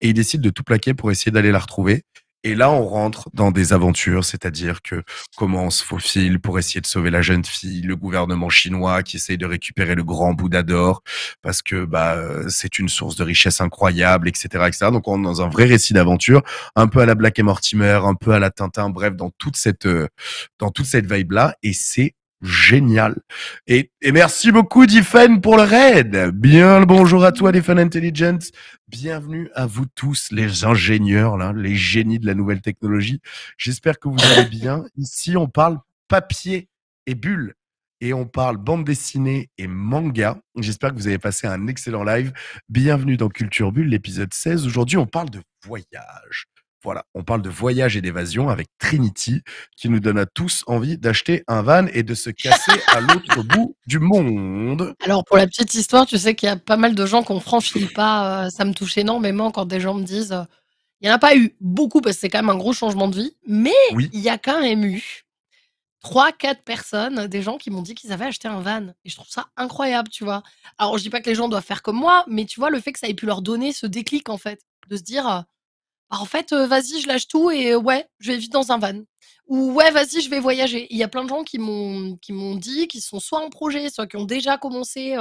Speaker 1: et il décide de tout plaquer pour essayer d'aller la retrouver. Et là, on rentre dans des aventures, c'est-à-dire que comment on se faufile pour essayer de sauver la jeune fille, le gouvernement chinois qui essaye de récupérer le grand Bouddha d'or parce que bah c'est une source de richesse incroyable, etc., etc. Donc on est dans un vrai récit d'aventure, un peu à la Black et Mortimer, un peu à la Tintin, bref, dans toute cette euh, dans toute cette vibe là, et c'est génial. Et, et, merci beaucoup, Diffen, pour le raid. Bien le bonjour à toi, Diffen Intelligence. Bienvenue à vous tous, les ingénieurs, les génies de la nouvelle technologie. J'espère que vous allez bien. Ici, on parle papier et bulles. Et on parle bande dessinée et manga. J'espère que vous avez passé un excellent live. Bienvenue dans Culture Bulle, l'épisode 16. Aujourd'hui, on parle de voyage. Voilà, on parle de voyage et d'évasion avec Trinity qui nous donne à tous envie d'acheter un van et de se casser à l'autre bout du monde. Alors pour la
Speaker 3: petite histoire, tu sais qu'il y a pas mal de gens qu'on franchit pas, euh, ça me touche énormément quand des gens me disent euh, il n'y en a pas eu beaucoup parce que c'est quand même un gros changement de vie, mais il y a qu'un ému. trois, quatre personnes, des gens qui m'ont dit qu'ils avaient acheté un van. Et je trouve ça incroyable, tu vois. Alors, je dis pas que les gens doivent faire comme moi, mais tu vois, le fait que ça ait pu leur donner ce déclic, en fait, de se dire, euh, en fait, vas-y, je lâche tout et ouais, je vais vivre dans un van. Ou ouais, vas-y, je vais voyager. Il y a plein de gens qui m'ont qui m'ont dit qu'ils sont soit en projet, soit qui ont déjà commencé,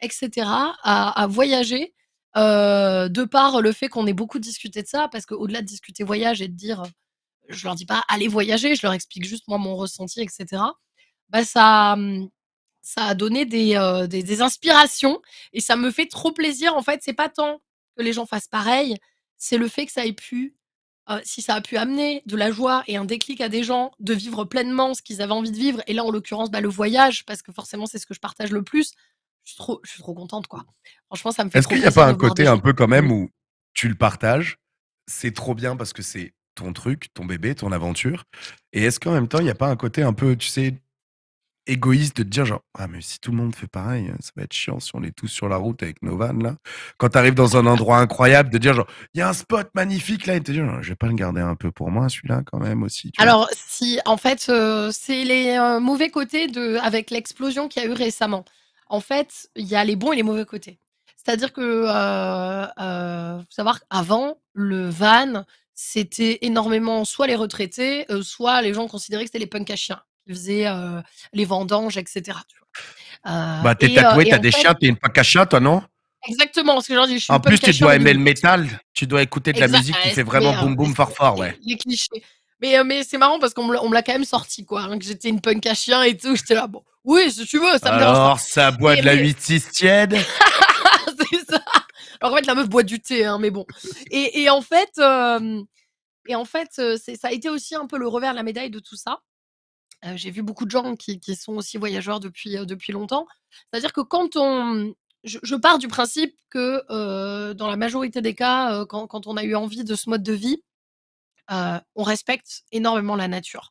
Speaker 3: etc. à, voyager. de par le fait qu'on ait beaucoup discuté de ça, parce qu'au-delà de discuter voyage et de dire, je leur dis pas allez voyager, je leur explique juste moi mon ressenti, etc. Bah ça, mmh, ça a donné des, des inspirations et ça me fait trop plaisir. En fait, c'est pas tant que les gens fassent pareil, c'est le fait que ça ait pu, si ça a pu amener de la joie et un déclic à des gens de vivre pleinement ce qu'ils avaient envie de vivre. Et là, en l'occurrence, bah, le voyage, parce que forcément, c'est ce que je partage le plus. Je suis trop, je suis trop contente, quoi. Franchement, ça me fait. Est-ce qu'il n'y a pas un côté un peu
Speaker 1: quand même où tu le partages, c'est trop bien parce que c'est ton truc, ton bébé, ton aventure. Et est-ce qu'en même temps, il n'y a pas un côté un peu, tu sais, égoïste de te dire genre ah mais si tout le monde fait pareil ça va être chiant si on est tous sur la route avec nos vannes là quand tu arrives dans un endroit incroyable de dire genre il y a un spot magnifique là et te dire je vais pas le garder un peu pour moi celui-là quand même aussi alors
Speaker 3: si en fait euh, c'est les euh, mauvais côtés de avec l'explosion qu'il y a eu récemment en fait il y a les bons et les mauvais côtés c'est-à-dire que euh, euh savoir avant le van c'était énormément soit les retraités soit les gens considéraient que c'était les punks à chiens faisais faisais les vendanges, etc. Tu bah, t'es tatoué, t'as des fait... chiens, t'es
Speaker 1: une chien toi, non
Speaker 3: Exactement, ce que en plus, tu dois aimer le
Speaker 1: métal, tu dois écouter de la musique qui fait vraiment hein, boum boum fort fort, ouais.
Speaker 3: Les clichés. Mais, mais c'est marrant parce qu'on me l'a quand même sorti, quoi. Hein, que j'étais une punk à chien et tout. J'étais là, bon, oui, si tu veux, ça me dérange. Alors,
Speaker 1: ça boit de la huit 8 tiède.
Speaker 3: c'est ça. Alors, en fait, la meuf boit du thé, hein, mais bon. Et, et en fait, et en fait ça a été aussi un peu le revers de la médaille de tout ça j'ai vu beaucoup de gens qui, sont aussi voyageurs depuis, depuis longtemps. C'est-à-dire que quand on, je, pars du principe que dans la majorité des cas, quand, on a eu envie de ce mode de vie, on respecte énormément la nature.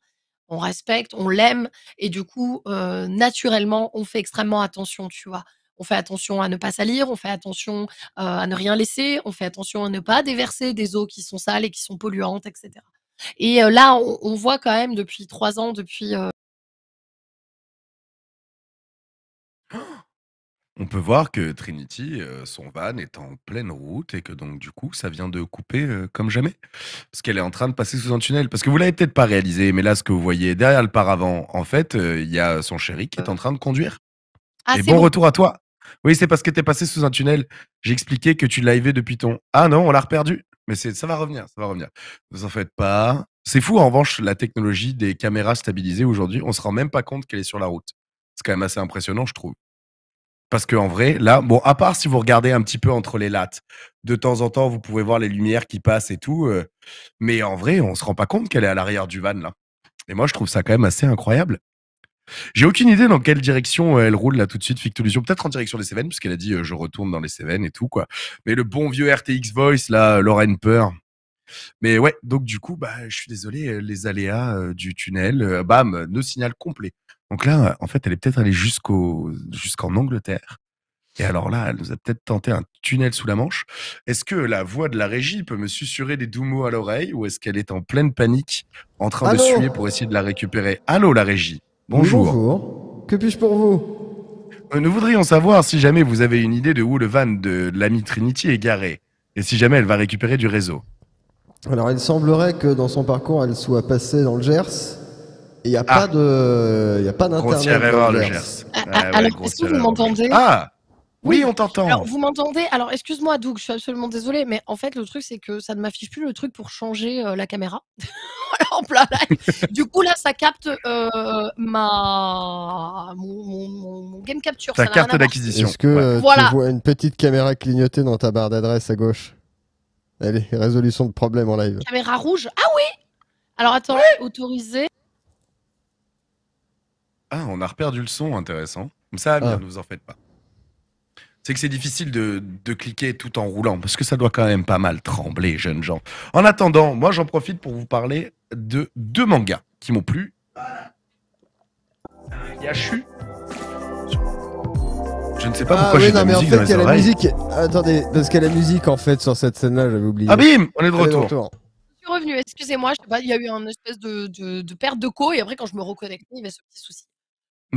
Speaker 3: On respecte, on l'aime, et du coup, naturellement, on fait extrêmement attention, tu vois. On fait attention à ne pas salir, on fait attention à ne rien laisser, on fait attention à ne pas déverser des eaux qui sont sales et qui sont polluantes, etc. Et là, on, voit quand même depuis trois ans, depuis.
Speaker 2: On peut voir que Trinity, son
Speaker 1: van est en pleine route et que donc du coup, ça vient de couper comme jamais. Parce qu'elle est en train de passer sous un tunnel. Parce que vous l'avez peut-être pas réalisé, mais là, ce que vous voyez derrière le paravent, en fait, il y a son chéri qui est en train de conduire.
Speaker 2: Ah, et bon, retour
Speaker 1: à toi. Oui, c'est parce que tu es passé sous un tunnel. J'ai expliqué que tu l'avais depuis ton. Ah non, on l'a reperdu. Mais ça va revenir, ça va revenir. Vous en faites pas. C'est fou, en revanche, la technologie des caméras stabilisées aujourd'hui, on se rend même pas compte qu'elle est sur la route. C'est quand même assez impressionnant, je trouve. Parce qu'en vrai, là, bon, à part si vous regardez un petit peu entre les lattes, de temps en temps, vous pouvez voir les lumières qui passent et tout. Euh, mais en vrai, on ne se rend pas compte qu'elle est à l'arrière du van, là. Et moi, je trouve ça quand même assez incroyable. J'ai aucune idée dans quelle direction euh, elle roule là tout de suite, Fictolution. Peut-être en direction des Cévennes, puisqu'elle a dit euh, je retourne dans les Cévennes et tout, quoi. Mais le bon vieux RTX Voice, là, euh, Lorraine Peur. Mais ouais, donc du coup, bah, je suis désolé, les aléas du tunnel, bam, nos signal complet. Donc là, en fait, elle est peut-être allée jusqu'au, jusqu'en Angleterre. Et alors là, elle nous a peut-être tenté un tunnel sous la Manche. Est-ce que la voix de la régie peut me susurrer des doux mots à l'oreille ou est-ce qu'elle est en pleine panique en train de suer pour essayer de la récupérer Allô, la régie
Speaker 2: Bonjour.
Speaker 1: Que puis-je pour vous euh, Nous voudrions savoir si jamais vous avez une idée de où le van de l'ami Trinity est garé, et si jamais elle va récupérer du réseau.
Speaker 2: Alors, il semblerait que dans son parcours, elle soit passée dans le Gers. Il n'y a, ah. pas de... y a pas d'internet. dans le Gers. Ah, ah est-ce
Speaker 3: que vous m'entendez Ah
Speaker 2: oui, on t'entend. Alors,
Speaker 3: vous m'entendez Alors, excuse-moi, Doug, je suis absolument désolé mais en fait, le truc, c'est que ça ne m'affiche plus le truc pour changer euh, la caméra. en plein live. Du coup, là, ça capte euh, ma... Mon, game capture. Ta carte d'acquisition. Est-ce que euh, tu vois
Speaker 2: une petite caméra clignoter dans ta barre d'adresse à gauche Allez, résolution de problème en live.
Speaker 3: Caméra rouge Ah oui Alors, attends, autorisé.
Speaker 2: Ah, on a
Speaker 1: reperdu le son, intéressant. Comme ça, va bien, ah. ne vous en faites pas c'est que c'est difficile de, cliquer tout en roulant, parce que ça doit quand même pas mal trembler, jeunes gens. En attendant, moi j'en profite pour vous parler de deux mangas qui m'ont plu. Yashu. Je ne sais pas ah pourquoi j'ai la musique fait, dans y a la musique.
Speaker 2: Attendez, parce qu'il y a la musique en fait sur cette scène-là, j'avais oublié. Ah bim, on est de retour.
Speaker 3: Je suis revenu, excusez-moi, je il y a eu une espèce de, perte de co et après quand je me reconnecte, il y avait ce petit souci.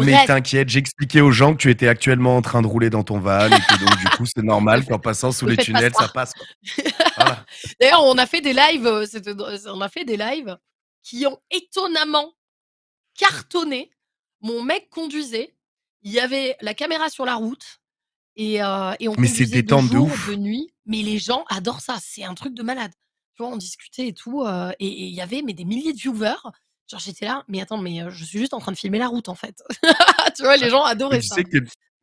Speaker 1: Mais t'inquiète, j'expliquais aux gens que tu étais actuellement en train de rouler dans ton van et que donc du coup c'est normal qu'en passant sous les tunnels ça passe.
Speaker 3: D'ailleurs, on a fait des lives, euh, euh, on a fait des lives qui ont étonnamment cartonné. Mon mec conduisait, il y avait la caméra sur la route et, euh, on mais conduisait de jour, de, nuit. Mais les gens adorent ça, c'est un truc de malade. Tu vois, on discutait et tout et il y avait mais des milliers de viewers Genre, j'étais là, mais attends, mais euh, je suis juste en train de filmer la route, en fait. tu vois, les gens adoraient tu Sais que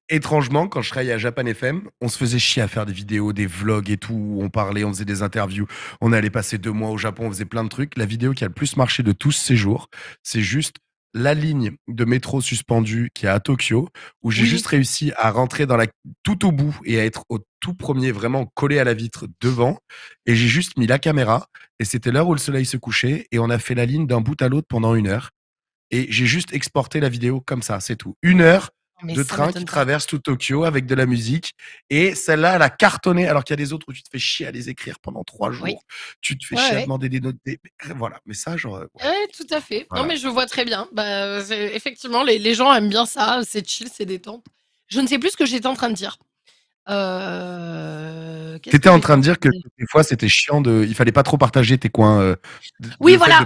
Speaker 1: étrangement, quand je travaillais à Japan FM, on se faisait chier à faire des vidéos, des vlogs et tout. On parlait, on faisait des interviews. On allait passer deux mois au Japon, on faisait plein de trucs. La vidéo qui a le plus marché de tous ces jours, c'est juste la ligne de métro suspendue qui est à Tokyo, où j'ai juste réussi à rentrer dans la tout au bout et à être au tout premier, vraiment collé à la vitre devant. Et j'ai juste mis la caméra. Et c'était l'heure où le soleil se couchait. Et on a fait la ligne d'un bout à l'autre pendant une heure. Et j'ai juste exporté la vidéo comme ça, c'est tout. Une heure de train qui traverse tout Tokyo avec de la musique. Et celle-là, elle a cartonné, alors qu'il y a des autres où tu te fais chier à les écrire pendant trois jours. Tu te fais chier à demander des notes. Voilà, mais ça, genre. Euh,
Speaker 3: ouais. tout à fait. Non, mais je vois très bien. Bah, effectivement, les, les, gens aiment bien ça. C'est chill, c'est détente. Je ne sais plus ce que j'étais en train de dire. Euh,
Speaker 1: tu étais en train de dire que des fois c'était chiant de, il fallait pas trop partager tes coins. Euh,
Speaker 3: oui, voilà.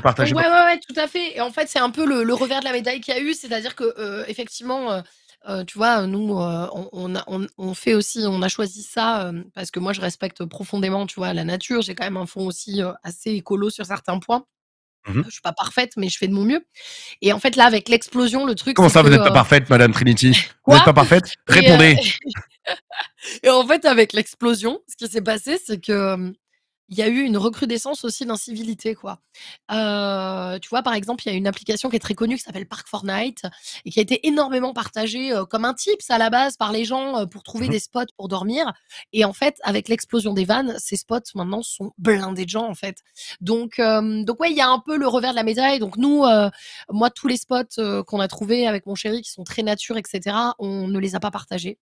Speaker 3: tout à fait. Et en fait, c'est un peu le, revers de la médaille qu'il y a eu, c'est-à-dire que effectivement, euh, tu vois, nous, euh, on, on, fait aussi, on a choisi ça euh, parce que moi, je respecte profondément, tu vois, la nature. J'ai quand même un fond aussi assez écolo sur certains points. Je mmh Je suis pas parfaite, mais je fais de mon mieux. Et en fait, là, avec l'explosion, le truc. Comment ça, vous n'êtes pas parfaite,
Speaker 1: Madame Trinity Vous n'êtes pas parfaite Répondez.
Speaker 3: et en fait, avec l'explosion, ce qui s'est passé, c'est que il y a eu une recrudescence aussi d'incivilité, quoi. Euh, tu vois, par exemple, il y a une application qui est très connue qui s'appelle Park Fortnite et qui a été énormément partagée euh, comme un tips à la base par les gens euh, pour trouver mmh des spots pour dormir. Et en fait, avec l'explosion des vannes, ces spots maintenant sont blindés de gens, en fait. Donc, donc ouais, il y a un peu le revers de la médaille. Donc nous, moi, tous les spots qu'on a trouvés avec mon chéri qui sont très nature, etc., on ne les a pas partagés.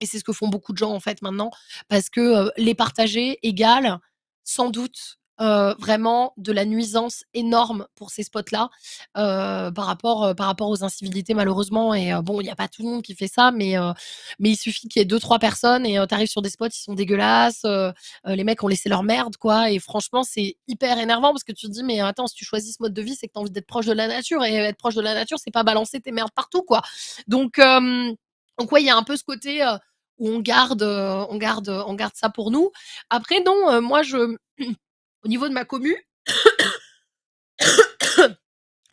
Speaker 3: Et c'est ce que font beaucoup de gens en fait maintenant, parce que les partager égale sans doute euh, vraiment de la nuisance énorme pour ces spots-là euh, par, rapport, euh, par rapport aux incivilités, malheureusement. Et bon, il n'y a pas tout le monde qui fait ça, mais, il suffit qu'il y ait deux, trois personnes et tu arrives sur des spots, qui sont dégueulasses. les mecs ont laissé leur merde, quoi. Et franchement, c'est hyper énervant parce que tu te dis, mais attends, si tu choisis ce mode de vie, c'est que tu as envie d'être proche de la nature. Et être proche de la nature, c'est pas balancer tes merdes partout, quoi. Donc, donc ouais, il y a un peu ce côté où on garde, on garde, on garde ça pour nous. Après, non, moi, je, au niveau de ma commu,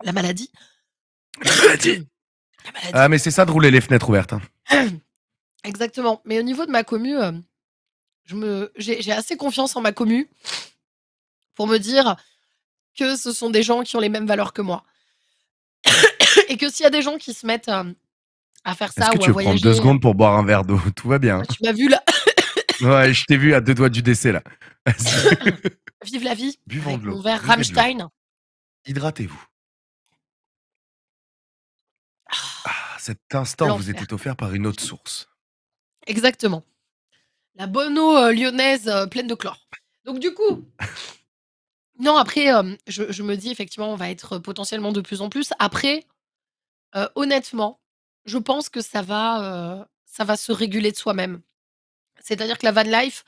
Speaker 3: la maladie.
Speaker 2: La maladie. Ah,
Speaker 1: mais c'est ça de rouler les fenêtres ouvertes.
Speaker 3: Hein. Exactement. Mais au niveau de ma commu, euh, je me, j'ai, assez confiance en ma commu pour me dire que ce sont des gens qui ont les mêmes valeurs que moi. Et que s'il y a des gens qui se mettent à faire ça. Est-ce tu veux prendre deux secondes
Speaker 1: pour boire un verre d'eau Tout va bien. Ah, hein. Tu m'as vu là. ouais, je t'ai vu à deux doigts du décès là.
Speaker 3: Vive la vie. Buvons de l'eau. Mon verre Rammstein.
Speaker 1: Hydratez-vous. Ah, ah, cet instant vous était offert par une autre source.
Speaker 3: Exactement. La bonne eau euh, lyonnaise euh, pleine de chlore. Donc du coup, non, après, euh, je, me dis effectivement, on va être potentiellement de plus en plus. Après, honnêtement, je pense que ça va, ça va se réguler de soi-même. C'est-à-dire que la van life,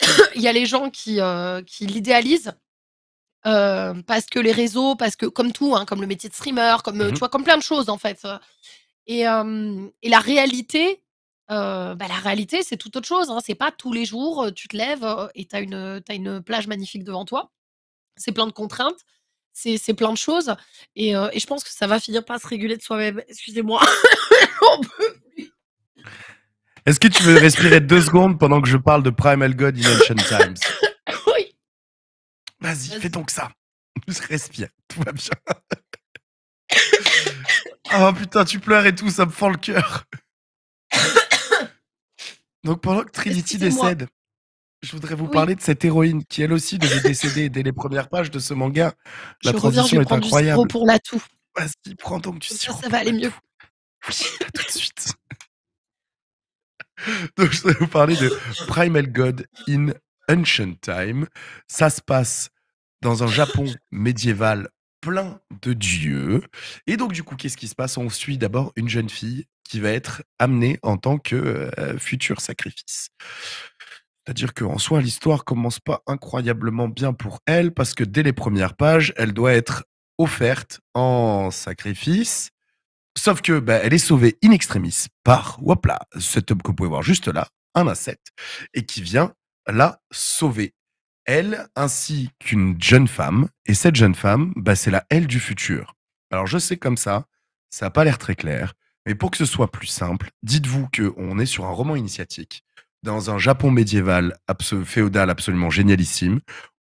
Speaker 3: il y a les gens qui, qui l'idéalisent parce que les réseaux, parce que comme tout, hein, comme le métier de streamer, comme mmh comme plein de choses en fait. Et, et la réalité, bah, la réalité, c'est tout autre chose. Hein. C'est pas tous les jours, tu te lèves et tu as, as une plage magnifique devant toi. C'est plein de contraintes c'est plein de choses. Et, euh, et, je pense que ça va finir par se réguler de soi-même. Excusez-moi.
Speaker 1: Est-ce que tu veux respirer deux secondes pendant que je parle de Primal God in Ancient Times Oui. Vas-y, fais donc ça. respire, tout va bien. oh, putain, tu pleures et tout, ça me fend le cœur. donc pendant que Trinity décède, je voudrais vous parler de cette héroïne qui, elle aussi, devait décéder dès les premières pages de ce manga. La je transition est incroyable.
Speaker 3: pour la Vas-y, prends ton du Ça, va aller mieux.
Speaker 1: tout de suite. donc, je vais vous parler de Primal God in Ancient Time. Ça se passe dans un Japon médiéval plein de dieux. Et donc, du coup, qu'est-ce qui se passe On suit d'abord une jeune fille qui va être amenée en tant que euh, futur sacrifice. C'est-à-dire qu'en soi, l'histoire commence pas incroyablement bien pour elle, parce que dès les premières pages, elle doit être offerte en sacrifice. Sauf que bah, elle est sauvée in extremis par, hop là, cet homme que vous pouvez voir juste là, un insecte, et qui vient la sauver. Elle, ainsi qu'une jeune femme, et cette jeune femme, bah, c'est la elle du futur. Alors je sais comme ça, ça n'a pas l'air très clair, mais pour que ce soit plus simple, dites-vous qu'on est sur un roman initiatique dans un Japon médiéval féodal absolument génialissime,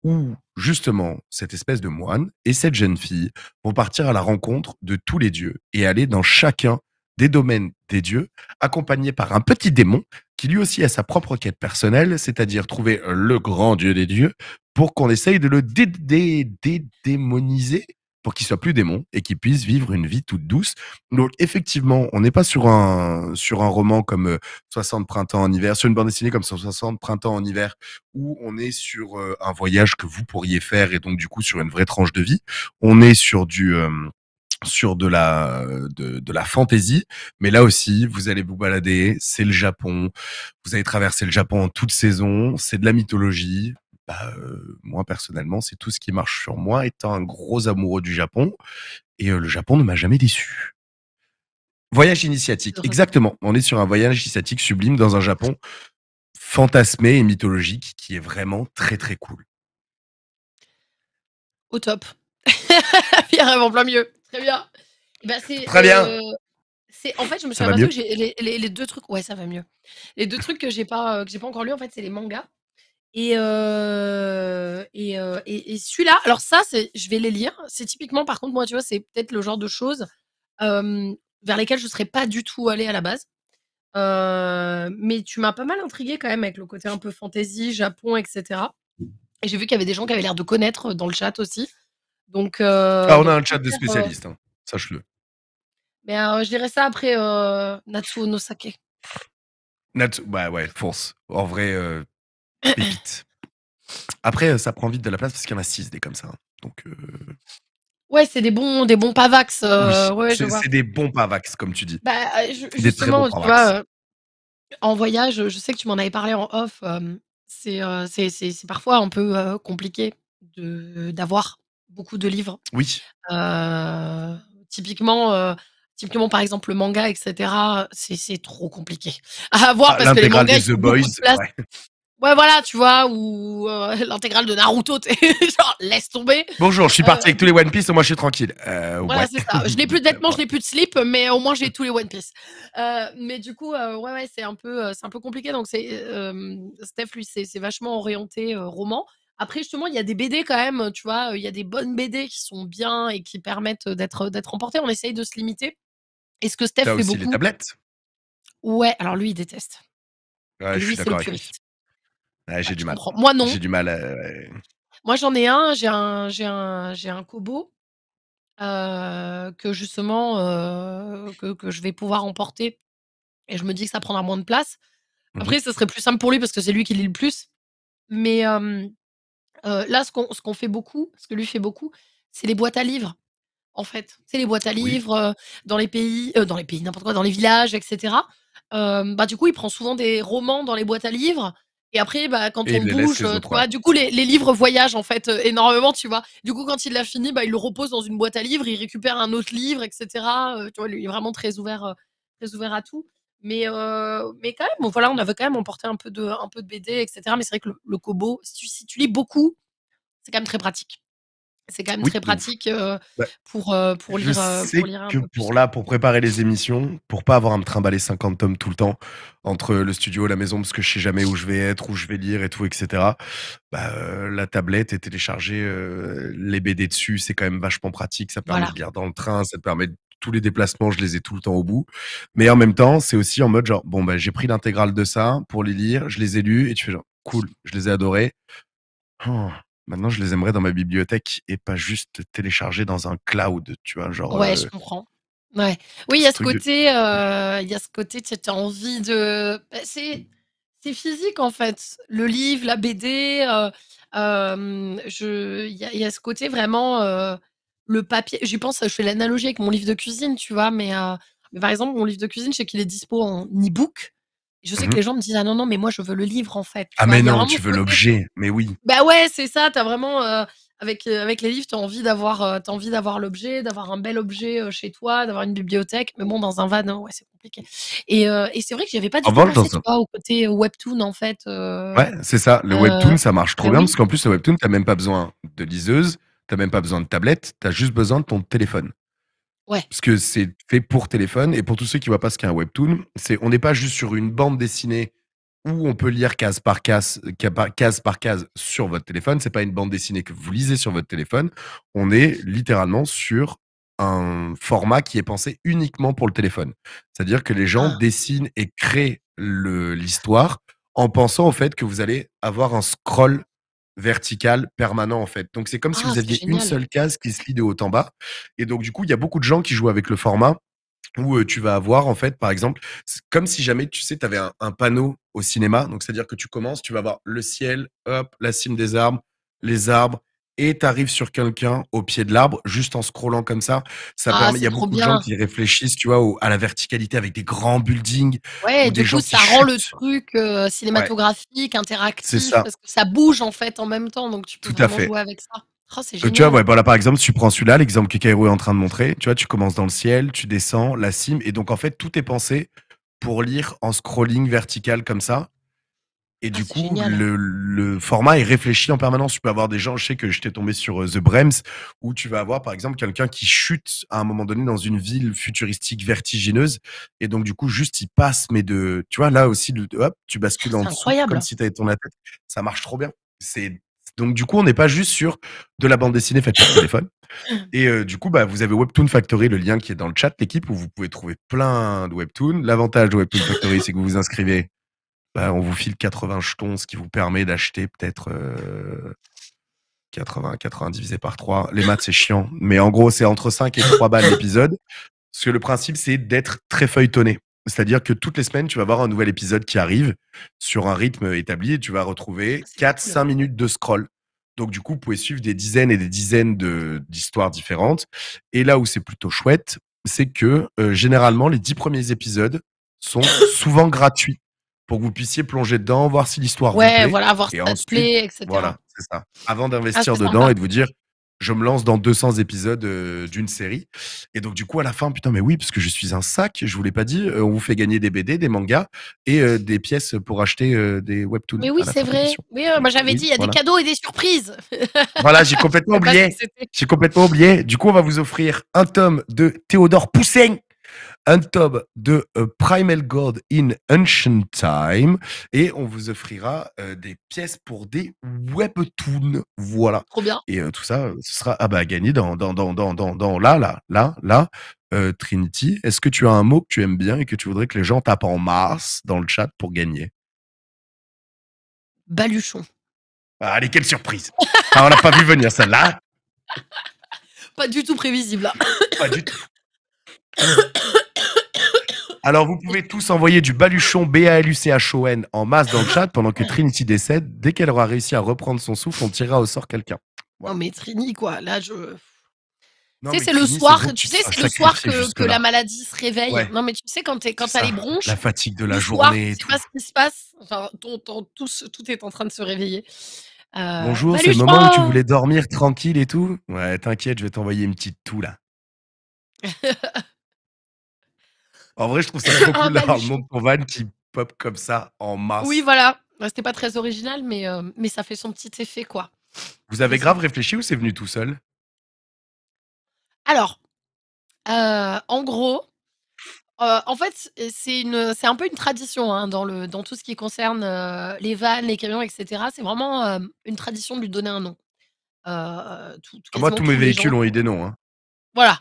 Speaker 1: où justement cette espèce de moine et cette jeune fille vont partir à la rencontre de tous les dieux et aller dans chacun des domaines des dieux, accompagnés par un petit démon qui lui aussi a sa propre quête personnelle, c'est-à-dire trouver le grand dieu des dieux pour qu'on essaye de le dé dé pour qu'ils soient plus démons et qu'ils puissent vivre une vie toute douce. Donc effectivement, on n'est pas sur un, sur un roman comme 60 euh, printemps en hiver, sur une bande dessinée comme 60 printemps en hiver, où on est sur euh, un voyage que vous pourriez faire et donc du coup sur une vraie tranche de vie. On est sur du... Euh, sur de la de, de la fantaisie, mais là aussi vous allez vous balader, c'est le Japon, vous allez traverser le Japon en toute saison, c'est de la mythologie, bah, euh, moi personnellement, c'est tout ce qui marche sur moi, étant un gros amoureux du Japon, et euh, le Japon ne m'a jamais déçu. Voyage initiatique, exactement. On est sur un voyage initiatique sublime dans un Japon fantasmé et mythologique qui est vraiment très très cool.
Speaker 3: Au top. Il y a vraiment plein mieux. Très bien. Bah, très bien. Euh, en fait, je me suis aperçu que les, les, deux trucs. Ouais, ça va mieux. Les deux trucs que j'ai pas, que j'ai pas encore lu, en fait, c'est les mangas. Et, euh, euh, et, et, celui-là, alors ça, je vais les lire. C'est typiquement, par contre, moi, tu vois, c'est peut-être le genre de choses vers lesquelles je ne serais pas du tout allée à la base. Euh, mais tu m'as pas mal intrigué quand même avec le côté un peu fantasy, Japon, etc. Et j'ai vu qu'il y avait des gens qui avaient l'air de connaître dans le chat aussi. Donc, ah, on a un chat de spécialistes,
Speaker 1: hein, sache-le.
Speaker 3: Mais je dirais ça après Natsuo Nosake.
Speaker 1: Natsu, bah ouais, force. En vrai, vite Après, euh, ça prend vite de la place parce qu'il y en a 6 des comme ça. Hein. Donc. Euh
Speaker 3: ouais, c'est des bons, des bons pavax. Euh, c'est
Speaker 1: des bons pavax, comme tu dis.
Speaker 3: en voyage, je sais que tu m'en avais parlé en off. c'est parfois un peu compliqué d'avoir beaucoup de livres. Oui. typiquement typiquement par exemple le manga, etc. C'est trop compliqué à avoir ah, parce que les mangas Boys, Ouais, voilà, tu vois, ou euh, l'intégrale de Naruto, genre, laisse tomber.
Speaker 1: Bonjour, je suis parti euh, avec tous les One Piece, au moins je suis tranquille. Euh, voilà, c'est ça. Je
Speaker 3: n'ai plus de vêtements, je n'ai plus de slip, mais au moins j'ai tous les One Piece. mais du coup, ouais, ouais, c'est un, peu, c'est un peu compliqué. Donc, c'est, Steph, lui, c'est, c'est vachement orienté roman. Après, justement, il y a des BD quand même, tu vois, il y a des bonnes BD qui sont bien et qui permettent d'être, d'être emportées. On essaye de se limiter. Est-ce que Steph fait aussi beaucoup tablettes Ouais, alors lui, il déteste.
Speaker 1: Ouais, je suis d'accord j'ai ah, du mal. Moi, non. J'ai du mal.
Speaker 3: Moi, j'en ai un. J'ai un, j'ai un, j'ai un Kobo que justement que, que je vais pouvoir emporter. Et je me dis que ça prendra moins de place. Mmh Après, ce serait plus simple pour lui parce que c'est lui qui lit le plus. Mais là, ce qu'on ce qu'on fait beaucoup, ce que lui fait beaucoup, c'est les boîtes à livres. En fait, c'est les boîtes à livres dans les pays, dans les pays, n'importe quoi, dans les villages, etc. bah, du coup, il prend souvent des romans dans les boîtes à livres et après, bah, quand il on bouge, euh, bah, du coup, les, livres voyagent en fait euh, énormément, tu vois. Du coup, quand il l'a fini, bah, il le repose dans une boîte à livres, il récupère un autre livre, etc. Euh, tu vois, il est vraiment très ouvert, très ouvert à tout. Mais, mais quand même, bon, voilà, on avait quand même emporté un peu de, un peu de BD, etc. Mais c'est vrai que le, Kobo, si tu lis beaucoup, c'est quand même très pratique. C'est quand même très pratique euh, bah, pour, euh, euh, pour, lire. pour que
Speaker 1: pour là, pour préparer les émissions, pour pas avoir à me trimballer 50 tomes tout le temps entre le studio et la maison, parce que je sais jamais où je vais être, où je vais lire et tout, etc. Bah, la tablette et télécharger les BD dessus, c'est quand même vachement pratique. Ça permet de lire dans le train, ça permet tous les déplacements, je les ai tout le temps au bout. Mais en même temps, c'est aussi en mode genre, bon, bah, j'ai pris l'intégrale de ça pour les lire, je les ai lus et tu fais genre, cool, je les ai adorés. Oh. Maintenant, je les aimerais dans ma bibliothèque et pas juste télécharger dans un cloud, tu vois, genre. Ouais, je euh,
Speaker 3: comprends. Oui, euh, il y a ce côté, il y a ce côté, tu as envie de. Bah, c'est, c'est physique en fait. Le livre, la BD, euh, je, il y, a ce côté vraiment le papier. J'y pense, je fais l'analogie avec mon livre de cuisine, tu vois, mais, mais par exemple, mon livre de cuisine, je sais qu'il est dispo en e-book. Je sais que mmh les gens me disent ah non non mais moi je veux le livre en fait. Ah mais non tu veux
Speaker 1: l'objet mais oui.
Speaker 3: Bah ouais c'est ça t'as vraiment euh, avec euh, avec les livres t'as envie d'avoir euh, envie d'avoir l'objet d'avoir un bel objet chez toi d'avoir une bibliothèque mais bon dans un van hein, c'est compliqué et, et c'est vrai que j'avais pas du tout pensé hein. au côté webtoon en fait. Ouais
Speaker 1: c'est ça le webtoon ça marche trop bah bien parce qu'en plus le webtoon t'as même pas besoin de liseuse t'as même pas besoin de tablette t'as juste besoin de ton téléphone. Parce que c'est fait pour téléphone. Et pour tous ceux qui ne voient pas ce qu'est un webtoon, c'est on n'est pas juste sur une bande dessinée où on peut lire case par case, case par case sur votre téléphone. Ce n'est pas une bande dessinée que vous lisez sur votre téléphone. On est littéralement sur un format qui est pensé uniquement pour le téléphone. C'est-à-dire que les gens ah. dessinent et créent l'histoire en pensant au fait que vous allez avoir un scroll vertical, permanent en fait. Donc c'est comme si ah, vous aviez une seule case qui se lit de haut en bas. Et donc du coup, il y a beaucoup de gens qui jouent avec le format où tu vas avoir en fait, par exemple, comme si jamais tu sais, tu avais un, panneau au cinéma. Donc c'est-à-dire que tu commences, tu vas avoir le ciel, hop, la cime des arbres, les arbres, et tu arrives sur quelqu'un au pied de l'arbre, juste en scrollant comme ça. Ça ah, permet, il y a beaucoup de gens qui réfléchissent, tu vois, à la verticalité avec des grands buildings. Ouais, du des coup, ça rend le
Speaker 3: truc euh, cinématographique, interactif, parce que ça bouge en fait en même temps, donc tu peux Tout vraiment à fait. jouer avec ça. Oh, euh, tu vois, bah par exemple,
Speaker 1: tu prends celui-là, l'exemple que Cairo est en train de montrer. Tu vois, tu commences dans le ciel, tu descends, la cime, et donc en fait, tout est pensé pour lire en scrolling vertical comme ça. Et ah, du coup, le, format est réfléchi en permanence. Tu peux avoir des gens, je sais que t'ai tombé sur euh, The Brems, où tu vas avoir, par exemple, quelqu'un qui chute à un moment donné dans une ville futuristique vertigineuse. Et donc, du coup, juste, il passe, mais de, tu vois, là aussi, hop, tu bascules ah, en dessous, comme si tu avais tourné la tête. Ça marche trop bien. C'est donc du coup, on n'est pas juste sur de la bande dessinée faite par téléphone. Et euh, du coup, bah, vous avez Webtoon Factory, le lien qui est dans le chat, l'équipe, où vous pouvez trouver plein de Webtoon L'avantage de Webtoon Factory, c'est que vous vous inscrivez bah, on vous file 80 jetons, ce qui vous permet d'acheter peut-être 80, euh, 80 divisé par 3. Les maths, c'est chiant. Mais en gros, c'est entre 5 et 3 balles l'épisode. Parce que le principe, c'est d'être très feuilletonné. C'est-à-dire que toutes les semaines, tu vas avoir un nouvel épisode qui arrive sur un rythme établi et tu vas retrouver 4-5 ah, minutes de scroll. Donc, du coup, vous pouvez suivre des dizaines et des dizaines d'histoires différentes. Et là où c'est plutôt chouette, c'est que euh, généralement, les 10 premiers épisodes sont souvent gratuits pour que vous puissiez plonger dedans, voir si l'histoire ouais, vous plaît. voilà, voir si ça te plaît, etc. Voilà, c'est ça. Avant ah, d'investir dedans et de vous dire, je me lance dans 200 épisodes euh, d'une série. Et donc, du coup, à la fin, putain, mais oui, parce que je suis un sac, je vous l'ai pas dit, euh, on vous fait gagner des BD, des mangas et euh, des pièces pour acheter des webtoons. Mais oui, c'est vrai.
Speaker 3: Oui, moi, j'avais dit, il y a des cadeaux et des surprises. voilà, j'ai complètement oublié.
Speaker 1: J'ai complètement oublié. Du coup, on va vous offrir un tome de Théodore Poussin un top de euh, Primal God in Ancient Time et on vous offrira euh, des pièces pour des webtoons. Voilà. Trop bien. Et euh, tout ça, ce sera ah bah, gagné dans, dans, dans, dans, dans, dans là, là, là, là. Trinity, est-ce que tu as un mot que tu aimes bien et que tu voudrais que les gens tapent en mars dans le chat pour gagner Baluchon. Ah, allez, quelle surprise ah, On n'a pas vu venir celle-là.
Speaker 3: Pas du tout prévisible. Là. Hein. Pas du tout.
Speaker 1: Ah, alors, vous pouvez tous envoyer du baluchon B-A-L-U-C-H-O-N en masse dans le chat pendant que Trinity décède. Dès qu'elle aura réussi à reprendre son souffle, on tirera au sort quelqu'un.
Speaker 3: Non, mais Trini, quoi. Là, je.
Speaker 1: tu sais, c'est le soir, tu sais, c'est le soir que, la maladie se
Speaker 3: réveille. Non, mais tu sais, quand t'as les bronches. La fatigue de la journée. tu sais pas ce qui se passe. Enfin, tout, tout est en train de se réveiller. Euh, Bonjour, c'est le moment où tu voulais
Speaker 1: dormir tranquille et tout. Ouais, t'inquiète, je vais t'envoyer une petite toux là. En vrai, je trouve ça trop cool d'avoir le monde pour qui pop comme ça en mars. Oui,
Speaker 3: voilà. C'était pas très original, mais, euh, mais ça fait son petit effet, quoi.
Speaker 1: Vous avez grave réfléchi ou c'est venu tout seul
Speaker 3: Alors, euh, en gros, euh, en fait, c'est un peu une tradition hein, dans le, dans tout ce qui concerne les vannes, les camions, etc. C'est vraiment une tradition de lui donner un nom. Ah, moi, tous mes véhicules ont eu des noms. hein. Voilà,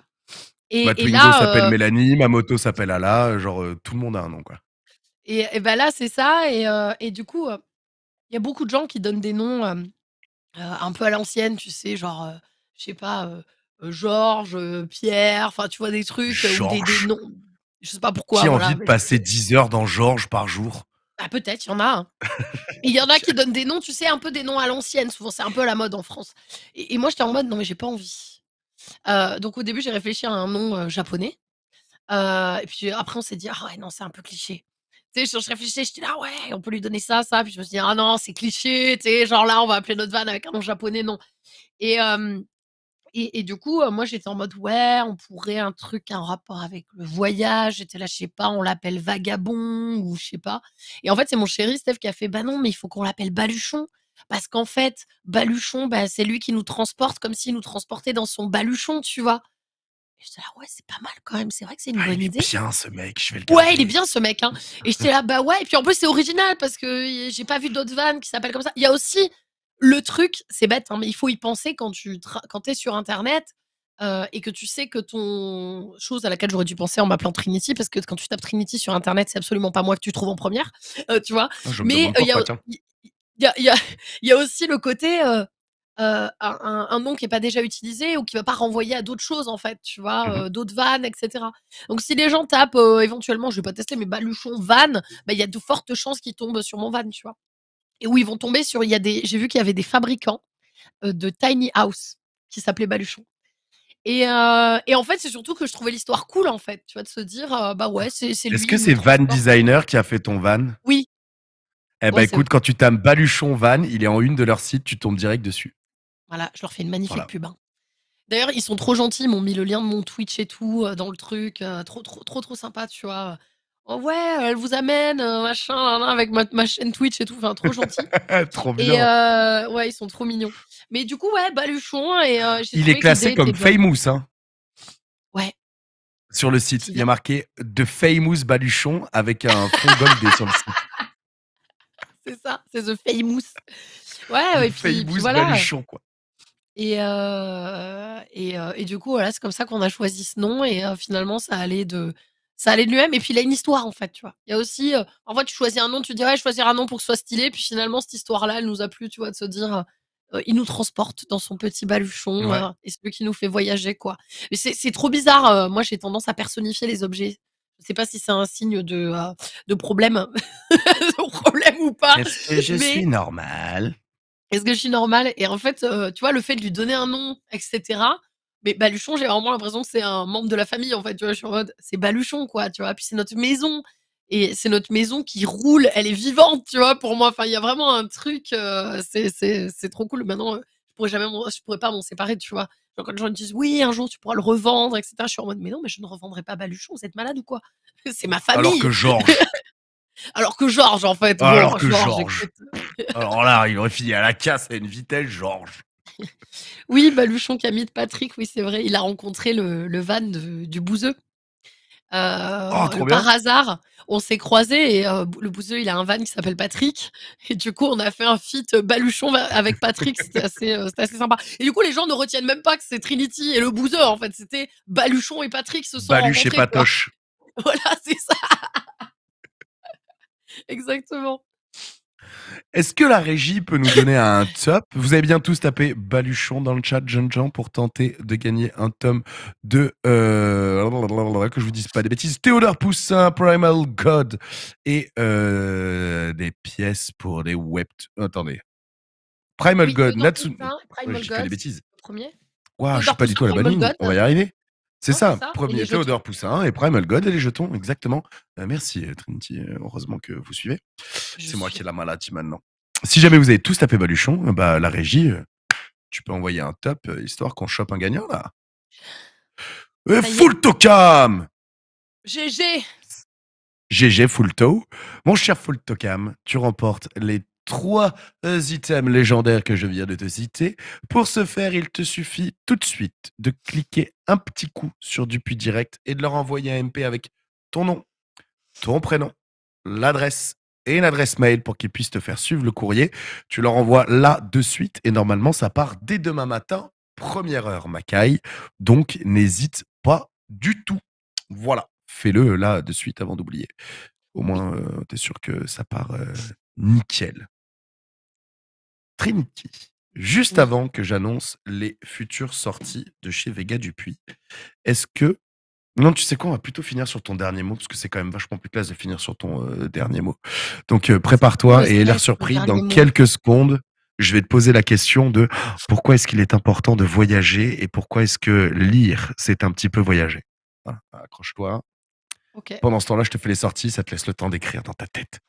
Speaker 3: Ma s'appelle euh
Speaker 1: Mélanie, ma moto s'appelle Ala, euh, genre euh, tout le monde a un nom quoi.
Speaker 3: et, ben là, c'est ça. Et, et du coup, il y a beaucoup de gens qui donnent des noms un peu à l'ancienne, tu sais, genre, je sais pas, Georges, Pierre, enfin, tu vois, des trucs, des, noms. Je sais pas pourquoi. Qui a envie de passer
Speaker 1: 10 heures dans Georges par jour
Speaker 3: Ah, peut-être, il y en a. Hein. Il y en a qui donnent des noms, tu sais, un peu des noms à l'ancienne. Souvent, c'est un peu à la mode en France. Et, et moi, j'étais en mode, non, mais j'ai pas envie donc au début, j'ai réfléchi à un nom japonais. et puis après, on s'est dit, ah ouais, non, c'est un peu cliché. Tu sais, je, réfléchissais, je là, ah ouais, on peut lui donner ça, ça. Puis je me suis dit, ah non, c'est cliché, tu sais, genre là, on va appeler notre van avec un nom japonais, non. Et, et, et, du coup, moi, j'étais en mode, ouais, on pourrait un truc, un rapport avec le voyage. J'étais là, je sais pas, on l'appelle vagabond ou je sais pas. Et en fait, c'est mon chéri, Steph, qui a fait, bah non, mais il faut qu'on l'appelle baluchon. Parce qu'en fait, Baluchon, bah, c'est lui qui nous transporte comme s'il nous transportait dans son baluchon, tu vois. Et j'étais là, ouais, c'est pas mal quand même. C'est vrai que c'est
Speaker 1: une ah, bonne idée. Il est bien ce mec, je vais le
Speaker 3: Ouais, il est bien ce mec. Hein. Et j'étais là, bah ouais. Et puis en plus, c'est original parce que j'ai pas vu d'autres vannes qui s'appellent comme ça. Il y a aussi le truc, c'est bête, hein, mais il faut y penser quand tu quand es sur Internet. Euh, et que tu sais que ton chose à laquelle j'aurais dû penser en m'appelant Trinity, parce que quand tu tapes Trinity sur Internet, c'est absolument pas moi que tu trouves en première, euh, tu vois. Ah, mais euh, il y, a, il y a, aussi le côté euh, euh, un, nom qui n'est pas déjà utilisé ou qui ne va pas renvoyer à d'autres choses, en fait, tu vois, mmh euh, d'autres vannes, etc. Donc, si les gens tapent éventuellement, je ne vais pas tester, mais baluchon Van, bah, il y a de fortes chances qu'ils tombent sur mon van. tu vois. Et où ils vont tomber sur. des, j'ai vu qu'il y avait des fabricants de tiny house qui s'appelaient baluchon. Et, en fait, c'est surtout que je trouvais l'histoire cool, en fait. Tu vois, de se dire, bah ouais, c'est, lui. Est-ce que c'est Van
Speaker 1: Designer qui a fait ton van Oui, eh ben écoute, quand tu tames Baluchon Van, il est en une de leurs sites, tu tombes direct dessus.
Speaker 3: Voilà, je leur fais une magnifique pub. Hein. D'ailleurs, ils sont trop gentils, ils m'ont mis le lien de mon Twitch et tout euh, dans le truc. Euh, trop, trop, trop, trop sympa, tu vois. Euh. Oh ouais, elle vous amène, machin, avec ma, chaîne Twitch et tout. Enfin, trop gentil. trop bien. Et ouais, ils sont trop mignons. Mais du coup, ouais, Baluchon. Et, il est classé comme famous, hein. Ouais.
Speaker 1: Sur le site, il y a marqué de famous Baluchon avec un fond goldé sur le site
Speaker 3: c'est ça, c'est The Famous. Ouais, et Baluchon, quoi. Euh, euh, et, du coup, voilà, c'est comme ça qu'on a choisi ce nom. Et euh, finalement, ça allait de ça allait de lui-même. Et puis, il a une histoire, en fait, tu vois. Il y a aussi, en fait, tu choisis un nom, tu dirais dis, ouais, choisir un nom pour que ce soit stylé. Puis finalement, cette histoire-là, elle nous a plu, tu vois, de se dire, il nous transporte dans son petit baluchon. et c'est lui qui nous fait voyager, quoi. Mais c'est trop bizarre. moi, j'ai tendance à personnifier les objets. Je ne sais pas si c'est un signe de, ah, de problème, de problème ou pas. Est-ce que je suis
Speaker 1: normale
Speaker 3: Est-ce que je suis normale Et en fait, tu vois, le fait de lui donner un nom, etc. Mais Baluchon, j'ai vraiment l'impression que c'est un membre de la famille, en fait. Tu vois, je suis en mode, c'est Baluchon, quoi, tu vois. Puis c'est notre maison. Et c'est notre maison qui roule, elle est vivante, tu vois, pour moi. Enfin, il y a vraiment un truc, c'est trop cool. Maintenant, je jamais, je pourrais pas m'en séparer, tu vois. quand les gens me disent oui, un jour tu pourras le revendre, etc. Je suis en mode mais non, mais je ne revendrai pas Baluchon. Vous êtes malade ou quoi C'est ma famille. Alors que Georges. alors que Georges, en fait. Alors que Georges.
Speaker 1: alors là, il aurait fini à la casse à une vitesse, Georges.
Speaker 3: oui, Baluchon, Camille, Patrick, oui, c'est vrai. Il a rencontré le, van du Bouzeux. Euh, oh, par hasard, on s'est croisés et euh, le bouseux, il a un van qui s'appelle Patrick. Et du coup, on a fait un feat euh, baluchon avec Patrick. C'était assez, sympa. Et du coup, les gens ne retiennent même pas que c'est Trinity et le bouseux. En fait, c'était baluchon et Patrick se sont Baluch et Patoche. Voilà, c'est ça. Exactement.
Speaker 1: Est-ce que la régie peut nous donner un top Vous avez bien tous tapé Baluchon dans le chat, jeune pour tenter de gagner un tome de... Euh, que je vous dise pas des bêtises. Théodore Poussin, Primal God, et euh, des pièces pour des web... Attendez. Primal God, Natsu... Primal je dis pas des bêtises. Premier. Waouh, je suis pas du tout à la bonne ligne. On va y arriver. C'est ça, premier Théodore Poussin et Primal God et les jetons, exactement. Euh, merci euh, Trinity, euh, heureusement que vous suivez. C'est moi qui ai la maladie maintenant. Si jamais vous avez tous tapé Baluchon, bah, la régie, tu peux envoyer un top, histoire qu'on chope un gagnant là. full Tokam. GG GG Fulto. Mon cher Full Tokam, tu remportes les trois euh, items légendaires que je viens de te citer. Pour ce faire, il te suffit tout de suite de cliquer un petit coup sur Dupuis Direct et de leur envoyer un MP avec ton nom, ton prénom, l'adresse et une adresse mail pour qu'ils puissent te faire suivre le courrier. Tu leur envoies là de suite et normalement ça part dès demain matin, première heure Macaille. Donc n'hésite pas du tout. Voilà, fais-le euh, là de suite avant d'oublier. Au moins, euh, tu es sûr que ça part nickel. Trinity. Juste avant que j'annonce les futures sorties de chez Vega Dupuis, est-ce que. Non, tu sais quoi, on va plutôt finir sur ton dernier mot, parce que c'est quand même vachement plus classe de finir sur ton euh, dernier mot. Donc euh, prépare-toi et l'air surpris, dans quelques secondes, je vais te poser la question de pourquoi est-ce qu'il est important de voyager et pourquoi est-ce que lire, c'est un petit peu voyager. accroche-toi, pendant ce temps-là, je te fais les sorties, ça te laisse le temps d'écrire dans ta tête.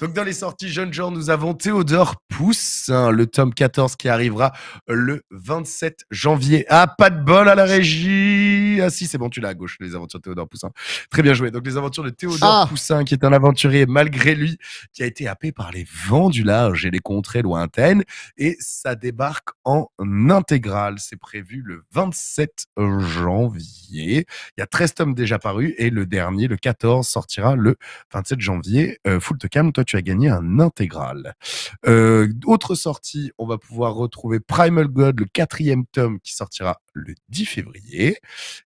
Speaker 1: Donc, dans les sorties jeunes gens, nous avons Théodore Pousse, hein, le tome 14 qui arrivera le 27 janvier. Ah, pas de bol à la régie ah si, c'est bon, tu l'as à gauche, les aventures de Théodore Poussin. Très bien joué. Donc, les aventures de Théodore ah. Poussin, qui est un aventurier malgré lui, qui a été happé par les vents du large et les contrées lointaines. Et ça débarque en intégrale. C'est prévu le 27 janvier. Il y a 13 tomes déjà parus et le dernier, le 14, sortira le 27 janvier. Euh, full to Cam, toi, tu as gagné un intégral. Euh, autre sortie, on va pouvoir retrouver Primal God, le quatrième tome qui sortira le 10 février.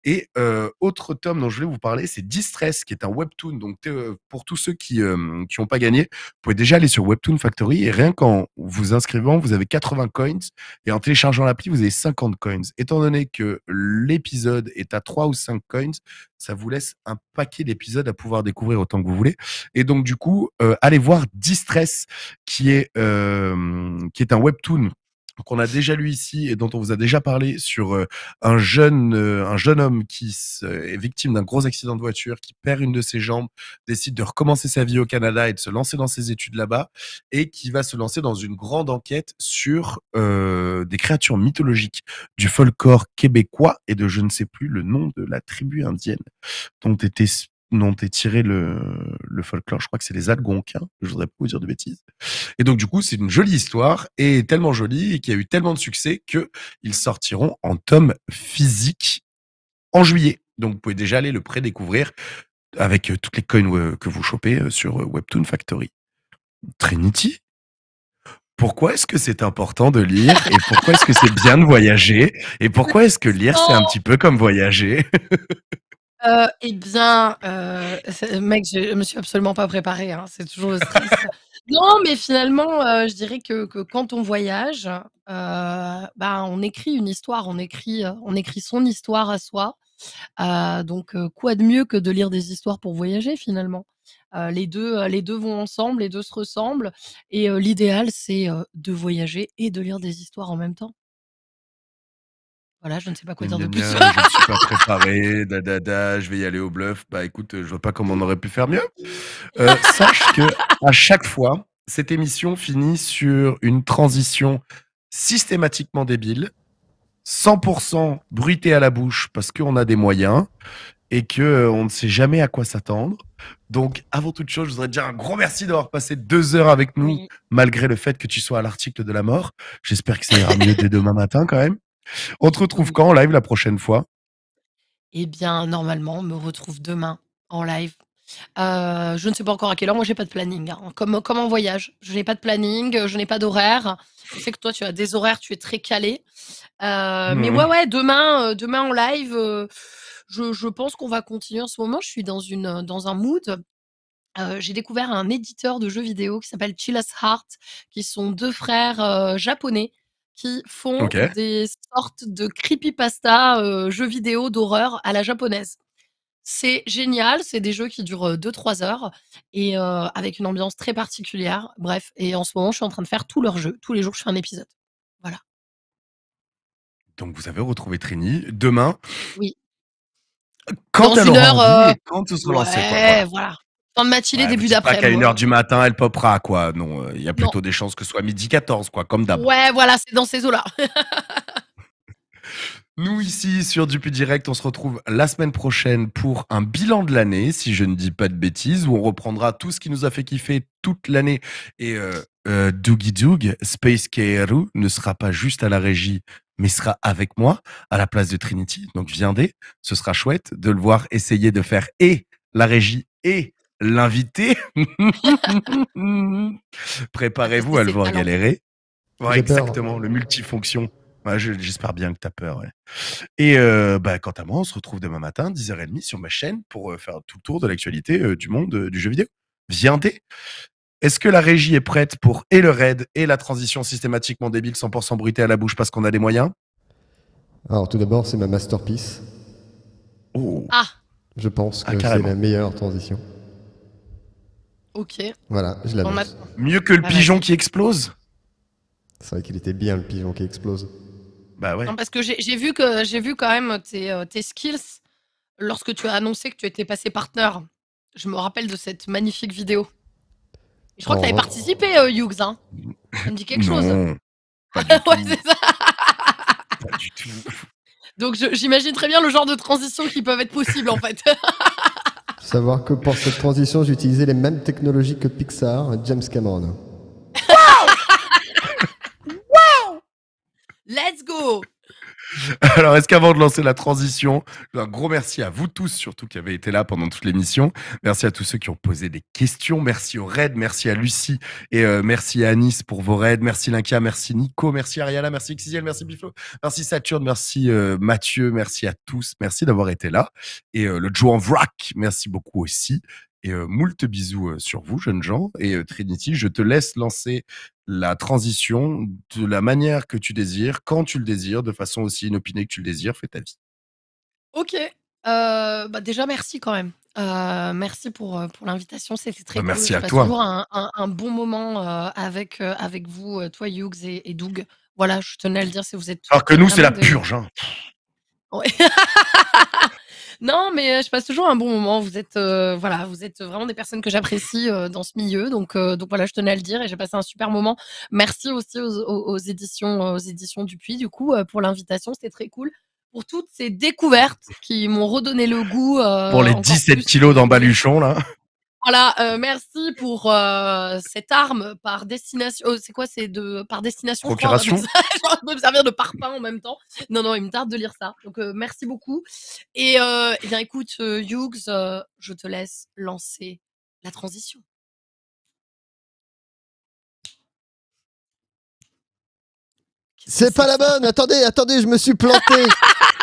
Speaker 1: Et euh, autre tome dont je vais vous parler, c'est Distress, qui est un webtoon. Donc euh, pour tous ceux qui n'ont euh, pas gagné, vous pouvez déjà aller sur Webtoon Factory et rien qu'en vous inscrivant, vous avez 80 coins et en téléchargeant l'appli, vous avez 50 coins. Étant donné que l'épisode est à 3 ou 5 coins, ça vous laisse un paquet d'épisodes à pouvoir découvrir autant que vous voulez. Et donc du coup, allez voir Distress, qui est, qui est un webtoon qu'on a déjà lu ici et dont on vous a déjà parlé sur euh, un jeune euh, un jeune homme qui euh, est victime d'un gros accident de voiture, qui perd une de ses jambes, décide de recommencer sa vie au Canada et de se lancer dans ses études là-bas et qui va se lancer dans une grande enquête sur des créatures mythologiques du folklore québécois et de je ne sais plus le nom de la tribu indienne dont était ont étiré tiré le, folklore. Je crois que c'est les Algonquins. Je voudrais pas vous dire de bêtises. Et donc, du coup, c'est une jolie histoire et tellement jolie et qui a eu tellement de succès que ils sortiront en tome physique en juillet. Donc, vous pouvez déjà aller le prédécouvrir avec euh, toutes les coins euh, que vous chopez euh, sur Webtoon Factory. Trinity, pourquoi est-ce que c'est important de lire et pourquoi est-ce que c'est bien de voyager et pourquoi est-ce que lire c'est un oh petit peu comme voyager
Speaker 3: Euh, eh bien, euh, mec, je me suis absolument pas préparée, hein, c'est toujours stress. Non, mais finalement, euh, je dirais que quand on voyage, bah, on écrit une histoire, on écrit, on écrit son histoire à soi. donc quoi de mieux que de lire des histoires pour voyager finalement? les deux les vont ensemble, les deux se ressemblent et l'idéal c'est, de voyager et de lire des histoires en même temps. Voilà, je ne sais pas quoi dire de plus. je ne
Speaker 1: suis pas préparé, da, da, je vais y aller au bluff. Bah écoute, je vois pas comment on aurait pu faire mieux. Euh, sache que à chaque fois, cette émission finit sur une transition systématiquement débile, 100% bruitée à la bouche parce qu'on a des moyens et que euh, on ne sait jamais à quoi s'attendre. Donc, avant toute chose, je voudrais te dire un gros merci d'avoir passé deux heures avec nous, malgré le fait que tu sois à l'article de la mort. J'espère que ça ira mieux dès demain matin quand même. On te retrouve mmh. quand en live la prochaine fois
Speaker 3: Eh bien, normalement, on me retrouve demain en live. Euh, je ne sais pas encore à quelle heure. Moi, j'ai pas de planning. Hein. Euh, comme, en voyage, je n'ai pas de planning, euh, je n'ai pas d'horaire. Je sais que toi, tu as des horaires, tu es très calé. Mais ouais, mmh. ouais, demain, demain en live, je, pense qu'on va continuer. En ce moment, je suis dans, une, dans un mood. j'ai découvert un éditeur de jeux vidéo qui s'appelle Chilas Heart, qui sont deux frères japonais qui font des sortes de creepypasta jeux vidéo d'horreur à la japonaise. C'est génial, c'est des jeux qui durent 2-3 heures et avec une ambiance très particulière. Bref, et en ce moment, je suis en train de faire tous leurs jeux. Tous les jours, je fais un épisode. Voilà.
Speaker 1: Donc, vous avez retrouvé Trini. Demain. Oui. Quand Dans quand ce sera voilà.
Speaker 3: Fin de matinée, début d'après. Qu'à 1h
Speaker 1: du matin, elle popera, quoi. Non, euh, il y a plutôt des chances que ce soit midi 14, quoi, comme d'hab.
Speaker 3: Ouais, voilà, c'est dans ces eaux-là.
Speaker 1: Nous ici sur Dupuis Direct, on se retrouve la semaine prochaine pour un bilan de l'année, si je ne dis pas de bêtises, où on reprendra tout ce qui nous a fait kiffer toute l'année. Et euh, euh Doug, Doogie Space K.R.U., ne sera pas juste à la régie, mais sera avec moi à la place de Trinity. Donc viendez, ce sera chouette de le voir essayer de faire et la régie et l'invité. Préparez-vous à le voir galérer. exactement, le multifonction. J'espère bien que tu as peur. Et euh, bah, quant à moi, on se retrouve demain matin, 10h30, sur ma chaîne pour euh, faire tout le tour de l'actualité euh, du monde du jeu vidéo. Viendez. Est-ce que la régie est prête pour et le raid et la transition systématiquement débile 100% bruitée à la bouche parce qu'on a les moyens
Speaker 2: Alors tout d'abord, c'est ma masterpiece. Oh. Ah. Je pense ah, que c'est la meilleure transition. Ok. Voilà, je l'avais. Mieux que le ah, pigeon qui explose C'est vrai qu'il était bien le pigeon qui explose. Bah ouais.
Speaker 3: parce que j'ai vu, que, vu quand même euh, tes, skills lorsque tu as annoncé que tu étais passé partenaire. Je me rappelle de cette magnifique vidéo.
Speaker 2: Je crois que tu avais participé,
Speaker 3: euh, Hughes. Hein ça me dit quelque chose. Pas c'est ça. Pas du tout. Donc j'imagine très bien le genre de transition qui peuvent être possibles en fait.
Speaker 2: savoir que pour cette transition, j'utilisais les mêmes technologies que Pixar, James Cameron.
Speaker 3: wow! Let's go!
Speaker 2: Alors, est-ce qu'avant de lancer
Speaker 1: la transition, un gros merci à vous tous, surtout qui avez été là pendant toute l'émission. Merci à tous ceux qui ont posé des questions. Merci au Red, merci à Lucie et euh, merci à Anis pour vos raids. Merci Linka, merci Nico, merci Ariana, merci Xiziel, merci Biflo, merci Saturne, merci euh, Mathieu, merci à tous. Merci d'avoir été là. Et euh, le Joe en vrac, merci beaucoup aussi. Et moult bisous sur vous, jeunes gens. Et Trinity, je te laisse lancer la transition de la manière que tu désires, quand tu le désires, de façon aussi inopinée que tu le désires. Fais ta vie.
Speaker 3: Ok. bah déjà, merci quand même. merci pour, pour l'invitation, c'était très bah, cool. Merci à toi. un, un, un bon moment avec, avec vous, toi, Hughes et, Doug. Voilà, je tenais à le dire si vous êtes. Alors que nous, c'est la purge. Hein. Non, mais euh, je passe toujours un bon moment. Vous êtes, euh, voilà, vous êtes vraiment des personnes que j'apprécie euh, dans ce milieu. Donc, donc voilà, je tenais à le dire et j'ai passé un super moment. Merci aussi aux, éditions, aux éditions Dupuis, du coup, pour l'invitation. C'était très cool pour toutes ces découvertes qui m'ont redonné le goût. pour les 17
Speaker 1: kilos d'embaluchon, là.
Speaker 3: Voilà, euh, merci pour euh, cette arme par destination. Oh, c'est quoi C'est de par destination. Procuration. je me servir de parpaing en même temps. Non, non, il me tarde de lire ça. Donc euh, merci beaucoup. Et eh bien écoute, Hughes, je te laisse lancer
Speaker 2: la transition. C'est pas la bonne. Attendez, attendez, je me suis planté.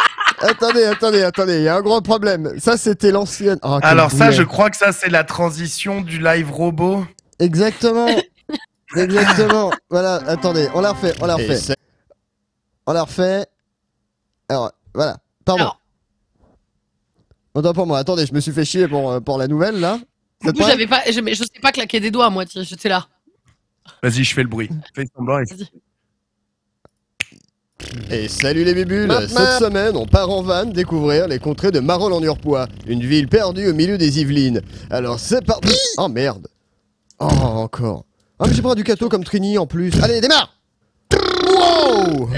Speaker 2: attendez, attendez, attendez, il y a un gros problème. Ça, c'était l'ancienne. Ah, Alors ça, je
Speaker 1: crois que ça, c'est la
Speaker 2: transition du live robot. Exactement. Exactement. voilà, attendez, on la refait, on la refait. On la refait. Alors, voilà. Pardon. On Attends pour moi. Attendez, je me suis fait chier pour, euh, pour la nouvelle, là.
Speaker 1: pas,
Speaker 3: je, sais pas claquer des doigts, moi, j'étais là.
Speaker 1: Vas-y, je fais le bruit. Fais semblant.
Speaker 2: y et salut les bébules Cette semaine, on part en van découvrir les contrées de Marolles-en-Urpois, une ville perdue au milieu des Yvelines. Alors c'est parti Oh merde Oh, encore Ah mais j'ai pas du cateau comme Trini en plus Allez, démarre Wow